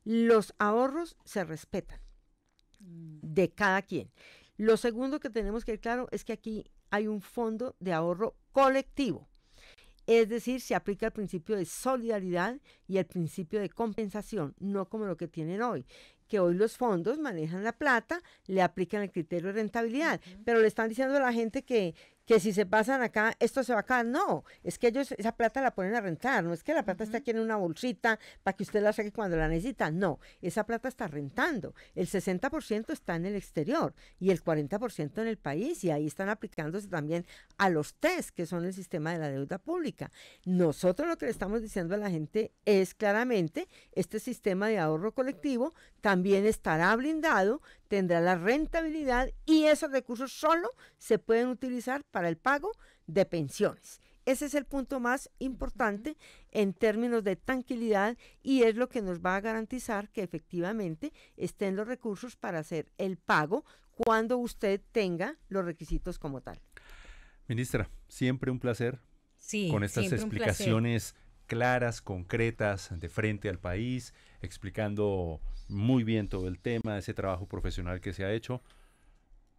Speaker 14: Los ahorros se respetan mm. de cada quien. Lo segundo que tenemos que ir claro es que aquí hay un fondo de ahorro colectivo. Es decir, se aplica el principio de solidaridad y el principio de compensación, no como lo que tienen hoy, que hoy los fondos manejan la plata, le aplican el criterio de rentabilidad, pero le están diciendo a la gente que, que si se pasan acá, esto se va acá. No, es que ellos esa plata la ponen a rentar, no es que la plata está aquí en una bolsita para que usted la saque cuando la necesita. No, esa plata está rentando. El 60% está en el exterior y el 40% en el país y ahí están aplicándose también a los test, que son el sistema de la deuda pública. Nosotros lo que le estamos diciendo a la gente es claramente este sistema de ahorro colectivo también estará blindado tendrá la rentabilidad y esos recursos solo se pueden utilizar para el pago de pensiones. Ese es el punto más importante en términos de tranquilidad y es lo que nos va a garantizar que efectivamente estén los recursos para hacer el pago cuando usted tenga los requisitos como tal.
Speaker 2: Ministra, siempre un placer con estas explicaciones claras, concretas, de frente al país explicando muy bien todo el tema, ese trabajo profesional que se ha hecho.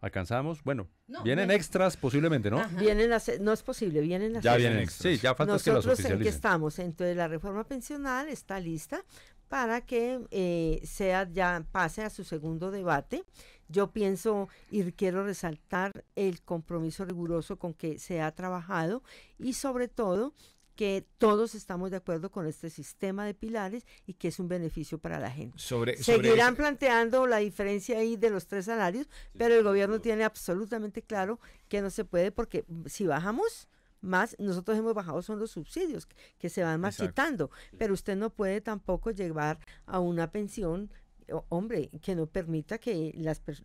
Speaker 2: ¿Alcanzamos? Bueno, vienen extras posiblemente, ¿no?
Speaker 14: Vienen no es posible, vienen las. Ya vienen extras. Sí, ya falta Nosotros que en que estamos, entonces la reforma pensional está lista para que eh, sea ya pase a su segundo debate. Yo pienso y quiero resaltar el compromiso riguroso con que se ha trabajado y sobre todo que todos estamos de acuerdo con este sistema de pilares y que es un beneficio para la gente. Seguirán planteando la diferencia ahí de los tres salarios, pero el gobierno tiene absolutamente claro que no se puede porque si bajamos más nosotros hemos bajado son los subsidios que, se van más pero usted no puede tampoco llevar a una pensión hombre, que no permita que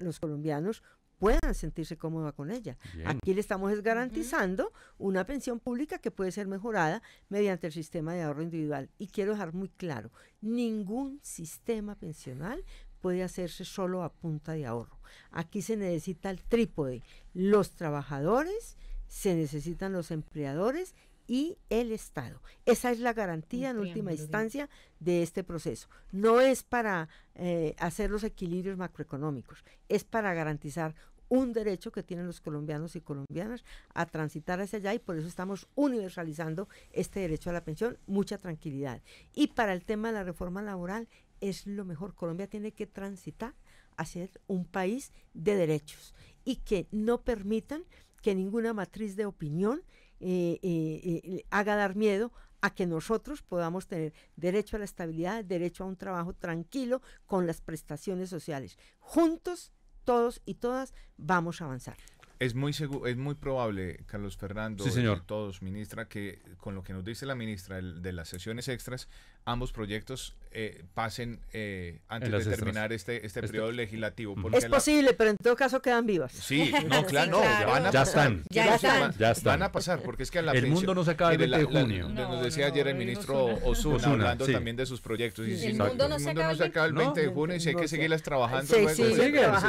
Speaker 14: los colombianos puedan sentirse cómoda con ella. Aquí le estamos garantizando una pensión pública que puede ser mejorada mediante el sistema de ahorro individual. Y quiero dejar muy claro, ningún sistema pensional puede hacerse solo a punta de ahorro. Aquí se necesita el trípode, los trabajadores, se necesitan los empleadores y el Estado. Esa es la garantía en última instancia de este proceso. No es para eh, hacer los equilibrios macroeconómicos, es para garantizar un derecho que tienen los colombianos y colombianas a transitar hacia allá y por eso estamos universalizando este derecho a la pensión, mucha tranquilidad. Y para el tema de la reforma laboral es lo mejor. Colombia tiene que transitar hacia un país de derechos y que no permitan que ninguna matriz de opinión eh, eh, eh, haga dar miedo a que nosotros podamos tener derecho a la estabilidad, derecho a un trabajo tranquilo con las prestaciones sociales. Juntos, todos y todas, vamos a avanzar.
Speaker 3: Es muy es muy probable, Carlos Fernando, y todos, ministra, que con lo que nos dice la ministra de las sesiones extras, ambos proyectos eh, pasen eh, antes de terminar este, este, este, periodo legislativo. es posible,
Speaker 14: pero en todo caso quedan vivas. Sí, no, claro, no, Van a ya, están. Ya, están. ya están. Van
Speaker 3: a pasar, porque es que a la El mundo no se acaba el 20 de junio. nos decía ayer el ministro Osuna, hablando también de sus proyectos. Y el, el mundo no se acaba el 20 de junio y si hay que seguirlas trabajando. Sí, pues, sí, se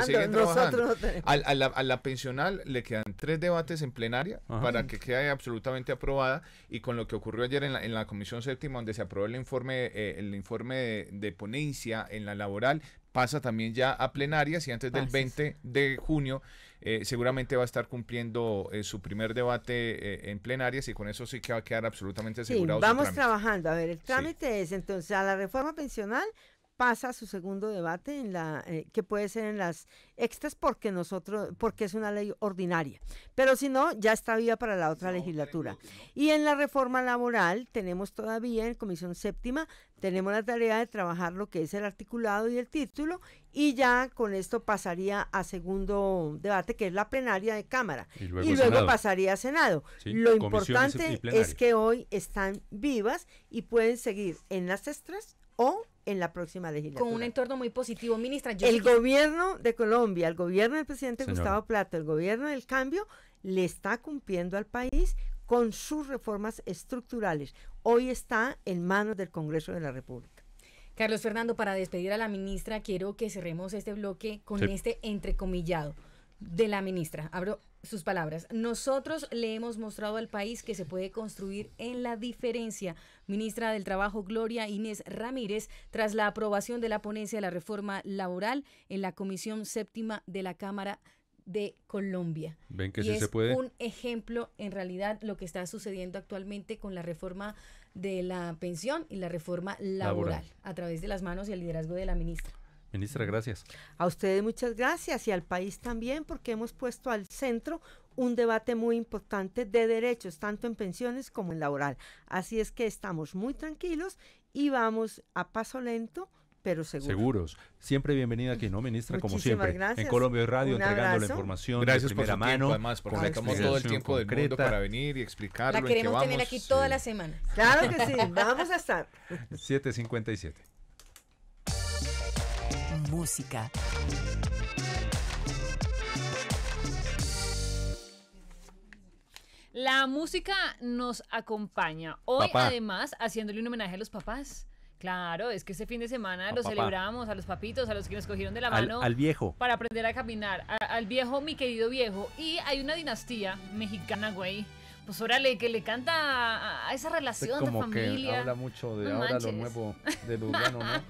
Speaker 3: siguen trabajando. A la pensional le quedan tres debates en plenaria para que quede absolutamente aprobada y con lo que ocurrió ayer en la Comisión Séptima, donde se aprobó el informe eh, el informe de, ponencia en la laboral pasa también ya a plenarias y antes del 20 de junio eh, seguramente va a estar cumpliendo eh, su primer debate en plenarias y con eso sí que va a quedar absolutamente asegurado. vamos
Speaker 14: trabajando. A ver, el trámite es entonces a la reforma pensional pasa su segundo debate en la eh, que puede ser en las extras porque nosotros porque es una ley ordinaria pero si no ya está viva para la otra legislatura y en la reforma laboral tenemos todavía en comisión séptima tenemos la tarea de trabajar lo que es el articulado y el título y ya con esto pasaría a segundo debate que es la plenaria de cámara y luego, pasaría a senado lo importante es que hoy están vivas y pueden seguir en las extras o en la próxima legislatura. Con un
Speaker 4: entorno muy positivo, ministra. el
Speaker 14: gobierno de Colombia, el gobierno del presidente Gustavo Plata, el gobierno del cambio, le está cumpliendo al país con sus reformas estructurales. Hoy está en manos del Congreso de la República.
Speaker 4: Carlos Fernando, para despedir a la ministra, quiero que cerremos este bloque con este entrecomillado de la ministra. Abro sus palabras. Nosotros le hemos mostrado al país que se puede construir en la diferencia. Ministra del Trabajo Gloria Inés Ramírez, tras la aprobación de la ponencia de la reforma laboral en la Comisión Séptima de la Cámara de Colombia. Ven que sí se puede. Un ejemplo, en realidad, lo que está sucediendo actualmente con la reforma de la pensión y la reforma laboral. a través de las manos y el liderazgo de la ministra.
Speaker 14: Ministra, gracias. A ustedes
Speaker 4: muchas gracias y al país
Speaker 14: también porque hemos puesto al centro un debate muy importante de derechos, tanto en pensiones como en laboral. Así es que estamos muy tranquilos y vamos a paso lento, pero seguros.
Speaker 2: seguros. Siempre bienvenida aquí, ¿no, ministra? como siempre. Gracias. En Colombia Radio, entregando la información. Gracias por mano. además, porque todo el tiempo del para
Speaker 3: venir y explicarlo. La queremos tener aquí
Speaker 4: toda la semana. Claro que sí, vamos a estar.
Speaker 2: 757.
Speaker 1: música.
Speaker 5: La música nos acompaña. Hoy, además, haciéndole un homenaje a los papás. Claro, es que este fin de semana lo celebramos a los papitos, a los que nos cogieron de la mano. Al, viejo. Para aprender a caminar. al viejo, mi querido viejo. Y hay una dinastía mexicana, güey, pues órale, que le canta a esa relación de familia. Que habla
Speaker 2: mucho de ahora lo nuevo de Lugano, ¿no?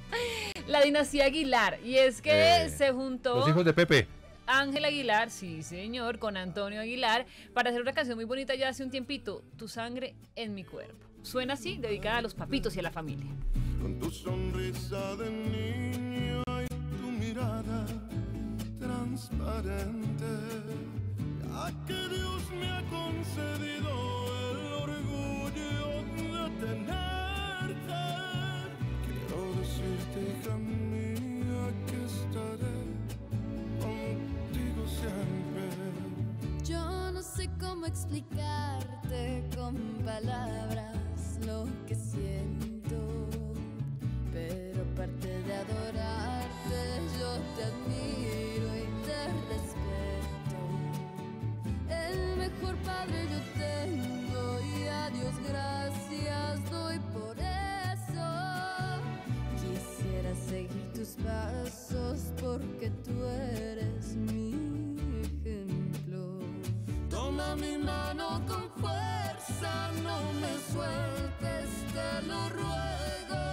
Speaker 5: La dinastía Aguilar. Y es que eh, se juntó. Los hijos de Pepe. Ángel Aguilar, sí señor, con Antonio Aguilar, para hacer una canción muy bonita ya hace un tiempito, Tu sangre en mi cuerpo. Suena así, dedicada a los papitos y a la familia. Con tu sonrisa
Speaker 13: de niño y tu mirada transparente a que Dios me ha concedido el orgullo de tenerte. Quiero decirte, hija mía, que estaré contigo siempre.
Speaker 15: Yo no sé cómo explicarte con palabras lo que siento, pero parte de adorar. Padre yo tengo y a Dios gracias doy por eso. Quisiera seguir tus pasos porque tú eres mi ejemplo. Toma mi mano con fuerza,
Speaker 16: no me sueltes, te lo ruego.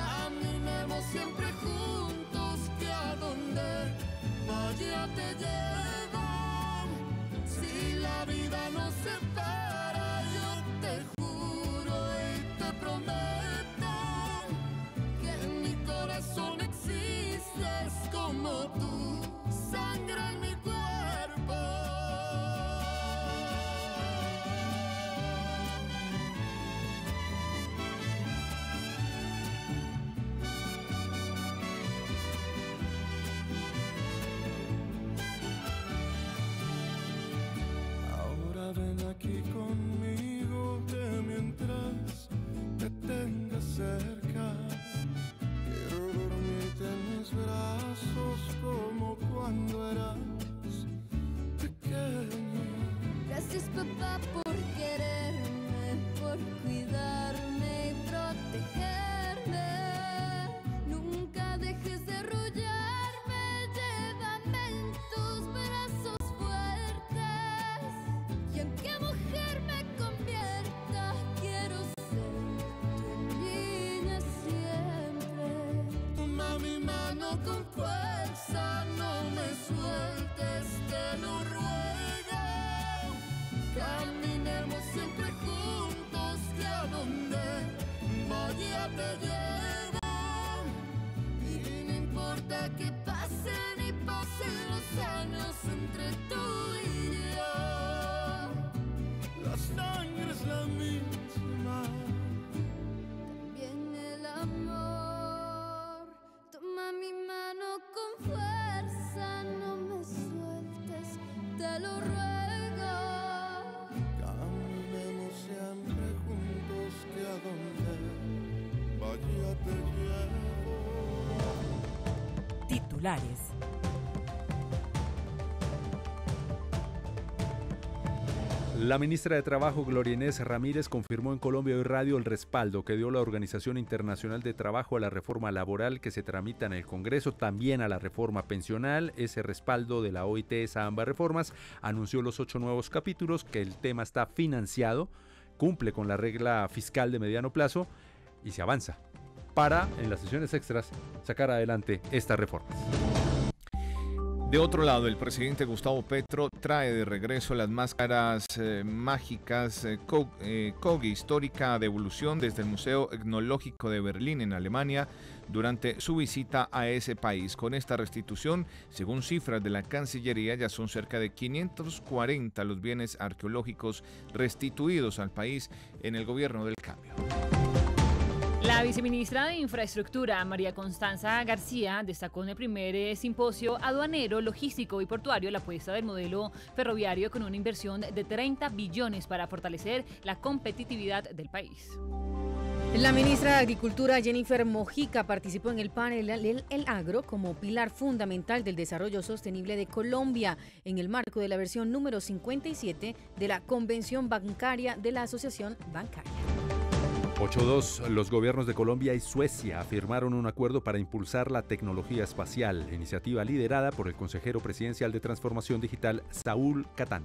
Speaker 16: Caminemos siempre juntos que a donde vaya te llevo y la vida no se va
Speaker 2: La ministra de Trabajo, Gloria Ramírez, confirmó en Colombia Hoy Radio el respaldo que dio la Organización Internacional de Trabajo a la reforma laboral que se tramita en el Congreso, también a la reforma pensional. Ese respaldo de la OIT a ambas reformas anunció los ocho nuevos capítulos, que el tema está financiado, cumple con la regla fiscal de mediano plazo y se avanza para, en las sesiones extras, sacar adelante estas reformas. De otro
Speaker 3: lado, el presidente Gustavo Petro trae de regreso las máscaras eh, mágicas Kogi, eh, eh, histórica de evolución desde el Museo Etnológico de Berlín en Alemania durante su visita a ese país. Con esta restitución, según cifras de la Cancillería, ya son cerca de 540 los bienes arqueológicos restituidos al país en el gobierno del cambio.
Speaker 5: La viceministra de Infraestructura, María Constanza García, destacó en el primer eh, simposio aduanero, logístico y portuario la apuesta del modelo ferroviario con una inversión de 30 billones para fortalecer la competitividad del país.
Speaker 4: La ministra de Agricultura, Jennifer Mojica, participó en el panel el, Agro como pilar fundamental del desarrollo sostenible de Colombia en el marco de la versión número 57 de la Convención Bancaria de la Asociación Bancaria.
Speaker 2: 8.2. Los gobiernos de Colombia y Suecia firmaron un acuerdo para impulsar la tecnología espacial, iniciativa liderada por el consejero presidencial de Transformación Digital, Saúl Catán.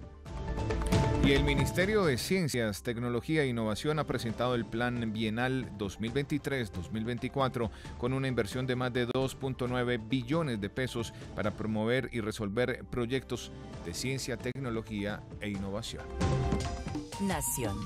Speaker 2: Y el Ministerio de Ciencias,
Speaker 3: Tecnología e Innovación ha presentado el Plan Bienal 2023-2024 con una inversión de más de 2.9 billones de pesos para promover y resolver proyectos de ciencia, tecnología e innovación.
Speaker 1: Nación.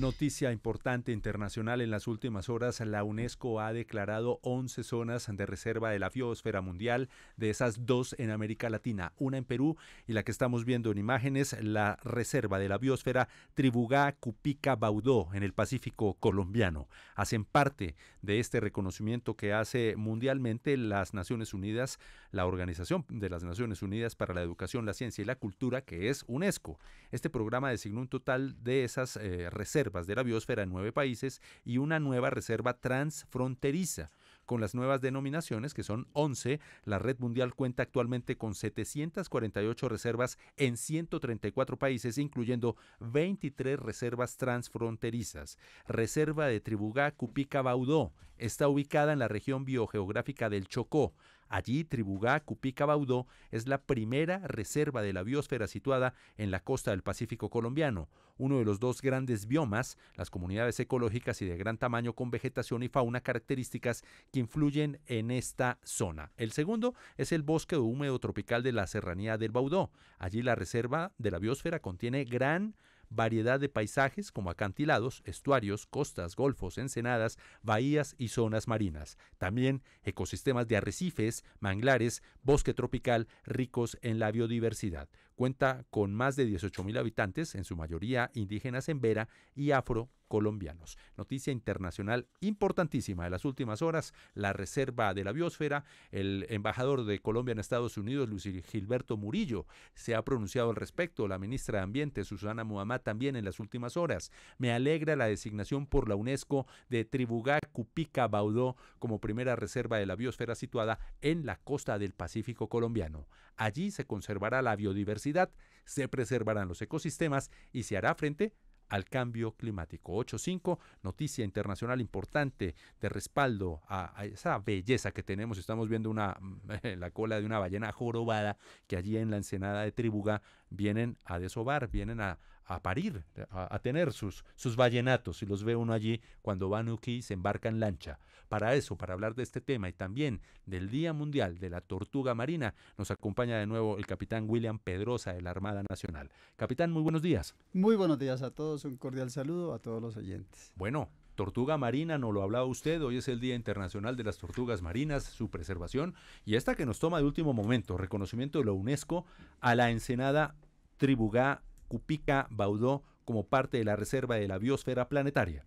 Speaker 2: Noticia importante internacional en las últimas horas, la UNESCO ha declarado 11 zonas de reserva de la biosfera mundial, de esas dos en América Latina, una en Perú y la que estamos viendo en imágenes, la reserva de la biosfera Tribugá Cupica Baudó en el Pacífico colombiano. Hacen parte de este reconocimiento que hace mundialmente las Naciones Unidas, la Organización de las Naciones Unidas para la Educación, la Ciencia y la Cultura, que es UNESCO. Este programa designó un total de esas eh, reservas de la biosfera en nueve países y una nueva reserva transfronteriza. Con las nuevas denominaciones, que son 11, la red mundial cuenta actualmente con 748 reservas en 134 países, incluyendo 23 reservas transfronterizas. Reserva de Tribugá Cupica Baudó está ubicada en la región biogeográfica del Chocó, Allí, Tribugá Cupica Baudó es la primera reserva de la biosfera situada en la costa del Pacífico colombiano, uno de los dos grandes biomas, las comunidades ecológicas y de gran tamaño con vegetación y fauna características que influyen en esta zona. El segundo es el bosque húmedo tropical de la Serranía del Baudó. Allí la reserva de la biosfera contiene gran variedad de paisajes como acantilados, estuarios, costas, golfos, ensenadas, bahías y zonas marinas. También ecosistemas de arrecifes, manglares, bosque tropical ricos en la biodiversidad. Cuenta con más de 18.000 habitantes, en su mayoría indígenas en Vera y afro colombianos. Noticia internacional importantísima de las últimas horas, la Reserva de la Biosfera, el embajador de Colombia en Estados Unidos, Luis Gilberto Murillo, se ha pronunciado al respecto, la ministra de Ambiente, Susana Muhammad, también en las últimas horas. Me alegra la designación por la UNESCO de Tribugá Cupica Baudó como primera reserva de la biosfera situada en la costa del Pacífico colombiano. Allí se conservará la biodiversidad, se preservarán los ecosistemas y se hará frente al cambio climático. 8.5, noticia internacional importante de respaldo a, esa belleza que tenemos. Estamos viendo una, la cola de una ballena jorobada que allí en la ensenada de Tribuga vienen a desovar, vienen a, parir, a, tener sus, sus vallenatos, y los ve uno allí cuando van y se embarca en lancha. Para eso, para hablar de este tema y también del Día Mundial de la Tortuga Marina, nos acompaña de nuevo el capitán William Pedrosa de la Armada Nacional. Capitán, muy buenos días.
Speaker 17: Muy buenos días a todos, un cordial saludo a todos los oyentes. Bueno,
Speaker 2: tortuga marina, no lo hablaba usted, hoy es el Día Internacional de las Tortugas Marinas, su preservación, y esta que nos toma de último momento, reconocimiento de la UNESCO a la ensenada Tribugá Cupica Baudó como parte de la Reserva de la Biosfera Planetaria.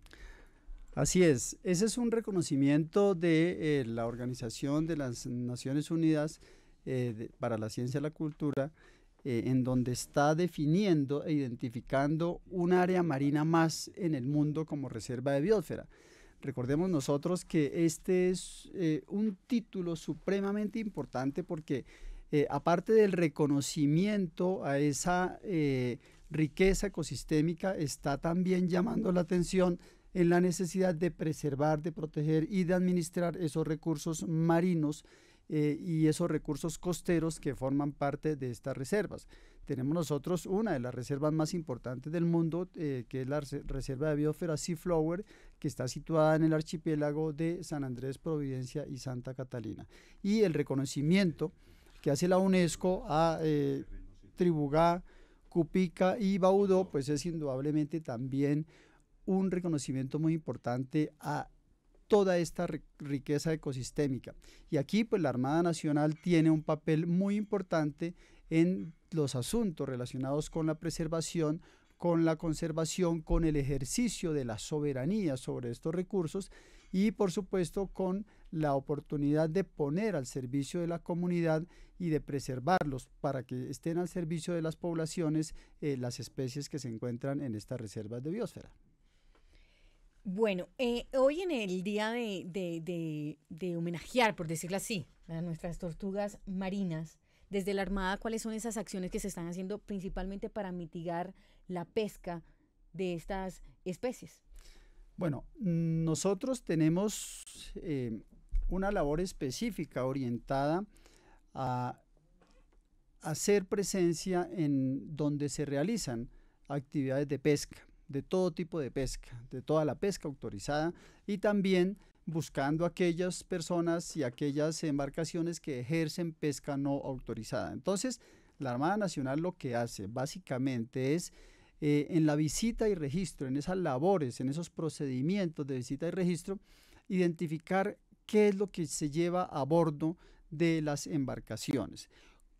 Speaker 17: Así es, ese es un reconocimiento de eh, la Organización de las Naciones Unidas eh, para la Ciencia y la Cultura, eh, en donde está definiendo e identificando un área marina más en el mundo como reserva de biosfera. Recordemos nosotros que este es eh, un título supremamente importante porque eh, aparte del reconocimiento a esa riqueza ecosistémica, está también llamando la atención en la necesidad de preservar, de proteger y de administrar esos recursos marinos eh, y esos recursos costeros que forman parte de estas reservas. Tenemos nosotros una de las reservas más importantes del mundo, eh, que es la Reserva de Biosfera Seaflower, que está situada en el archipiélago de San Andrés, Providencia y Santa Catalina. Y el reconocimiento que hace la UNESCO a eh, Tribugá, Cupica y Baudó, pues es indudablemente también un reconocimiento muy importante a toda esta riqueza ecosistémica. Y aquí pues la Armada Nacional tiene un papel muy importante en los asuntos relacionados con la preservación, con la conservación, con el ejercicio de la soberanía sobre estos recursos y por supuesto con la oportunidad de poner al servicio de la comunidad y de preservarlos para que estén al servicio de las poblaciones eh, las especies que se encuentran en estas reservas de biosfera.
Speaker 4: Bueno, eh, hoy en el día de, homenajear, por decirlo así, a nuestras tortugas marinas, desde la Armada, ¿cuáles son esas acciones que se están haciendo principalmente para mitigar la pesca de estas especies?
Speaker 17: Bueno, nosotros tenemos eh, una labor específica orientada a hacer presencia en donde se realizan actividades de pesca de todo tipo de pesca, de toda la pesca autorizada y también buscando aquellas personas y aquellas embarcaciones que ejercen pesca no autorizada. Entonces, la Armada Nacional lo que hace básicamente es eh, en la visita y registro, en esas labores, en esos procedimientos de visita y registro, identificar qué es lo que se lleva a bordo de las embarcaciones,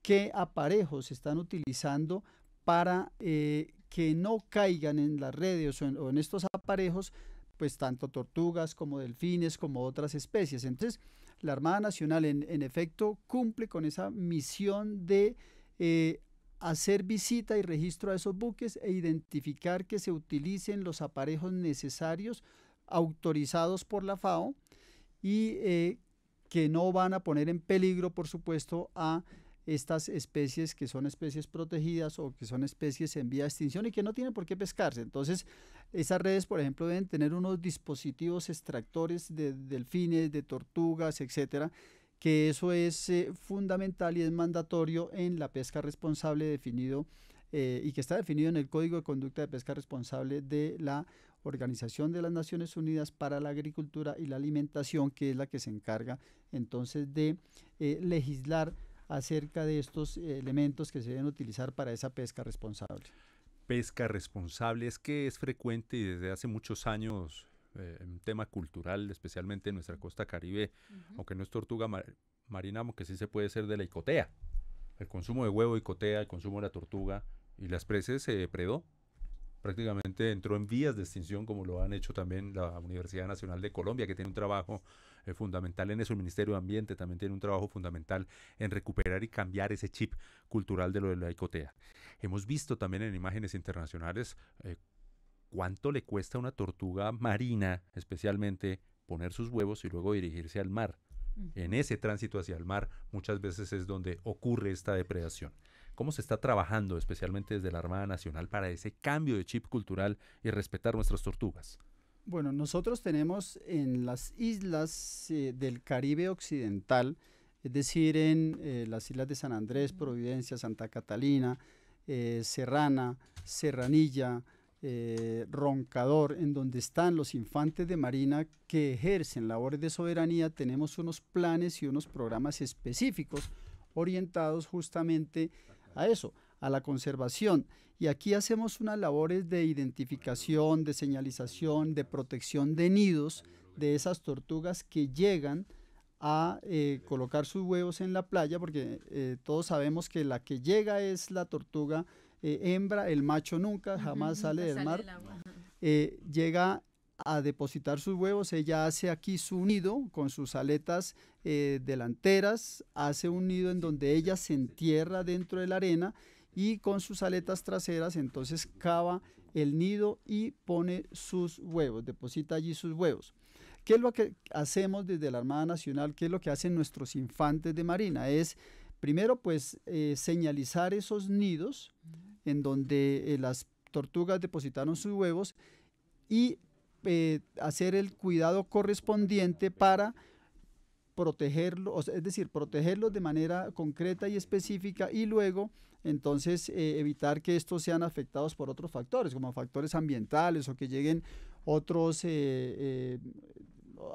Speaker 17: qué aparejos están utilizando para eh, que no caigan en las redes o en, estos aparejos, pues tanto tortugas como delfines, como otras especies. Entonces, la Armada Nacional en, efecto cumple con esa misión de eh, hacer visita y registro a esos buques e identificar que se utilicen los aparejos necesarios autorizados por la FAO y eh, que no van a poner en peligro, por supuesto, a estas especies que son especies protegidas o que son especies en vía de extinción y que no tienen por qué pescarse. Entonces, esas redes, por ejemplo, deben tener unos dispositivos extractores de delfines, de tortugas, etcétera, que eso es eh, fundamental y es mandatorio en la pesca responsable definido eh, y que está definido en el Código de Conducta de Pesca Responsable de la Organización de las Naciones Unidas para la Agricultura y la Alimentación, que es la que se encarga entonces de eh, legislar acerca de estos elementos que se deben utilizar para esa pesca responsable.
Speaker 2: Pesca responsable es que es frecuente y desde hace muchos años eh, un tema cultural, especialmente en nuestra costa caribe, aunque no es tortuga marina, aunque sí se puede ser de la icotea. El consumo de huevo icotea, el consumo de la tortuga y las preces se eh, depredó, Prácticamente entró en vías de extinción, como lo han hecho también la Universidad Nacional de Colombia, que tiene un trabajo es eh, fundamental en eso. El Ministerio de Ambiente también tiene un trabajo fundamental en recuperar y cambiar ese chip cultural de lo de la icotea. Hemos visto también en imágenes internacionales eh, cuánto le cuesta a una tortuga marina, especialmente, poner sus huevos y luego dirigirse al mar. En ese tránsito hacia el mar muchas veces es donde ocurre esta depredación. ¿Cómo se está trabajando especialmente desde la Armada Nacional para ese cambio de chip cultural y respetar nuestras tortugas?
Speaker 17: Bueno, nosotros tenemos en las islas eh, del Caribe Occidental, es decir, en eh, las islas de San Andrés, Providencia, Santa Catalina, eh, Serrana, Serranilla, Roncador, en donde están los infantes de Marina que ejercen labores de soberanía, tenemos unos planes y unos programas específicos orientados justamente a eso a la conservación. Y aquí hacemos unas labores de identificación, de señalización, de protección de nidos de esas tortugas que llegan a eh, colocar sus huevos en la playa, porque eh, todos sabemos que la que llega es la tortuga eh, hembra, el macho nunca, jamás sale del mar, llega a depositar sus huevos, ella hace aquí su nido con sus aletas delanteras, hace un nido en donde ella se entierra dentro de la arena y con sus aletas traseras entonces cava el nido y pone sus huevos, deposita allí sus huevos. ¿Qué es lo que hacemos desde la Armada Nacional? ¿Qué es lo que hacen nuestros infantes de Marina? Es primero pues eh, señalizar esos nidos en donde eh, las tortugas depositaron sus huevos y eh, hacer el cuidado correspondiente para protegerlos, es decir, protegerlos de manera concreta y específica y luego entonces eh, evitar que estos sean afectados por otros factores, como factores ambientales o que lleguen otros eh, eh,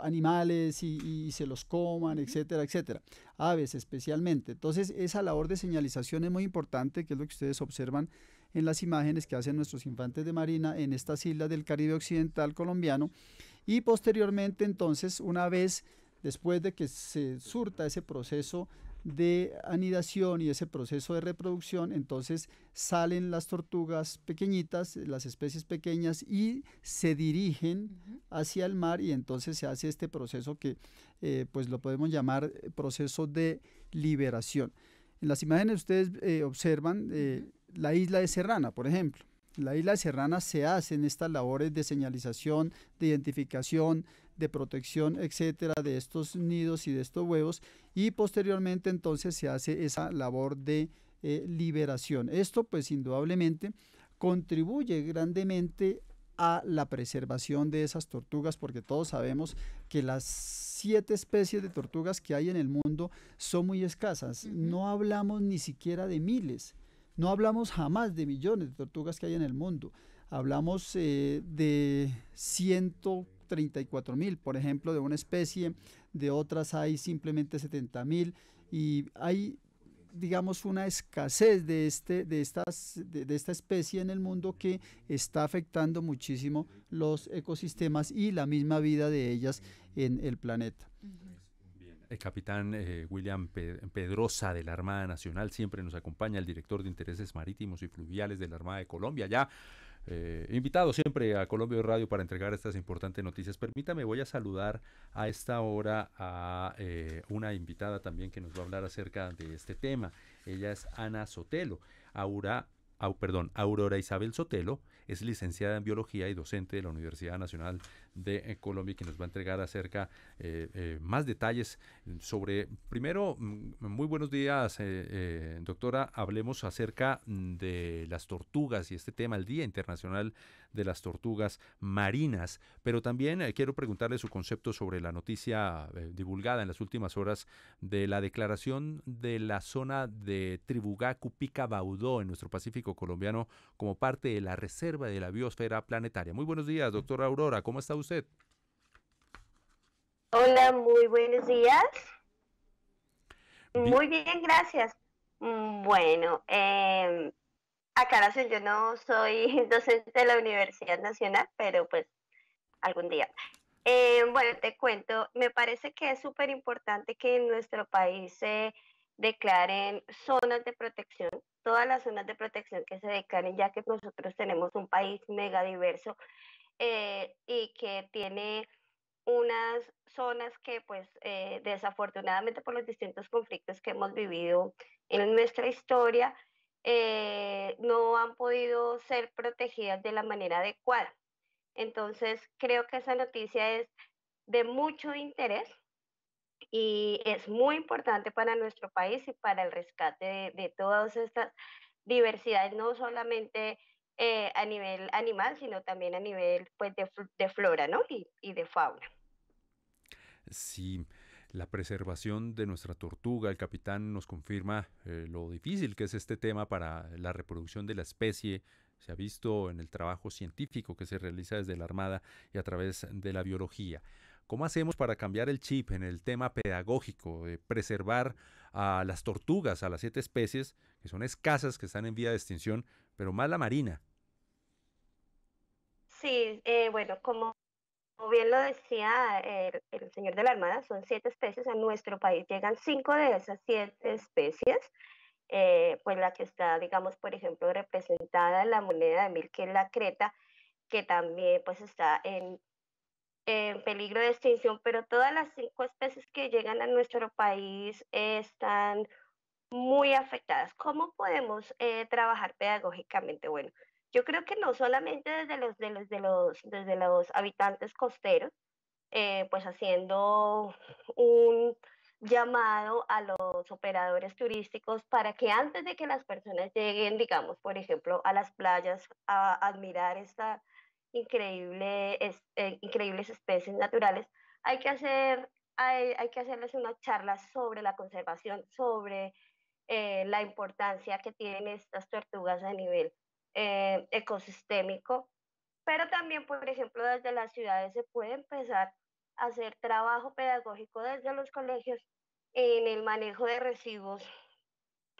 Speaker 17: animales y, y, se los coman, etcétera, etcétera. Aves especialmente. Entonces esa labor de señalización es muy importante, que es lo que ustedes observan en las imágenes que hacen nuestros infantes de marina en estas islas del Caribe Occidental colombiano. Y posteriormente entonces, una vez después de que se surta ese proceso de anidación y ese proceso de reproducción, entonces salen las tortugas pequeñitas, las especies pequeñas, y se dirigen hacia el mar y entonces se hace este proceso que eh, pues lo podemos llamar eh, proceso de liberación. En las imágenes ustedes eh, observan la isla de Serrana, por ejemplo. En la isla de Serrana se hacen estas labores de señalización, de identificación, de protección, etcétera, de estos nidos y de estos huevos. Y posteriormente entonces se hace esa labor de eh, liberación. Esto pues indudablemente contribuye grandemente a la preservación de esas tortugas, porque todos sabemos que las siete especies de tortugas que hay en el mundo son muy escasas. No hablamos ni siquiera de miles, no hablamos jamás de millones de tortugas que hay en el mundo. Hablamos eh, de ciento 34 mil, por ejemplo, de una especie, de otras hay simplemente 70 mil y hay digamos, una escasez de, este, de, estas, de, esta especie en el mundo que está afectando muchísimo los ecosistemas y la misma vida de ellas en el planeta.
Speaker 2: El capitán eh, William Pedrosa de la Armada Nacional siempre nos acompaña, el director de Intereses Marítimos y Fluviales de la Armada de Colombia. Ya eh, invitado siempre a Colombia Radio para entregar estas importantes noticias. Permítame, voy a saludar a esta hora a eh, una invitada también que nos va a hablar acerca de este tema. Ella es Ana Sotelo. Aura perdón, Aurora Isabel Sotelo es licenciada en Biología y docente de la Universidad Nacional de eh, Colombia, que nos va a entregar acerca eh, eh, más detalles sobre, primero, mm, muy buenos días, doctora, hablemos acerca mm, de las tortugas y este tema, el Día Internacional de las Tortugas Marinas, pero también quiero preguntarle su concepto sobre la noticia divulgada en las últimas horas de la declaración de la zona de Tribugá, Cupica, Baudó en nuestro Pacífico colombiano como parte de la reserva de la biosfera planetaria. Muy buenos días, doctora Aurora, ¿cómo está usted?
Speaker 18: Hola, muy buenos días. Muy bien, gracias. Bueno, eh, aclaración, yo no soy docente de la Universidad Nacional, pero pues algún día. Em, bueno, te cuento, me parece que es súper importante que en nuestro país se declaren zonas de protección, todas las zonas de protección que se declaren, ya que nosotros tenemos un país mega diverso eh, y que tiene unas zonas que pues eh, desafortunadamente por los distintos conflictos que hemos vivido en nuestra historia eh, no han podido ser protegidas de la manera adecuada. Entonces creo que esa noticia es de mucho interés y es muy importante para nuestro país y para el rescate de, de todas estas diversidades, no solamente eh, a nivel animal, sino también a nivel pues, de, flora ¿no? y, y de fauna.
Speaker 2: Sí, la preservación de nuestra tortuga, el capitán nos confirma eh, lo difícil que es este tema para la reproducción de la especie. Se ha visto en el trabajo científico que se realiza desde la Armada y a través de la biología. ¿Cómo hacemos para cambiar el chip en el tema pedagógico, de preservar a las tortugas, a las siete especies que son escasas, que están en vía de extinción, pero más la marina?
Speaker 18: Sí, eh, bueno, como, bien lo decía el, señor de la Armada, son siete especies. A nuestro país llegan cinco de esas siete especies. Eh, pues la que está, digamos, por ejemplo, representada en la moneda de mil, que es la creta, que también pues está en, en peligro de extinción, pero todas las cinco especies que llegan a nuestro país están muy afectadas. ¿Cómo podemos eh, trabajar pedagógicamente? Bueno, yo creo que no solamente desde los, desde los habitantes costeros, eh, pues haciendo un llamado a los operadores turísticos para que antes de que las personas lleguen, digamos, por ejemplo, a las playas a admirar esta increíble, eh, increíbles especies naturales, hay que, hacer, hay, que hacerles una charla sobre la conservación, sobre eh, la importancia que tienen estas tortugas a nivel eh, ecosistémico, pero también, por ejemplo, desde las ciudades se puede empezar a hacer trabajo pedagógico desde los colegios en el manejo de residuos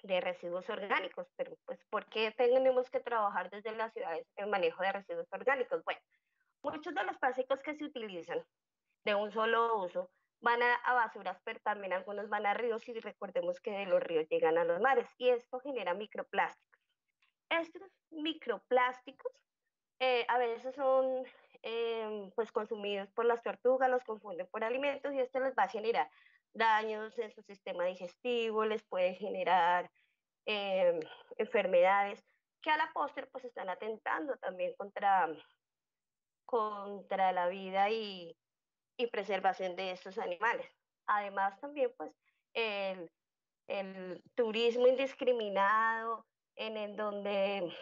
Speaker 18: de residuos orgánicos, pero pues ¿por qué tenemos que trabajar desde las ciudades el manejo de residuos orgánicos? Bueno, muchos de los plásticos que se utilizan de un solo uso van a, a, basuras, pero también algunos van a ríos y recordemos que de los ríos llegan a los mares y esto genera microplásticos. Estos microplásticos eh, a veces son em, pues consumidos por las tortugas, los confunden por alimentos y esto les va a generar daños en su sistema digestivo, les puede generar em, enfermedades que a la postre pues están atentando también contra, contra la vida y, preservación de estos animales. Además también pues el, el turismo indiscriminado, en donde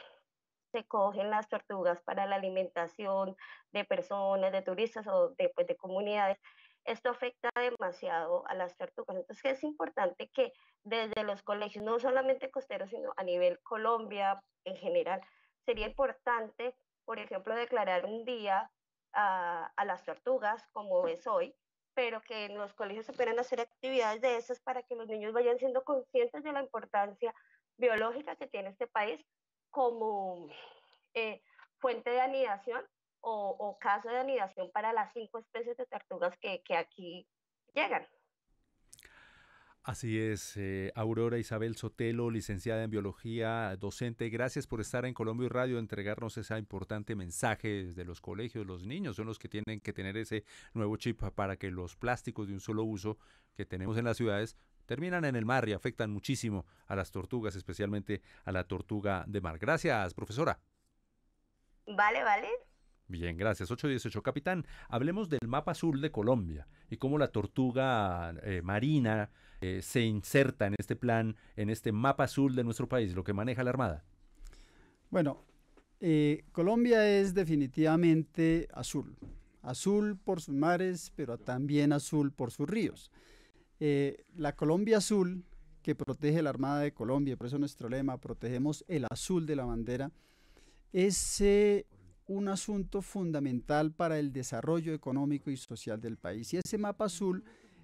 Speaker 18: se cogen las tortugas para la alimentación de personas, de turistas o de, pues, de comunidades. Esto afecta demasiado a las tortugas. Entonces es importante que desde los colegios, no solamente costeros, sino a nivel Colombia en general, sería importante, por ejemplo, declarar un día a, a las tortugas, como es hoy, pero que en los colegios se puedan hacer actividades de esas para que los niños vayan siendo conscientes de la importancia biológica que tiene este país como eh, fuente de anidación o, caso de anidación para las cinco especies de tortugas que, aquí llegan.
Speaker 2: Así es, eh, Aurora Isabel Sotelo, licenciada en biología, docente, gracias por estar en Colombia y Radio, entregarnos ese importante mensaje desde los colegios. Los niños son los que tienen que tener ese nuevo chip para que los plásticos de un solo uso que tenemos en las ciudades terminan en el mar y afectan muchísimo a las tortugas, especialmente a la tortuga de mar. Gracias, profesora.
Speaker 18: Vale, vale.
Speaker 2: Bien, gracias. 818. Capitán, hablemos del mapa azul de Colombia y cómo la tortuga eh, marina eh, se inserta en este plan, en este mapa azul de nuestro país, lo que maneja la Armada.
Speaker 17: Bueno, eh, Colombia es definitivamente azul. Azul por sus mares, pero también azul por sus ríos. Eh, la Colombia Azul, que protege la Armada de Colombia, por eso nuestro lema, protegemos el azul de la bandera, es eh, un asunto fundamental para el desarrollo económico y social del país. Y ese mapa azul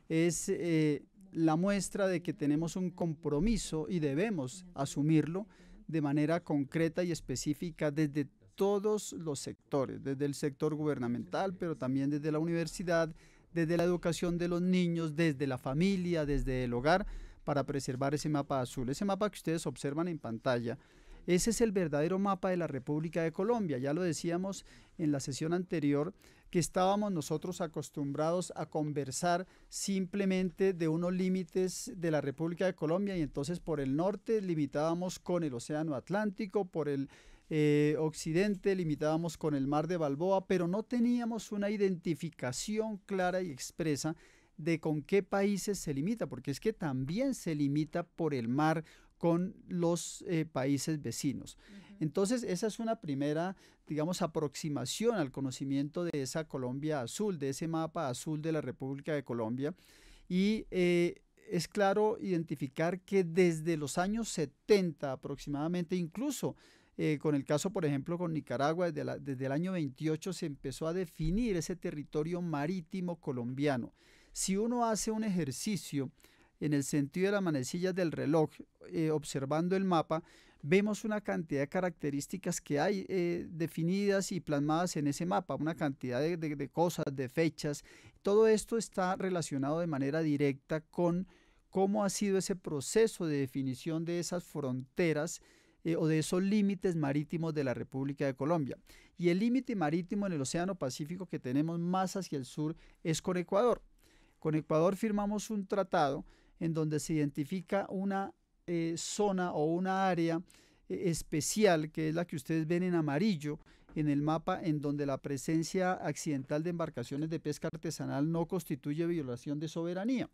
Speaker 17: es eh, la muestra de que tenemos un compromiso y debemos asumirlo de manera concreta y específica desde todos los sectores, desde el sector gubernamental, pero también desde la universidad, desde la educación de los niños, desde la familia, desde el hogar, para preservar ese mapa azul. Ese mapa que ustedes observan en pantalla, ese es el verdadero mapa de la República de Colombia. Ya lo decíamos en la sesión anterior, que estábamos nosotros acostumbrados a conversar simplemente de unos límites de la República de Colombia y entonces por el norte limitábamos con el Océano Atlántico, por el eh, occidente, limitábamos con el mar de Balboa, pero no teníamos una identificación clara y expresa de con qué países se limita, porque es que también se limita por el mar con los eh, países vecinos. Entonces, esa es una primera, digamos, aproximación al conocimiento de esa Colombia azul, de ese mapa azul de la República de Colombia. Y eh, es claro identificar que desde los años 70 aproximadamente, incluso eh, con el caso, por ejemplo, con Nicaragua, desde, el año 28 se empezó a definir ese territorio marítimo colombiano. Si uno hace un ejercicio en el sentido de las manecillas del reloj, eh, observando el mapa, vemos una cantidad de características que hay eh, definidas y plasmadas en ese mapa, una cantidad de, cosas, de fechas. Todo esto está relacionado de manera directa con cómo ha sido ese proceso de definición de esas fronteras eh, o de esos límites marítimos de la República de Colombia. Y el límite marítimo en el Océano Pacífico que tenemos más hacia el sur es con Ecuador. Con Ecuador firmamos un tratado en donde se identifica una eh, zona o una área eh, especial, que es la que ustedes ven en amarillo en el mapa, en donde la presencia accidental de embarcaciones de pesca artesanal no constituye violación de soberanía.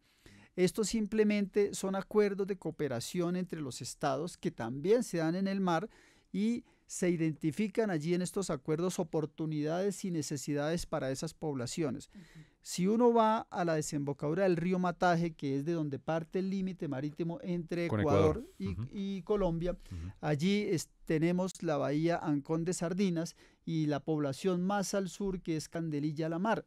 Speaker 17: Estos simplemente son acuerdos de cooperación entre los estados que también se dan en el mar y se identifican allí en estos acuerdos oportunidades y necesidades para esas poblaciones. Si uno va a la desembocadura del río Mataje, que es de donde parte el límite marítimo entre Ecuador, y, Colombia, allí tenemos la bahía Ancón de Sardinas y la población más al sur que es Candelilla la Mar.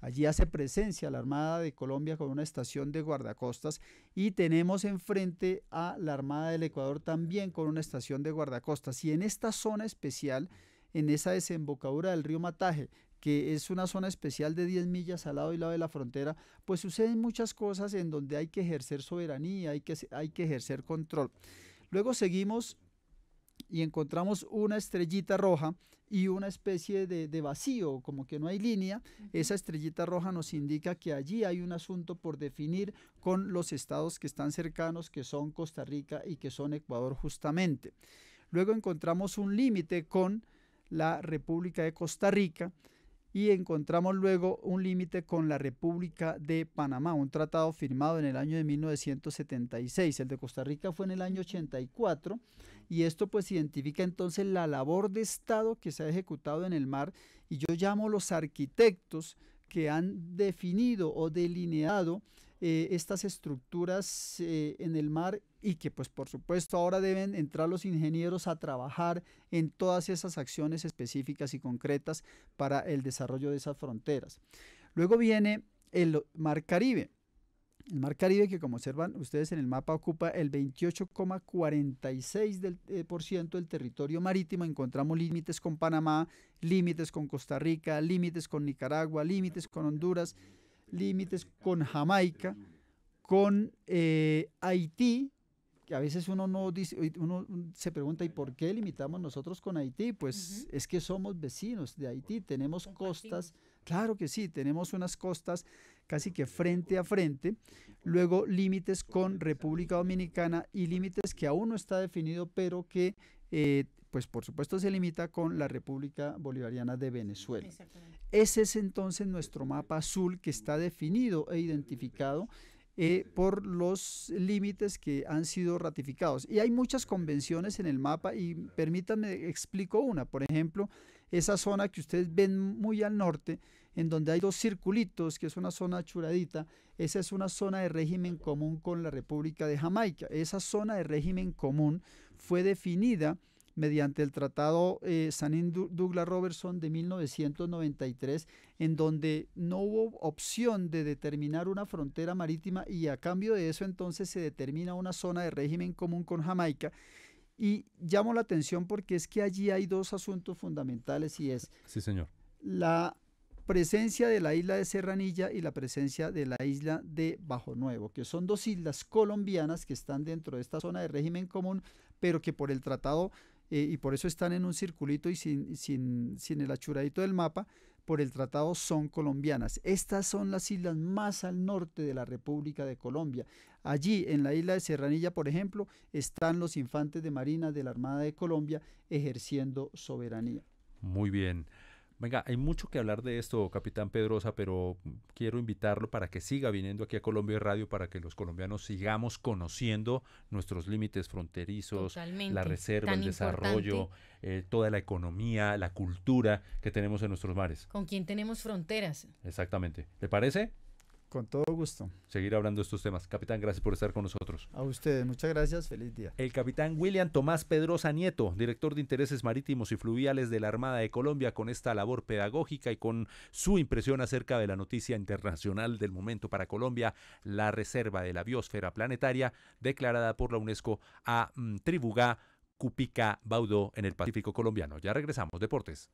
Speaker 17: Allí hace presencia la Armada de Colombia con una estación de guardacostas y tenemos enfrente a la Armada del Ecuador también con una estación de guardacostas. Y en esta zona especial, en esa desembocadura del río Mataje, que es una zona especial de 10 millas al lado y lado de la frontera, pues suceden muchas cosas en donde hay que ejercer soberanía, hay que, hay que ejercer control. Luego seguimos y encontramos una estrellita roja y una especie de, vacío, como que no hay línea, esa estrellita roja nos indica que allí hay un asunto por definir con los estados que están cercanos, que son Costa Rica y que son Ecuador justamente. Luego encontramos un límite con la República de Costa Rica, y encontramos luego un límite con la República de Panamá, un tratado firmado en el año de 1976. El de Costa Rica fue en el año 84 y esto pues identifica entonces la labor de Estado que se ha ejecutado en el mar y yo llamo los arquitectos que han definido o delineado eh, estas estructuras eh, en el mar y que pues por supuesto ahora deben entrar los ingenieros a trabajar en todas esas acciones específicas y concretas para el desarrollo de esas fronteras. Luego viene el Mar Caribe. El Mar Caribe, que como observan ustedes en el mapa, ocupa el 28,46% eh, del, territorio marítimo. Encontramos límites con Panamá, límites con Costa Rica, límites con Nicaragua, límites con Honduras, límites con Jamaica, con eh, Haití, a veces uno no dice, uno mm, se pregunta, ¿y por qué limitamos nosotros con Haití? Pues es que somos vecinos de Haití, tenemos costas, claro que sí, tenemos unas costas casi que frente a frente, luego límites con República Dominicana y límites que aún no está definido, pero que eh, pues por supuesto se limita con la República Bolivariana de Venezuela. Ese es entonces nuestro mapa azul que está definido e identificado eh, por los límites que han sido ratificados. Y hay muchas convenciones en el mapa y permítanme, explico una. Por ejemplo, esa zona que ustedes ven muy al norte, en donde hay dos circulitos, que es una zona churadita, esa es una zona de régimen común con la República de Jamaica. Esa zona de régimen común fue definida mediante el Tratado eh, sanín Sanin Douglas Robertson de 1993, en donde no hubo opción de determinar una frontera marítima y a cambio de eso entonces se determina una zona de régimen común con Jamaica. Y llamo la atención porque es que allí hay dos asuntos fundamentales y es sí, señor. la presencia de la isla de Serranilla y la presencia de la isla de Bajo Nuevo, que son dos islas colombianas que están dentro de esta zona de régimen común, pero que por el tratado eh, y por eso están en un circulito y sin, sin, sin el achuradito del mapa, por el tratado son colombianas. Estas son las islas más al norte de la República de Colombia. Allí, en la isla de Serranilla, por ejemplo, están los infantes de Marina de la Armada de Colombia ejerciendo soberanía.
Speaker 2: Muy bien. Venga, hay mucho que hablar de esto, capitán Pedrosa, pero quiero invitarlo para que siga viniendo aquí a Colombia Radio para que los colombianos sigamos conociendo nuestros límites fronterizos, la reserva, el desarrollo, eh, toda la economía, la cultura que tenemos en nuestros mares.
Speaker 4: Con quien tenemos fronteras.
Speaker 2: Exactamente. ¿Te parece?
Speaker 17: Con todo gusto.
Speaker 2: Seguir hablando de estos temas. Capitán, gracias por estar con nosotros.
Speaker 17: A ustedes, muchas gracias, feliz día.
Speaker 2: El capitán William Tomás Pedrosa Nieto, director de Intereses Marítimos y Fluviales de la Armada de Colombia, con esta labor pedagógica y con su impresión acerca de la noticia internacional del momento para Colombia, la reserva de la biosfera planetaria declarada por la UNESCO a mm, Tribugá, Cupica, Baudó en el Pacífico colombiano. Ya regresamos, deportes.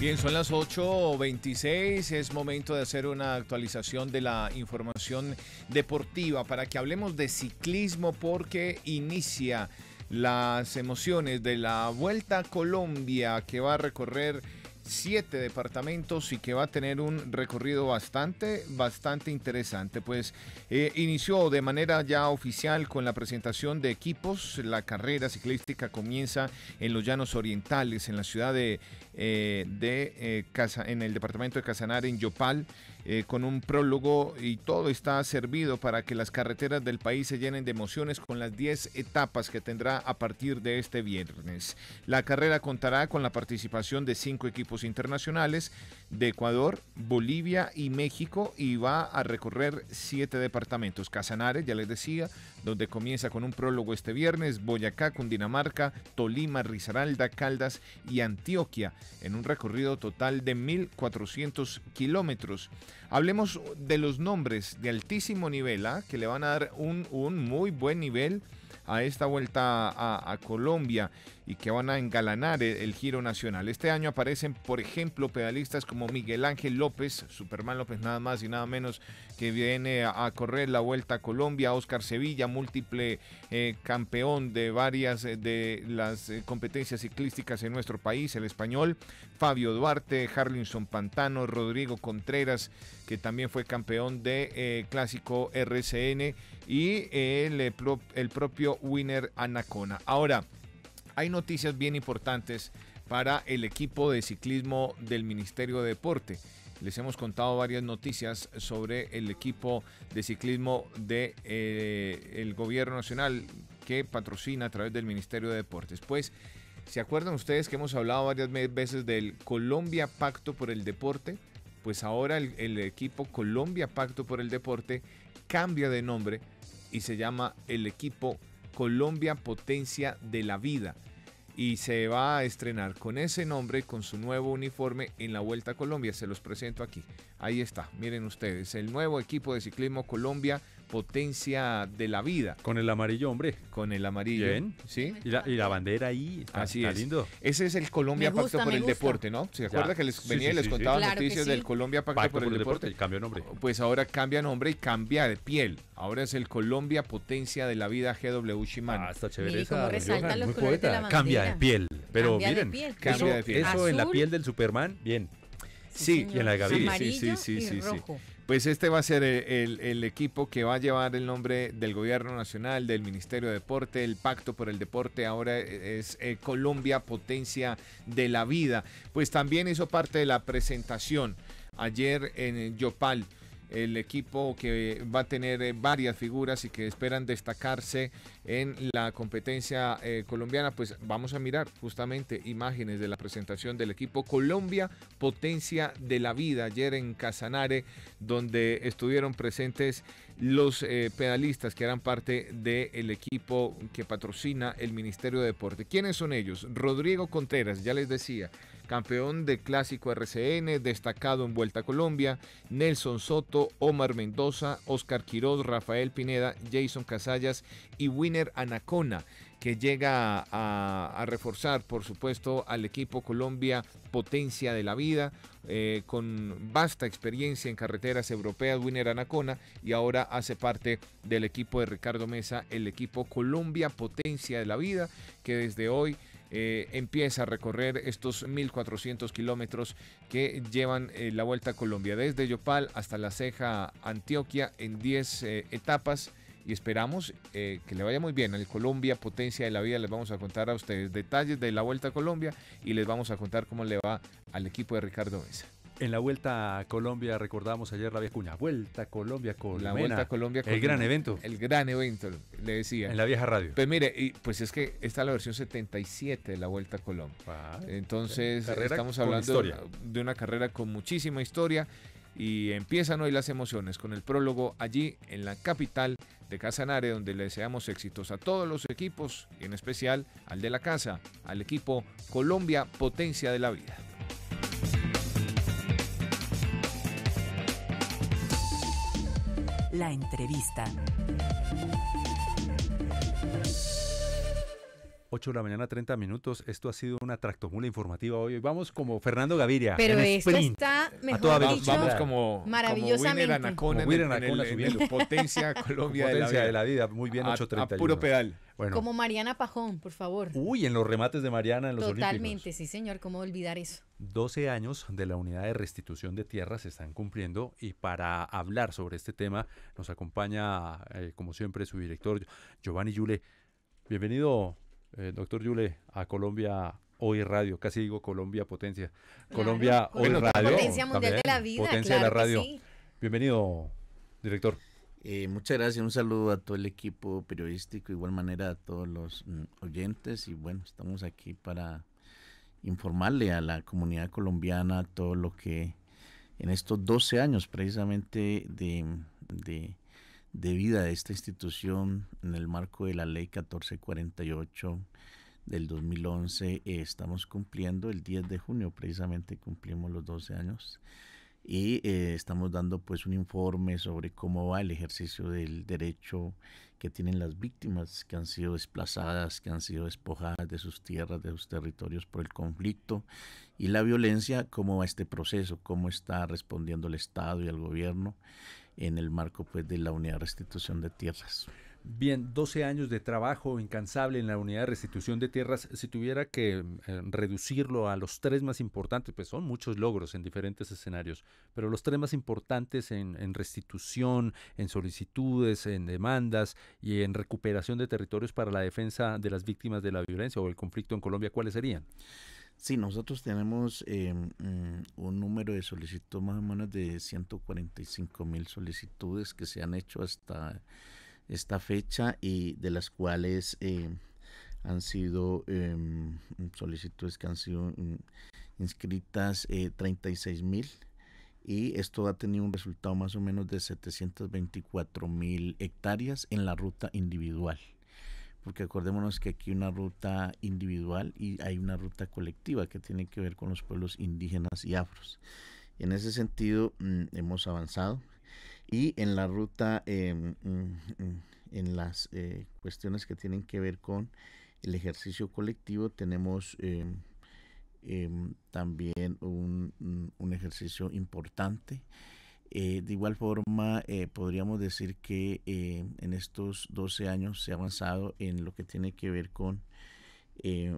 Speaker 3: Bien, son las 8.26, es momento de hacer una actualización de la información deportiva para que hablemos de ciclismo porque inicia las emociones de la Vuelta a Colombia que va a recorrer siete departamentos y que va a tener un recorrido bastante, bastante interesante. Pues eh, inició de manera ya oficial con la presentación de equipos. La carrera ciclística comienza en los Llanos Orientales, en la ciudad de, eh, eh, Casa, en el departamento de Casanare, en Yopal. Eh, con un prólogo y todo está servido para que las carreteras del país se llenen de emociones con las 10 etapas que tendrá a partir de este viernes. La carrera contará con la participación de cinco equipos internacionales de Ecuador, Bolivia y México y va a recorrer siete departamentos. Casanares, ya les decía, donde comienza con un prólogo este viernes, Boyacá, Cundinamarca, Tolima, Risaralda, Caldas y Antioquia, en un recorrido total de 1.400 kilómetros. Hablemos de los nombres de altísimo nivel, ¿ah? que le van a dar un, muy buen nivel a esta vuelta a Colombia y que van a engalanar e-, el, giro nacional. Este año aparecen, por ejemplo, pedalistas como Miguel Ángel López, Superman López nada más y nada menos, que viene a, correr la Vuelta a Colombia, Oscar Sevilla, múltiple eh, campeón de varias eh, de las eh, competencias ciclísticas en nuestro país, el español, Fabio Duarte, Harlinson Pantano, Rodrigo Contreras, que también fue campeón de clásico RCN y el, el propio Winner Anacona. Ahora, hay noticias bien importantes para el equipo de ciclismo del Ministerio de Deporte. Les hemos contado varias noticias sobre el equipo de ciclismo del eh, gobierno nacional que patrocina a través del Ministerio de Deportes. Pues, ¿se acuerdan ustedes que hemos hablado varias veces del Colombia Pacto por el Deporte? Pues ahora el, el equipo Colombia Pacto por el Deporte cambia de nombre y se llama el equipo Colombia Potencia de la Vida y se va a estrenar con ese nombre, con su nuevo uniforme en la Vuelta a Colombia. Se los presento aquí. Ahí está, miren ustedes, el nuevo equipo de ciclismo Colombia potencia de la vida. Con el amarillo, hombre. Con el amarillo. Bien. ¿Sí? Y la, bandera ahí. Así lindo. Ese es el Colombia Pacto por el Deporte, ¿no? ¿Se acuerda que les venía les contaba noticias del Colombia Pacto, por, el, Deporte? deporte. nombre. Pues ahora cambia nombre y cambia de piel. Ahora es el Colombia Potencia de la Vida
Speaker 2: GW Shimano. Ah, está chévere. Esa, Muy Cambia de piel. Pero miren, Cambia eso, de piel. eso en la piel del Superman, bien. Sí, y en la de Sí, sí, sí, sí.
Speaker 3: Pues este va a ser eh, el, equipo que va a llevar el nombre del Gobierno Nacional, del Ministerio de Deporte, el Pacto por el Deporte, ahora e, es eh, Colombia Potencia de la Vida. Pues también hizo parte de la presentación ayer en eh, Yopal el equipo que va a tener eh, varias figuras y que esperan destacarse en la competencia eh, colombiana, pues vamos a mirar justamente imágenes de la presentación del equipo Colombia Potencia de la Vida ayer en Casanare, donde estuvieron presentes los eh, pedalistas que harán parte del equipo que patrocina el Ministerio de Deporte. ¿Quiénes son ellos? Rodrigo Contreras, ya les decía, campeón de Clásico RCN, destacado en Vuelta a Colombia, Nelson Soto, Omar Mendoza, Oscar Quiroz, Rafael Pineda, Jason Casallas y Winner Anacona que llega a, reforzar, por supuesto, al equipo Colombia Potencia de la Vida, eh, con vasta experiencia en carreteras europeas, Winner Anacona, y ahora hace parte del equipo de Ricardo Mesa, el equipo Colombia Potencia de la Vida, que desde hoy eh, empieza a recorrer estos 1.400 kilómetros que llevan eh, la Vuelta a Colombia, desde Yopal hasta la Ceja Antioquia, en 10 etapas y esperamos eh, que le vaya muy bien. El Colombia, potencia de la vida, les vamos a contar a ustedes detalles de la Vuelta a Colombia y les vamos a contar cómo le va al equipo de Ricardo
Speaker 2: Mesa. En la Vuelta a Colombia, recordamos ayer la Vía Cuña. Vuelta a Colombia con La Vuelta Colombia El gran evento. El gran evento, le decía. En la
Speaker 3: vieja radio. Pues mire, y, pues es que esta es la versión 77 de la Vuelta a Colombia. Ah, Entonces, estamos hablando de una carrera con muchísima historia y empiezan hoy las emociones con el prólogo allí en la capital de Casanare, donde le deseamos éxitos a todos los equipos, y en especial al de la casa, al equipo Colombia Potencia
Speaker 1: de la Vida. La entrevista.
Speaker 2: 8 de la mañana, 30 minutos. Esto ha sido una tractomula informativa hoy. Vamos como Fernando Gaviria. Pero esto está mejor a vamos como, maravillosamente. Como Anacona, como en, Anacona potencia Colombia potencia de, la vida. Muy bien, A puro pedal. Como
Speaker 4: Mariana Pajón, por favor.
Speaker 2: Uy, en los remates de Mariana en los Totalmente,
Speaker 4: sí, señor. ¿Cómo olvidar eso?
Speaker 2: 12 años de la unidad de restitución de tierras se están cumpliendo y para hablar sobre este tema nos acompaña, eh, como siempre, su director Giovanni Yule. Bienvenido, eh, doctor Yule, a Colombia Hoy Radio, casi digo
Speaker 19: Colombia Potencia. Colombia Hoy Radio. Potencia Mundial de la Vida. Radio. Bienvenido, director. Eh, muchas gracias, un saludo a todo el equipo periodístico, igual manera a todos los mm, oyentes y bueno, estamos aquí para informarle a la comunidad colombiana todo lo que en estos 12 años precisamente de, de de vida esta institución en el marco de la ley 1448 del 2011 eh, estamos cumpliendo el 10 de junio precisamente cumplimos los 12 años y eh, estamos dando pues un informe sobre cómo va el ejercicio del derecho que tienen las víctimas que han sido desplazadas, que han sido despojadas de sus tierras, de sus territorios por el conflicto y la violencia, cómo va este proceso, cómo está respondiendo el Estado y el gobierno en el marco pues, de la unidad de restitución de tierras. Bien, 12 años de
Speaker 2: trabajo incansable en la unidad de restitución de tierras, si tuviera que eh, reducirlo a los tres más importantes, pues son muchos logros en diferentes escenarios, pero los tres más importantes en, en restitución, en solicitudes, en demandas y en recuperación de territorios para la defensa de las víctimas de la violencia o el conflicto en Colombia, ¿cuáles serían?
Speaker 19: Sí, nosotros tenemos eh, mm, un número de solicitudes más o menos de 145 mil solicitudes que se han hecho hasta esta fecha y de las cuales eh, han sido em, solicitudes que han sido mm, inscritas 36 eh, mil y esto ha tenido un resultado más o menos de 724 mil hectáreas en la ruta individual porque acordémonos que aquí hay una ruta individual y hay una ruta colectiva que tiene que ver con los pueblos indígenas y afros. En ese sentido mm, hemos avanzado y en la ruta, em, mm, mm, en las eh, cuestiones que tienen que ver con el ejercicio colectivo, tenemos em, em, también un, un ejercicio importante eh, de igual forma, eh, podríamos decir que eh, en estos 12 años se ha avanzado en lo que tiene que ver con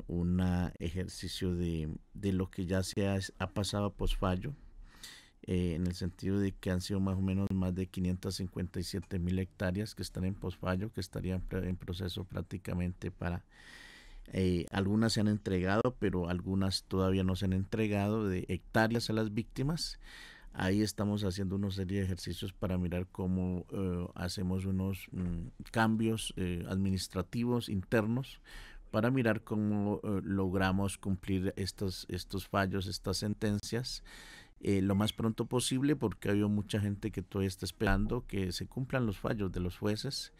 Speaker 19: un ejercicio de, lo que ya se ha, pasado a posfallo, en el sentido de que han sido más o menos más de 557 mil hectáreas que están en posfallo, que estarían en proceso prácticamente para algunas se han entregado, pero algunas todavía no se han entregado de hectáreas a las víctimas. Ahí estamos haciendo una serie de ejercicios para mirar cómo eh, hacemos unos mm, cambios eh, administrativos internos para mirar cómo eh, logramos cumplir estos, estos fallos, estas sentencias. lo más pronto posible porque hay mucha gente que todavía está esperando que se cumplan los fallos de los jueces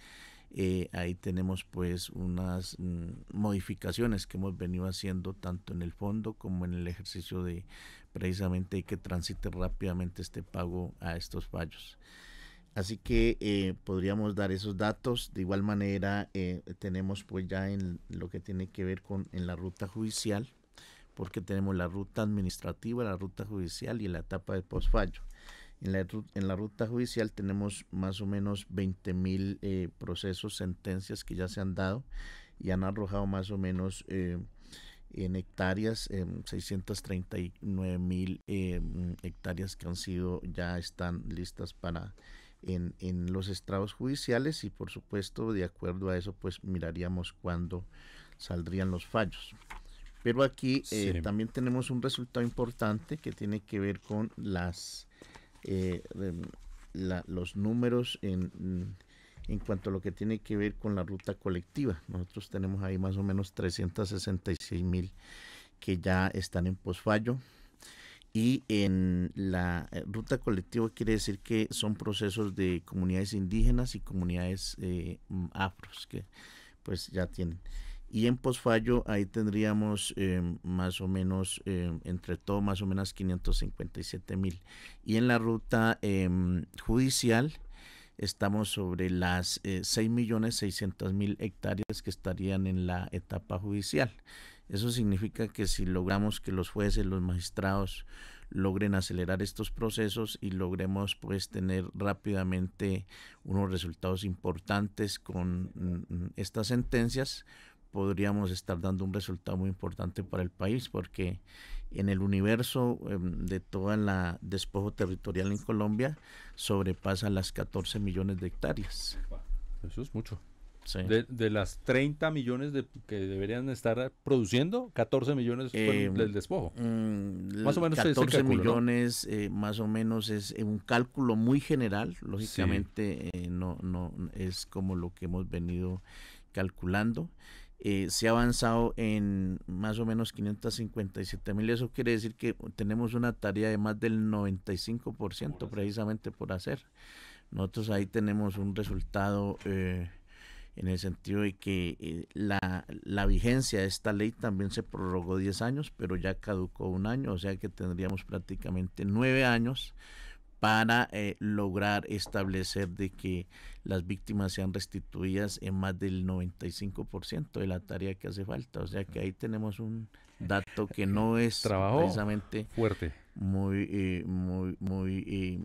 Speaker 19: eh, ahí tenemos pues unas mm, modificaciones que hemos venido haciendo tanto en el fondo como en el ejercicio de precisamente que transite rápidamente este pago a estos fallos. Así que eh, podríamos dar esos datos. De igual manera eh, tenemos pues ya en lo que tiene que ver con en la ruta judicial, porque tenemos la ruta administrativa, la ruta judicial y la etapa de fallo en la, ruta judicial tenemos más o menos 20 mil eh, procesos, sentencias que ya se han dado y han arrojado más o menos eh, en hectáreas, eh, em, 639 mil em, hectáreas que han sido, ya están listas para en, los estrados judiciales y por supuesto de acuerdo a eso pues miraríamos cuándo saldrían los fallos. Pero aquí eh, también tenemos un resultado importante que tiene que ver con las eh, em, los números en, en cuanto a lo que tiene que ver con la ruta colectiva. Nosotros tenemos ahí más o menos 366 mil que ya están en posfallo. Y en la eh, ruta colectiva quiere decir que son procesos de comunidades indígenas y comunidades eh, afros que pues ya tienen. Y en posfallo ahí tendríamos em, más o menos, em, entre todo, más o menos 557 mil. Y en la ruta em, judicial estamos sobre las eh, millones 6.600.000 hectáreas que estarían en la etapa judicial. Eso significa que si logramos que los jueces, los magistrados logren acelerar estos procesos y logremos pues tener rápidamente unos resultados importantes con mm, mm, estas sentencias, podríamos estar dando un resultado muy importante para el país, porque en el universo em, de toda la despojo territorial en Colombia sobrepasa las 14 millones de hectáreas. Eso es mucho.
Speaker 2: De, las 30 millones de, que deberían estar produciendo, 14 millones em, del despojo. Em, más o menos 14
Speaker 19: millones, eh, más o menos es eh, un cálculo muy general, lógicamente eh, no, no es como lo que hemos venido calculando. Eh, se ha avanzado en más o menos 557 mil. Eso quiere decir que tenemos una tarea de más del 95% precisamente por hacer. Nosotros ahí tenemos un resultado eh, en el sentido de que eh, la, la, vigencia de esta ley también se prorrogó 10 años, pero ya caducó un año, o sea que tendríamos prácticamente 9 años para eh, lograr establecer de que las víctimas sean restituidas en más del 95% de la tarea que hace falta. O sea que ahí tenemos un dato que no es Trabajo precisamente fuerte. Muy, eh, muy, muy, eh,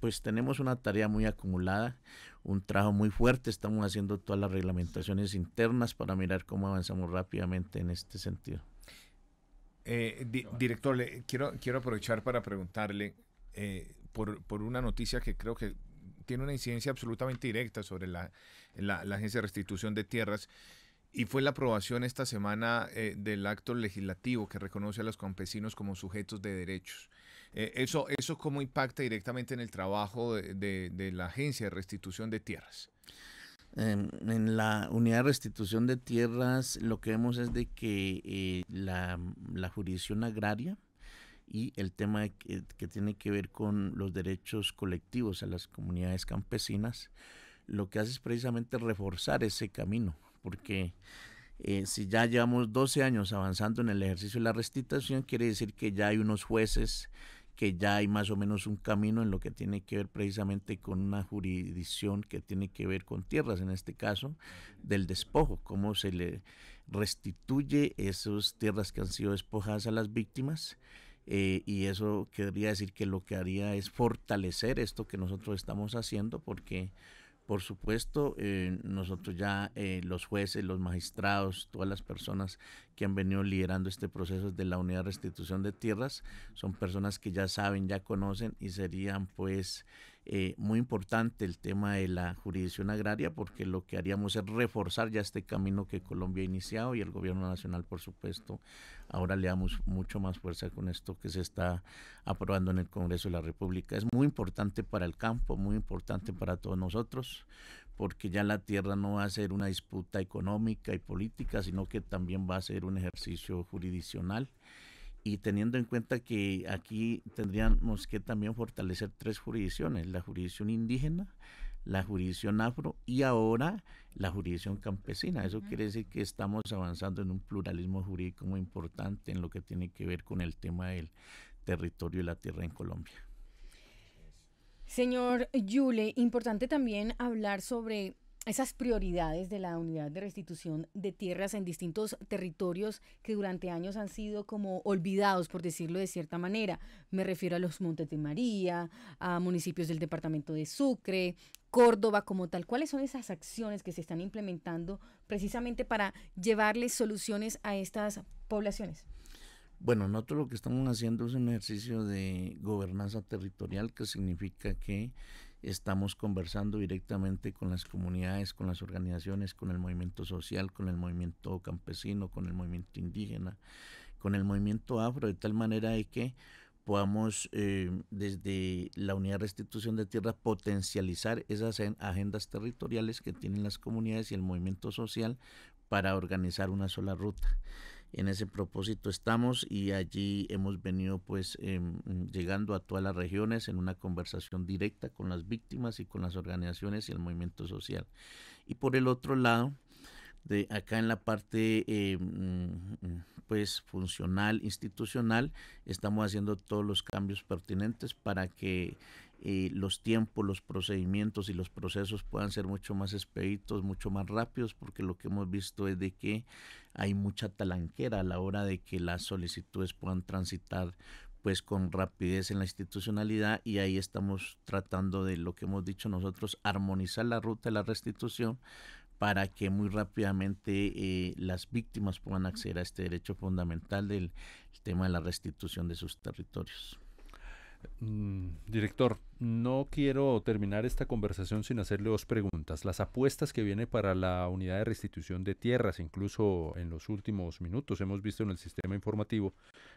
Speaker 19: pues tenemos una tarea muy acumulada, un trabajo muy fuerte. Estamos haciendo todas las reglamentaciones internas para mirar cómo avanzamos rápidamente en este sentido.
Speaker 3: director, quiero, quiero aprovechar para preguntarle eh, por, por, una noticia que creo que tiene una incidencia absolutamente directa sobre la, la, Agencia de Restitución de Tierras. Y fue la aprobación esta semana eh, del acto legislativo que reconoce a los campesinos como sujetos de derechos. Eh, eso, ¿Eso cómo impacta directamente en el trabajo de,
Speaker 19: de, la Agencia de Restitución de Tierras? Em, en la unidad de restitución de tierras lo que vemos es de que la, la jurisdicción agraria, y el tema que, tiene que ver con los derechos colectivos a las comunidades campesinas, lo que hace es precisamente reforzar ese camino, porque eh, si ya llevamos 12 años avanzando en el ejercicio de la restitución, quiere decir que ya hay unos jueces, que ya hay más o menos un camino en lo que tiene que ver precisamente con una jurisdicción que tiene que ver con tierras, en este caso, del despojo, cómo se le restituye esas tierras que han sido despojadas a las víctimas eh, y eso querría decir que lo que haría es fortalecer esto que nosotros estamos haciendo porque por supuesto eh, nosotros ya eh, los jueces, los magistrados, todas las personas que han venido liderando este proceso de la unidad de restitución de tierras son personas que ya saben, ya conocen y serían pues eh, muy importante el tema de la jurisdicción agraria porque lo que haríamos es reforzar ya este camino que Colombia ha iniciado y el gobierno nacional, por supuesto, ahora le damos mucho más fuerza con esto que se está aprobando en el Congreso de la República. Es muy importante para el campo, muy importante para todos nosotros porque ya la tierra no va a ser una disputa económica y política, sino que también va a ser un ejercicio jurisdiccional y teniendo en cuenta que aquí tendríamos que también fortalecer tres jurisdicciones, la jurisdicción indígena, la jurisdicción afro y ahora la jurisdicción campesina. Eso quiere decir que estamos avanzando en un pluralismo jurídico muy importante en lo que tiene que ver con el tema del territorio y la tierra en Colombia.
Speaker 4: Señor Yule, importante también hablar sobre esas prioridades de la unidad de restitución de tierras en distintos territorios que durante años han sido como olvidados, por decirlo de cierta manera. Me refiero a los Montes de María, a municipios del departamento de Sucre, Córdoba como tal. ¿Cuáles son esas acciones que se están implementando precisamente para llevarles soluciones a estas poblaciones?
Speaker 19: Bueno, nosotros lo que estamos haciendo es un ejercicio de gobernanza territorial que significa que estamos conversando directamente con las comunidades, con las organizaciones, con el movimiento social, con el movimiento campesino, con el movimiento indígena, con el movimiento afro, de tal manera que podamos eh, desde la unidad de restitución de tierra potencializar esas agendas territoriales que tienen las comunidades y el movimiento social para organizar una sola ruta en ese propósito estamos y allí hemos venido pues em, mm, llegando a todas las regiones en una conversación directa con las víctimas y con las organizaciones y el movimiento social. Y por el otro lado, de acá en la parte eh, mm, pues funcional institucional estamos haciendo todos los cambios pertinentes para que los tiempos, los procedimientos y los procesos puedan ser mucho más expeditos, mucho más rápidos, porque lo que hemos visto es de que hay mucha talanquera a la hora de que las solicitudes puedan transitar pues con rapidez en la institucionalidad y ahí estamos tratando de lo que hemos dicho nosotros, armonizar la ruta de la restitución para que muy rápidamente eh, las víctimas puedan acceder a este derecho fundamental del tema de la restitución de sus territorios.
Speaker 2: Mm, director, no quiero terminar esta conversación sin hacerle dos preguntas. Las apuestas que viene para la unidad de restitución de tierras, incluso en los últimos minutos hemos visto en el sistema informativo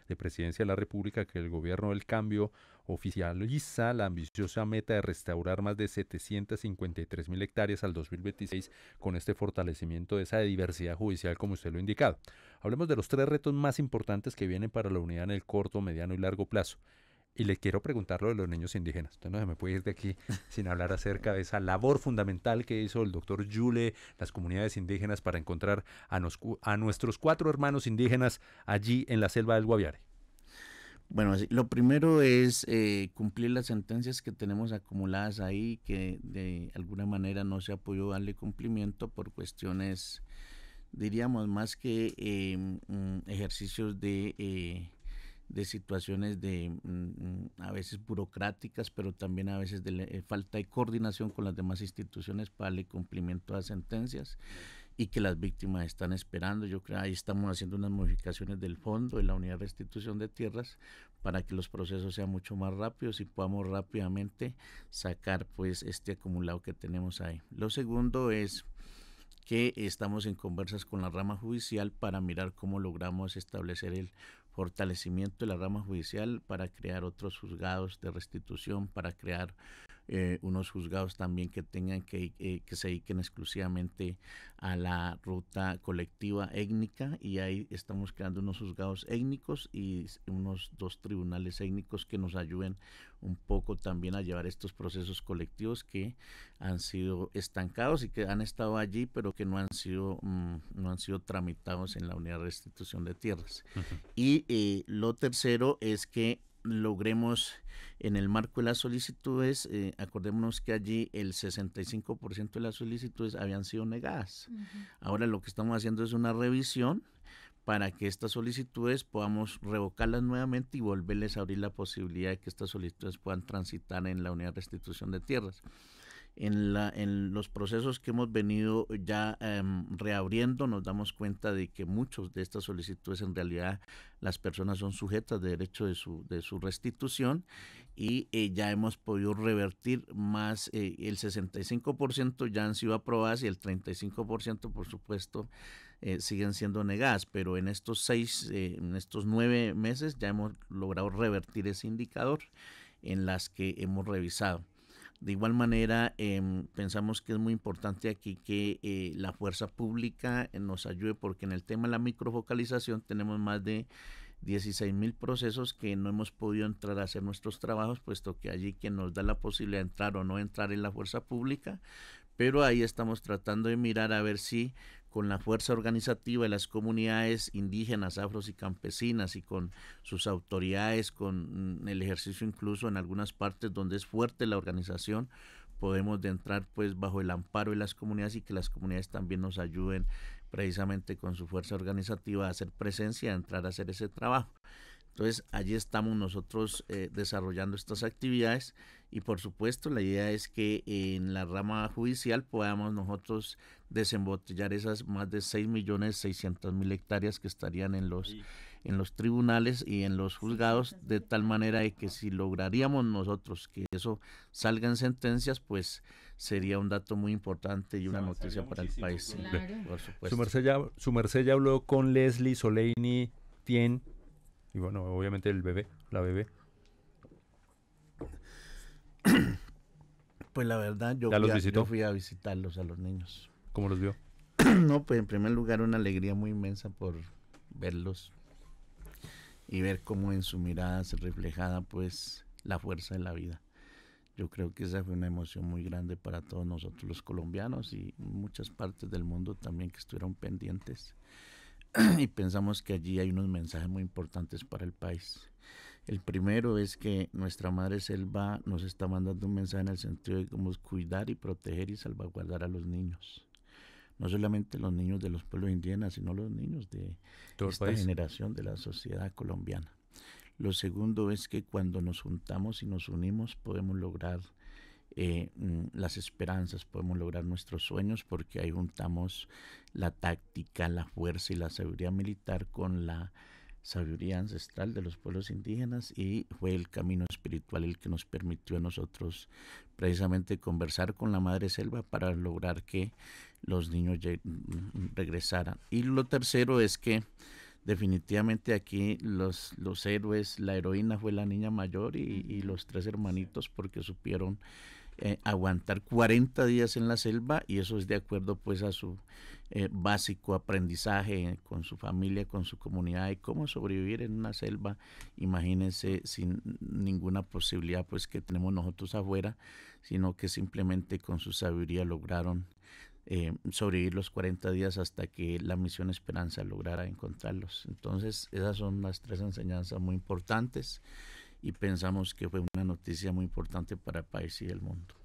Speaker 2: de Presidencia de la República que el gobierno del cambio oficializa la ambiciosa meta de restaurar más de 753 mil hectáreas al 2026 con este fortalecimiento de esa diversidad judicial como usted lo ha indicado. Hablemos de los tres retos más importantes que vienen para la unidad en el corto, mediano y largo plazo. Y le quiero preguntar lo de los niños indígenas. Usted no se me puede ir de aquí sin hablar acerca de esa labor fundamental que hizo el doctor Yule, las comunidades indígenas, para encontrar a, a nuestros cuatro hermanos indígenas allí en la selva del Guaviare.
Speaker 19: Bueno, lo primero es eh, cumplir las sentencias que tenemos acumuladas ahí, que de alguna manera no se ha podido darle cumplimiento por cuestiones, diríamos, más que em, mm, ejercicios de eh, de situaciones de mm, mm, a veces burocráticas, pero también a veces de eh, falta de coordinación con las demás instituciones para el cumplimiento de las sentencias y que las víctimas están esperando. Yo creo ahí estamos haciendo unas modificaciones del fondo de la unidad de restitución de tierras para que los procesos sean mucho más rápidos y podamos rápidamente sacar pues este acumulado que tenemos ahí. Lo segundo es que estamos en conversas con la rama judicial para mirar cómo logramos establecer el fortalecimiento de la rama judicial para crear otros juzgados de restitución, para crear eh, unos juzgados también que tengan que, eh, que se dediquen exclusivamente a la ruta colectiva étnica y ahí estamos creando unos juzgados étnicos y unos dos tribunales étnicos que nos ayuden un poco también a llevar estos procesos colectivos que han sido estancados y que han estado allí pero que no han sido mm, no han sido tramitados en la unidad de restitución de tierras y eh, lo tercero es que logremos en el marco de las solicitudes, eh, acordémonos que allí el 65% de las solicitudes habían sido negadas. Ahora lo que estamos haciendo es una revisión para que estas solicitudes podamos revocarlas nuevamente y volverles a abrir la posibilidad de que estas solicitudes puedan transitar en la unidad de restitución de tierras en, los procesos que hemos venido ya em, reabriendo nos damos cuenta de que muchas de estas solicitudes en realidad las personas son sujetas de derecho de su, restitución y eh, ya hemos podido revertir más eh, el 65% ya han sido aprobadas y el 35% por supuesto eh, siguen siendo negadas pero en estos seis en estos nueve meses ya hemos logrado revertir ese indicador en las que hemos revisado de igual manera, em, pensamos que es muy importante aquí que eh, la fuerza pública nos ayude porque en el tema de la microfocalización tenemos más de 16 mil procesos que no hemos podido entrar a hacer nuestros trabajos, puesto que allí quien nos da la posibilidad de entrar o no entrar en la fuerza pública, pero ahí estamos tratando de mirar a ver si con la fuerza organizativa de las comunidades indígenas, afros y campesinas y con sus autoridades, con mm, el ejercicio incluso en algunas partes donde es fuerte la organización, podemos entrar pues bajo el amparo de las comunidades y que las comunidades también nos ayuden precisamente con su fuerza organizativa a hacer presencia, a entrar a hacer ese trabajo. Entonces allí estamos nosotros eh, desarrollando estas actividades y por supuesto la idea es que en la rama judicial podamos nosotros desembotellar esas más de 6 millones 600 mil hectáreas que estarían en los, en los tribunales y en los juzgados, de tal manera que si lograríamos nosotros que eso salga en sentencias, pues sería un dato muy importante y una noticia para el país.
Speaker 2: Su merced, ya, habló con Leslie Soleini Tien, y bueno,
Speaker 19: obviamente el bebé, la bebé. Pues la verdad, yo fui a visitarlos a los niños. ¿Cómo los vio? no, pues en primer lugar una alegría muy inmensa por verlos y ver cómo en su mirada se reflejaba pues la fuerza de la vida. Yo creo que esa fue una emoción muy grande para todos nosotros los colombianos y muchas partes del mundo también que estuvieron pendientes. y pensamos que allí hay unos mensajes muy importantes para el país. El primero es que nuestra madre selva nos está mandando un mensaje en el sentido de cómo cuidar y proteger y salvaguardar a los niños no solamente los niños de los pueblos indígenas, sino los niños de esta generación de la sociedad colombiana. Lo segundo es que cuando nos juntamos y nos unimos podemos lograr eh, mm, las esperanzas, podemos lograr nuestros sueños porque ahí juntamos la táctica, la fuerza y la seguridad militar con la sabiduría ancestral de los pueblos indígenas y fue el camino espiritual el que nos permitió a nosotros precisamente conversar con la madre selva para lograr que los niños regresaran. Y lo tercero es que definitivamente aquí los, los héroes, la heroína fue la niña mayor y, los tres hermanitos porque supieron eh, aguantar 40 días en la selva y eso es de acuerdo pues a su eh, básico, aprendizaje con su familia, con su comunidad y cómo sobrevivir en una selva, imagínense, sin ninguna posibilidad pues que tenemos nosotros afuera, sino que simplemente con su sabiduría lograron eh, sobrevivir los 40 días hasta que la misión Esperanza lograra encontrarlos. Entonces, esas son las tres enseñanzas muy importantes y pensamos que fue una noticia muy importante para el país y el mundo.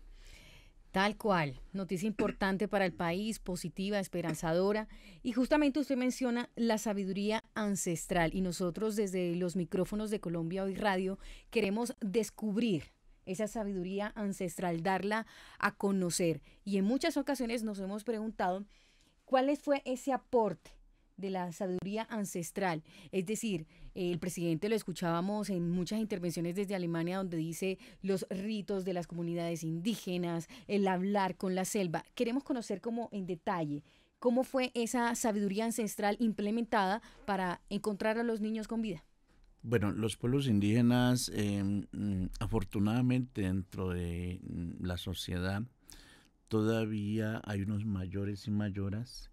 Speaker 4: Tal cual, noticia importante para el país, positiva, esperanzadora. Y justamente usted menciona la sabiduría ancestral y nosotros desde los micrófonos de Colombia Hoy Radio queremos descubrir esa sabiduría ancestral, darla a conocer. Y en muchas ocasiones nos hemos preguntado cuál fue ese aporte de la sabiduría ancestral. Es decir, el presidente lo escuchábamos en muchas intervenciones desde Alemania donde dice los ritos de las comunidades indígenas, el hablar con la selva. Queremos conocer como en detalle cómo fue esa sabiduría ancestral implementada para encontrar a los niños con vida.
Speaker 19: Bueno, los pueblos indígenas, em, mm, afortunadamente dentro de mm, la sociedad, todavía hay unos mayores y mayoras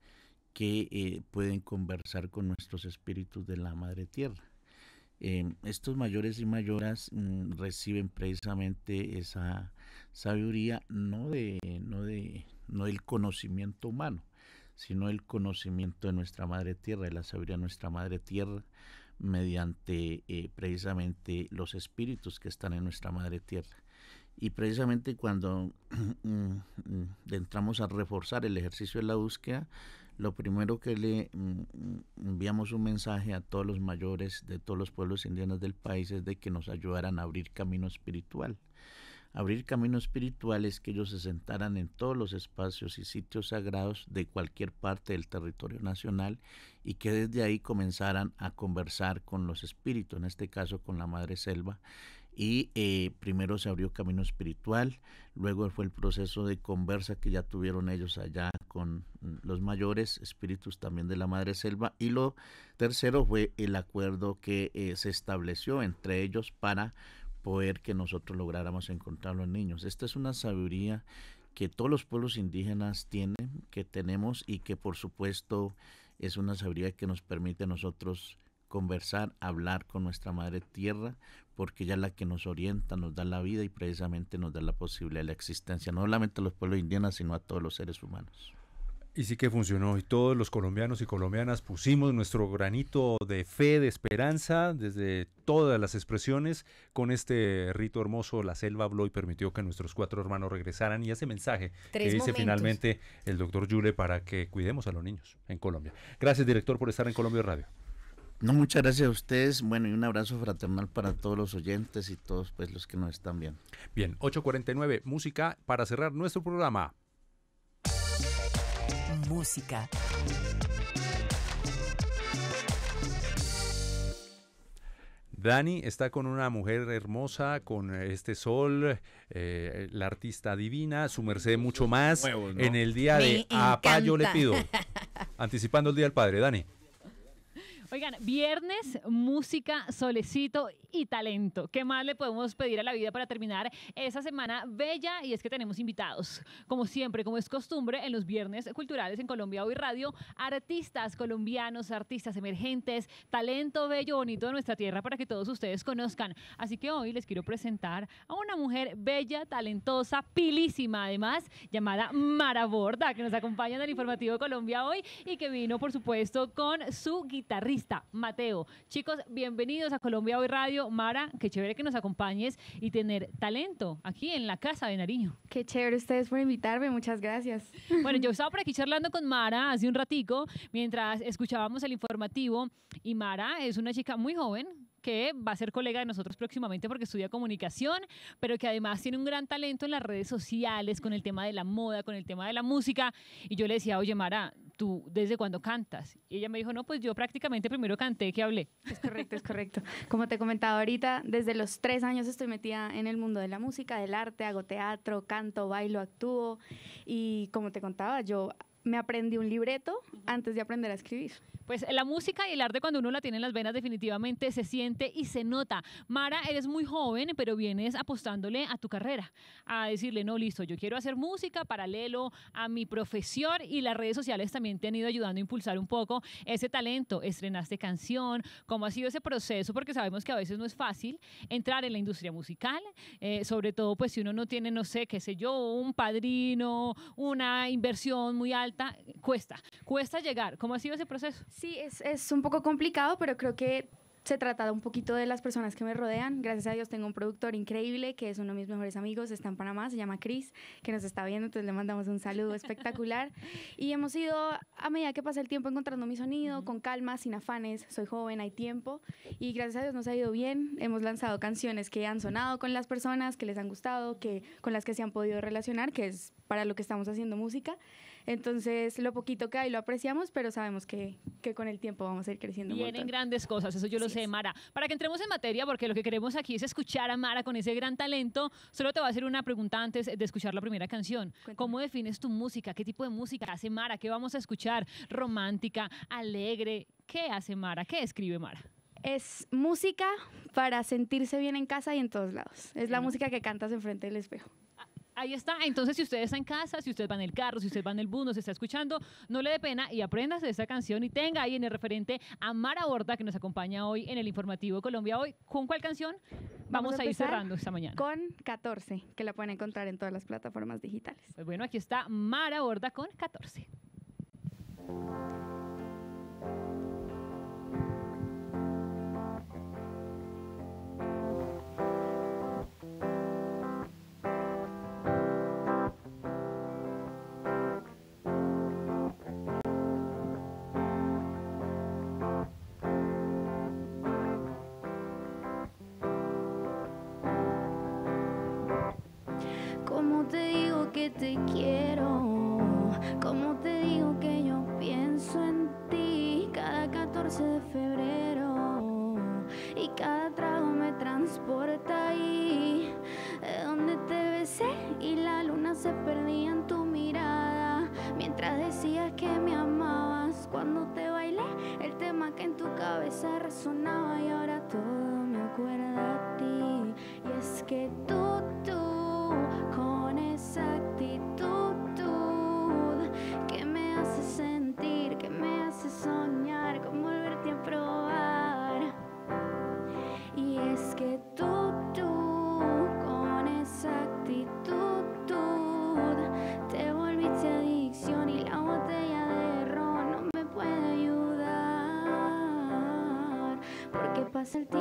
Speaker 19: que eh, pueden conversar con nuestros espíritus de la Madre Tierra. Em, estos mayores y mayores mm, reciben precisamente esa sabiduría no de de no del conocimiento humano sino el conocimiento de nuestra madre tierra de la sabiduría de nuestra madre tierra mediante eh, precisamente los espíritus que están en nuestra madre tierra y precisamente cuando mm, entramos a reforzar el ejercicio de la búsqueda lo primero que le mm, mm, enviamos un mensaje a todos los mayores de todos los pueblos indígenas del país es de que nos ayudaran a abrir camino espiritual. Abrir camino espiritual es que ellos se sentaran en todos los espacios y sitios sagrados de cualquier parte del territorio nacional y que desde ahí comenzaran a conversar con los espíritus, en este caso con la Madre Selva, y eh, primero se abrió camino espiritual, luego fue el proceso de conversa que ya tuvieron ellos allá con mm, los mayores, espíritus también de la Madre Selva, y lo tercero fue el acuerdo que eh, se estableció entre ellos para poder que nosotros lográramos encontrar los niños. Esta es una sabiduría que todos los pueblos indígenas tienen, que tenemos y que por supuesto es una sabiduría que nos permite a nosotros conversar, hablar con nuestra madre tierra, porque ya es la que nos orienta, nos da la vida y precisamente nos da la posibilidad de la existencia, no solamente a los pueblos indígenas, sino a todos los seres humanos.
Speaker 2: Y sí que funcionó, y todos los colombianos y colombianas pusimos nuestro granito de fe, de esperanza, desde todas las expresiones, con este rito hermoso, la selva habló y permitió que nuestros cuatro hermanos regresaran, y ese mensaje que dice finalmente el doctor Yule para que cuidemos a los niños en Colombia.
Speaker 19: Gracias, director, por estar en Colombia Radio. No, muchas gracias a ustedes. Bueno, y un abrazo fraternal para todos los oyentes y todos pues los que nos están viendo. Bien,
Speaker 2: 849, música para cerrar nuestro programa.
Speaker 1: Música.
Speaker 2: Dani está con una mujer hermosa, con este sol, eh, la artista divina, su merced mucho más en el día de Apayo, le pido. Anticipando el Día del Padre, Dani.
Speaker 5: Oigan, viernes, música, solecito y talento. ¿Qué más le podemos pedir a la vida para terminar esa semana bella? Y es que tenemos invitados, como siempre, como es costumbre en los viernes culturales en Colombia Hoy Radio, artistas colombianos, artistas emergentes, talento bello, bonito de nuestra tierra para que todos ustedes conozcan. Así que hoy les quiero presentar a una mujer bella, talentosa, pilísima además, llamada Mara Borda, que nos acompaña en el informativo Colombia Hoy y que vino, por supuesto, con su guitarrista Mateo. Chicos, bienvenidos a Colombia Hoy Radio. Mara, qué chévere que nos acompañes y tener talento aquí en la casa de Nariño. Qué chévere ustedes por invitarme, muchas gracias. Bueno, yo estaba por aquí charlando con Mara hace un ratico mientras escuchábamos el informativo y Mara es una chica muy joven, que va a ser colega de nosotros próximamente porque estudia comunicación, pero que además tiene un gran talento en las redes sociales, con el tema de la moda, con el tema de la música. Y yo le decía, oye, Mara, ¿tú desde cuándo cantas? Y ella me dijo, no, pues yo prácticamente primero canté que hablé. Es correcto, es correcto. Como te comentaba ahorita,
Speaker 20: desde los tres años estoy metida en el mundo de la música, del arte, hago teatro, canto, bailo, actúo.
Speaker 5: Y como te contaba, yo me aprendí un libreto antes de aprender a escribir. Pues la música y el arte cuando uno la tiene en las venas definitivamente se siente y se nota. Mara, eres muy joven, pero vienes apostándole a tu carrera, a decirle, no, listo, yo quiero hacer música paralelo a mi profesión y las redes sociales también te han ido ayudando a impulsar un poco ese talento. Estrenaste canción, ¿cómo ha sido ese proceso? Porque sabemos que a veces no es fácil entrar en la industria musical, eh, sobre todo pues si uno no tiene, no sé, qué sé yo, un padrino, una inversión muy alta cuesta, cuesta llegar. ¿Cómo ha sido ese proceso? Sí, es,
Speaker 20: un poco complicado, pero creo que se trata un poquito de las personas que me rodean. Gracias a Dios tengo un productor increíble que es uno de mis mejores amigos, está en Panamá, se llama Chris, que nos está viendo, entonces le mandamos un saludo espectacular. Y hemos ido, a medida que pasa el tiempo, encontrando mi sonido, con calma, sin afanes, soy joven, hay tiempo. Y gracias a Dios nos ha ido bien, hemos lanzado canciones que han sonado con las personas, que les han gustado, que, con las que se han podido relacionar, que es para lo que estamos haciendo música. Entonces, lo poquito que hay lo apreciamos, pero sabemos que, que con el tiempo vamos a ir creciendo. Vienen
Speaker 5: grandes cosas, eso yo lo sé, Mara. Para que entremos en materia, porque lo que queremos aquí es escuchar a Mara con ese gran talento, solo te voy a hacer una pregunta antes de escuchar la primera canción. ¿Cómo defines tu música? ¿Qué tipo de música hace Mara? ¿Qué vamos a escuchar? ¿Romántica? ¿Alegre? ¿Qué hace Mara? ¿Qué escribe Mara?
Speaker 20: Es música para sentirse bien en casa y en todos lados. Es la música que cantas enfrente del espejo
Speaker 5: ahí está. Entonces, si usted está en casa, si usted va en el carro, si usted va en el bus, se está escuchando, no le dé pena y apréndase de esa canción y tenga ahí en el referente a Mara Borda, que nos acompaña hoy en el informativo Colombia hoy. ¿Con cuál canción? Vamos, a, ir cerrando esta mañana. Con
Speaker 20: 14, que la pueden encontrar en todas las plataformas digitales.
Speaker 5: Pues bueno, aquí está Mara Borda con 14.
Speaker 15: más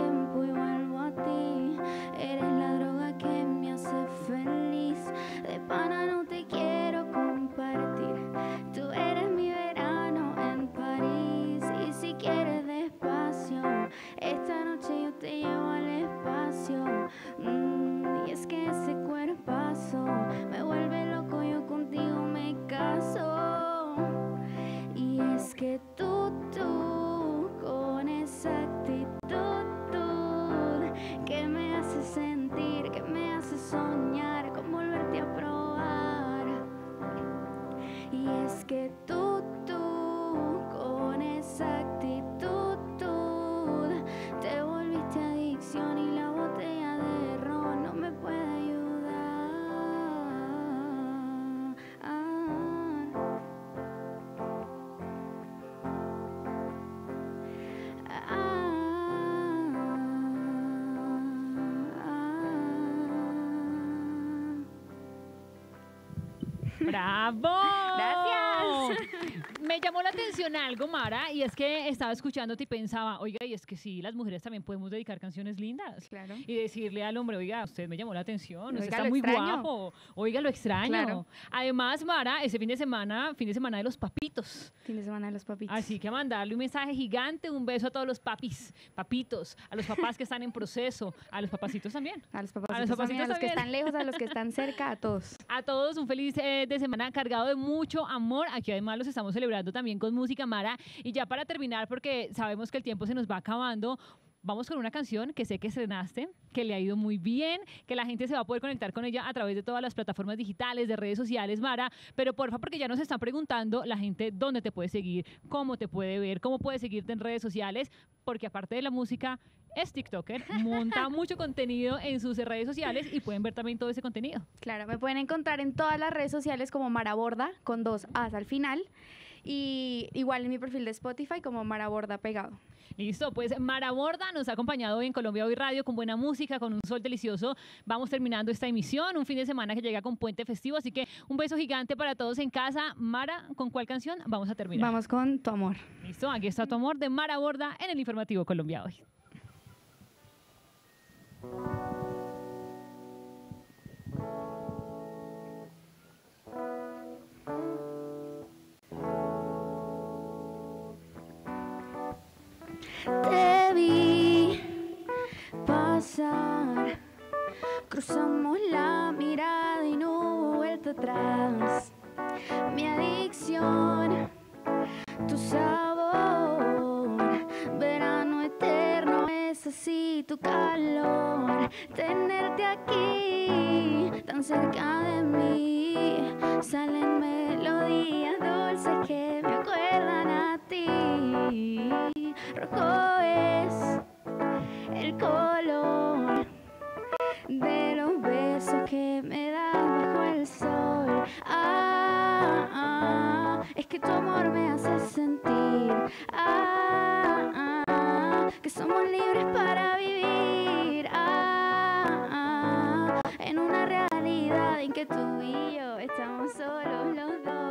Speaker 15: que tú, tú, con esa actitud, tú, te volviste adicción y la botella de ron no me puede ayudar. Ah.
Speaker 5: ah, ah. ¡Bravo! llamó la atención algo, Mara, y es que estaba escuchándote y pensaba, oiga, y es que sí, las mujeres también podemos dedicar canciones lindas. Claro. Y decirle al hombre, oiga, usted me llamó la atención, está muy guapo, oiga, lo extraño. Además, Mara, ese fin de semana, fin de semana de los papitos. Fin de semana de los papitos. Así que mandarle un mensaje gigante, un beso a todos los papis, papitos, a los papás que están en proceso, a los papacitos también. A los papacitos, a los, papacitos a los que están lejos, a los que están cerca, a todos. A todos un feliz eh, de semana cargado de mucho amor. Aquí además los estamos celebrando también con música, Mara. Y ya para terminar, porque sabemos que el tiempo se nos va acabando. Vamos con una canción que sé que estrenaste, que le ha ido muy bien, que la gente se va a poder conectar con ella a través de todas las plataformas digitales, de redes sociales, Mara. Pero porfa, porque ya nos están preguntando la gente dónde te puede seguir, cómo te puede ver, cómo puede seguirte en redes sociales, porque aparte de la música, es TikToker, monta mucho contenido en sus redes sociales y pueden ver también todo ese contenido.
Speaker 20: Claro, me pueden encontrar en todas las redes sociales como Mara Borda con dos As al final. Y igual en mi perfil de Spotify
Speaker 5: como Mara Borda Pegado. Listo, pues Mara Borda nos ha acompañado hoy en Colombia Hoy Radio con buena música, con un sol delicioso. Vamos terminando esta emisión, un fin de semana que llega con puente festivo, así que un beso gigante para todos en casa. Mara, ¿con cuál canción vamos a terminar? Vamos
Speaker 20: con Tu Amor.
Speaker 5: Listo, aquí está Tu Amor de Mara Borda en el informativo Colombia Hoy.
Speaker 15: Te vi pasar, cruzamos la mirada y no vuelta atrás. Mi adicción, tu sabor, verano eterno es así, tu calor, tenerte aquí, tan cerca de mí, salen melodías dulces que rojo es el color de los besos que me da bajo el sol. Ah, es que tu amor me hace sentir ah, que somos libres para vivir Ah, en una realidad en que tú y yo estamos solos los dos.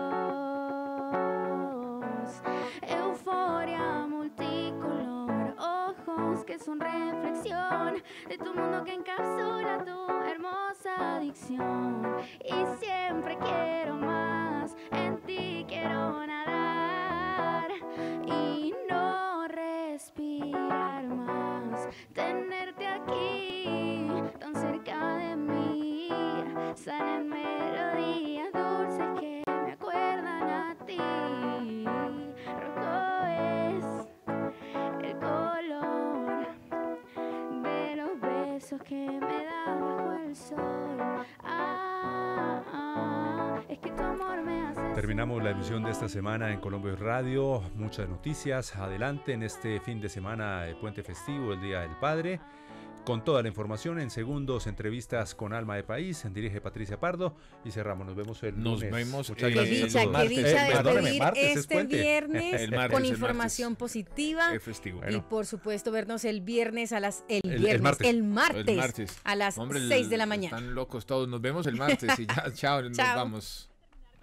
Speaker 15: que es son reflexión de tu mundo que encapsula tu hermosa adicción. Y siempre quiero más, en ti quiero nadar y no respirar más. Tenerte aquí, tan cerca de mí, salen melodías. que me da sol. Ah,
Speaker 2: Terminamos la emisión de esta semana en Colombia Radio. Muchas noticias. Adelante en este fin de semana, de puente festivo, el Día del Padre. Con toda la información en segundos, entrevistas con Alma de País, en dirige Patricia Pardo y cerramos. Nos vemos el Nos Nos vemos. este
Speaker 4: viernes con información positiva. Y por supuesto, vernos el viernes a las. El, viernes, el, martes.
Speaker 3: A las 6 de la mañana. Están locos todos. Nos vemos el martes y ya, chao. nos vamos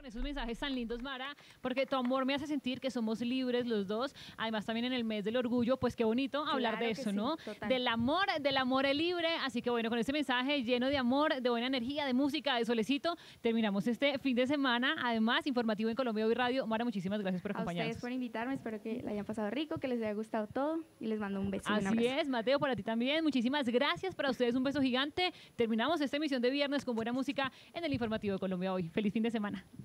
Speaker 5: esos mensajes tan lindos, Mara, porque tu amor me hace sentir que somos libres los dos. Además, también en el mes del orgullo, pues qué bonito hablar de eso, ¿no? Del amor, del amor es libre. Así que bueno, con este mensaje lleno de amor, de buena energía, de música, de solecito, terminamos este fin de semana. Además, informativo en Colombia Hoy Radio. Mara, muchísimas gracias por acompañarnos. A ustedes por
Speaker 20: invitarme. Espero que la hayan pasado rico, que les haya gustado todo y les mando un beso. Así
Speaker 5: es, Mateo, para ti también. Muchísimas gracias. Para ustedes un beso gigante. Terminamos esta emisión de viernes con buena música en el informativo de Colombia Hoy. Feliz fin de semana.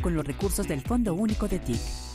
Speaker 1: con los recursos del Fondo Único de TIC.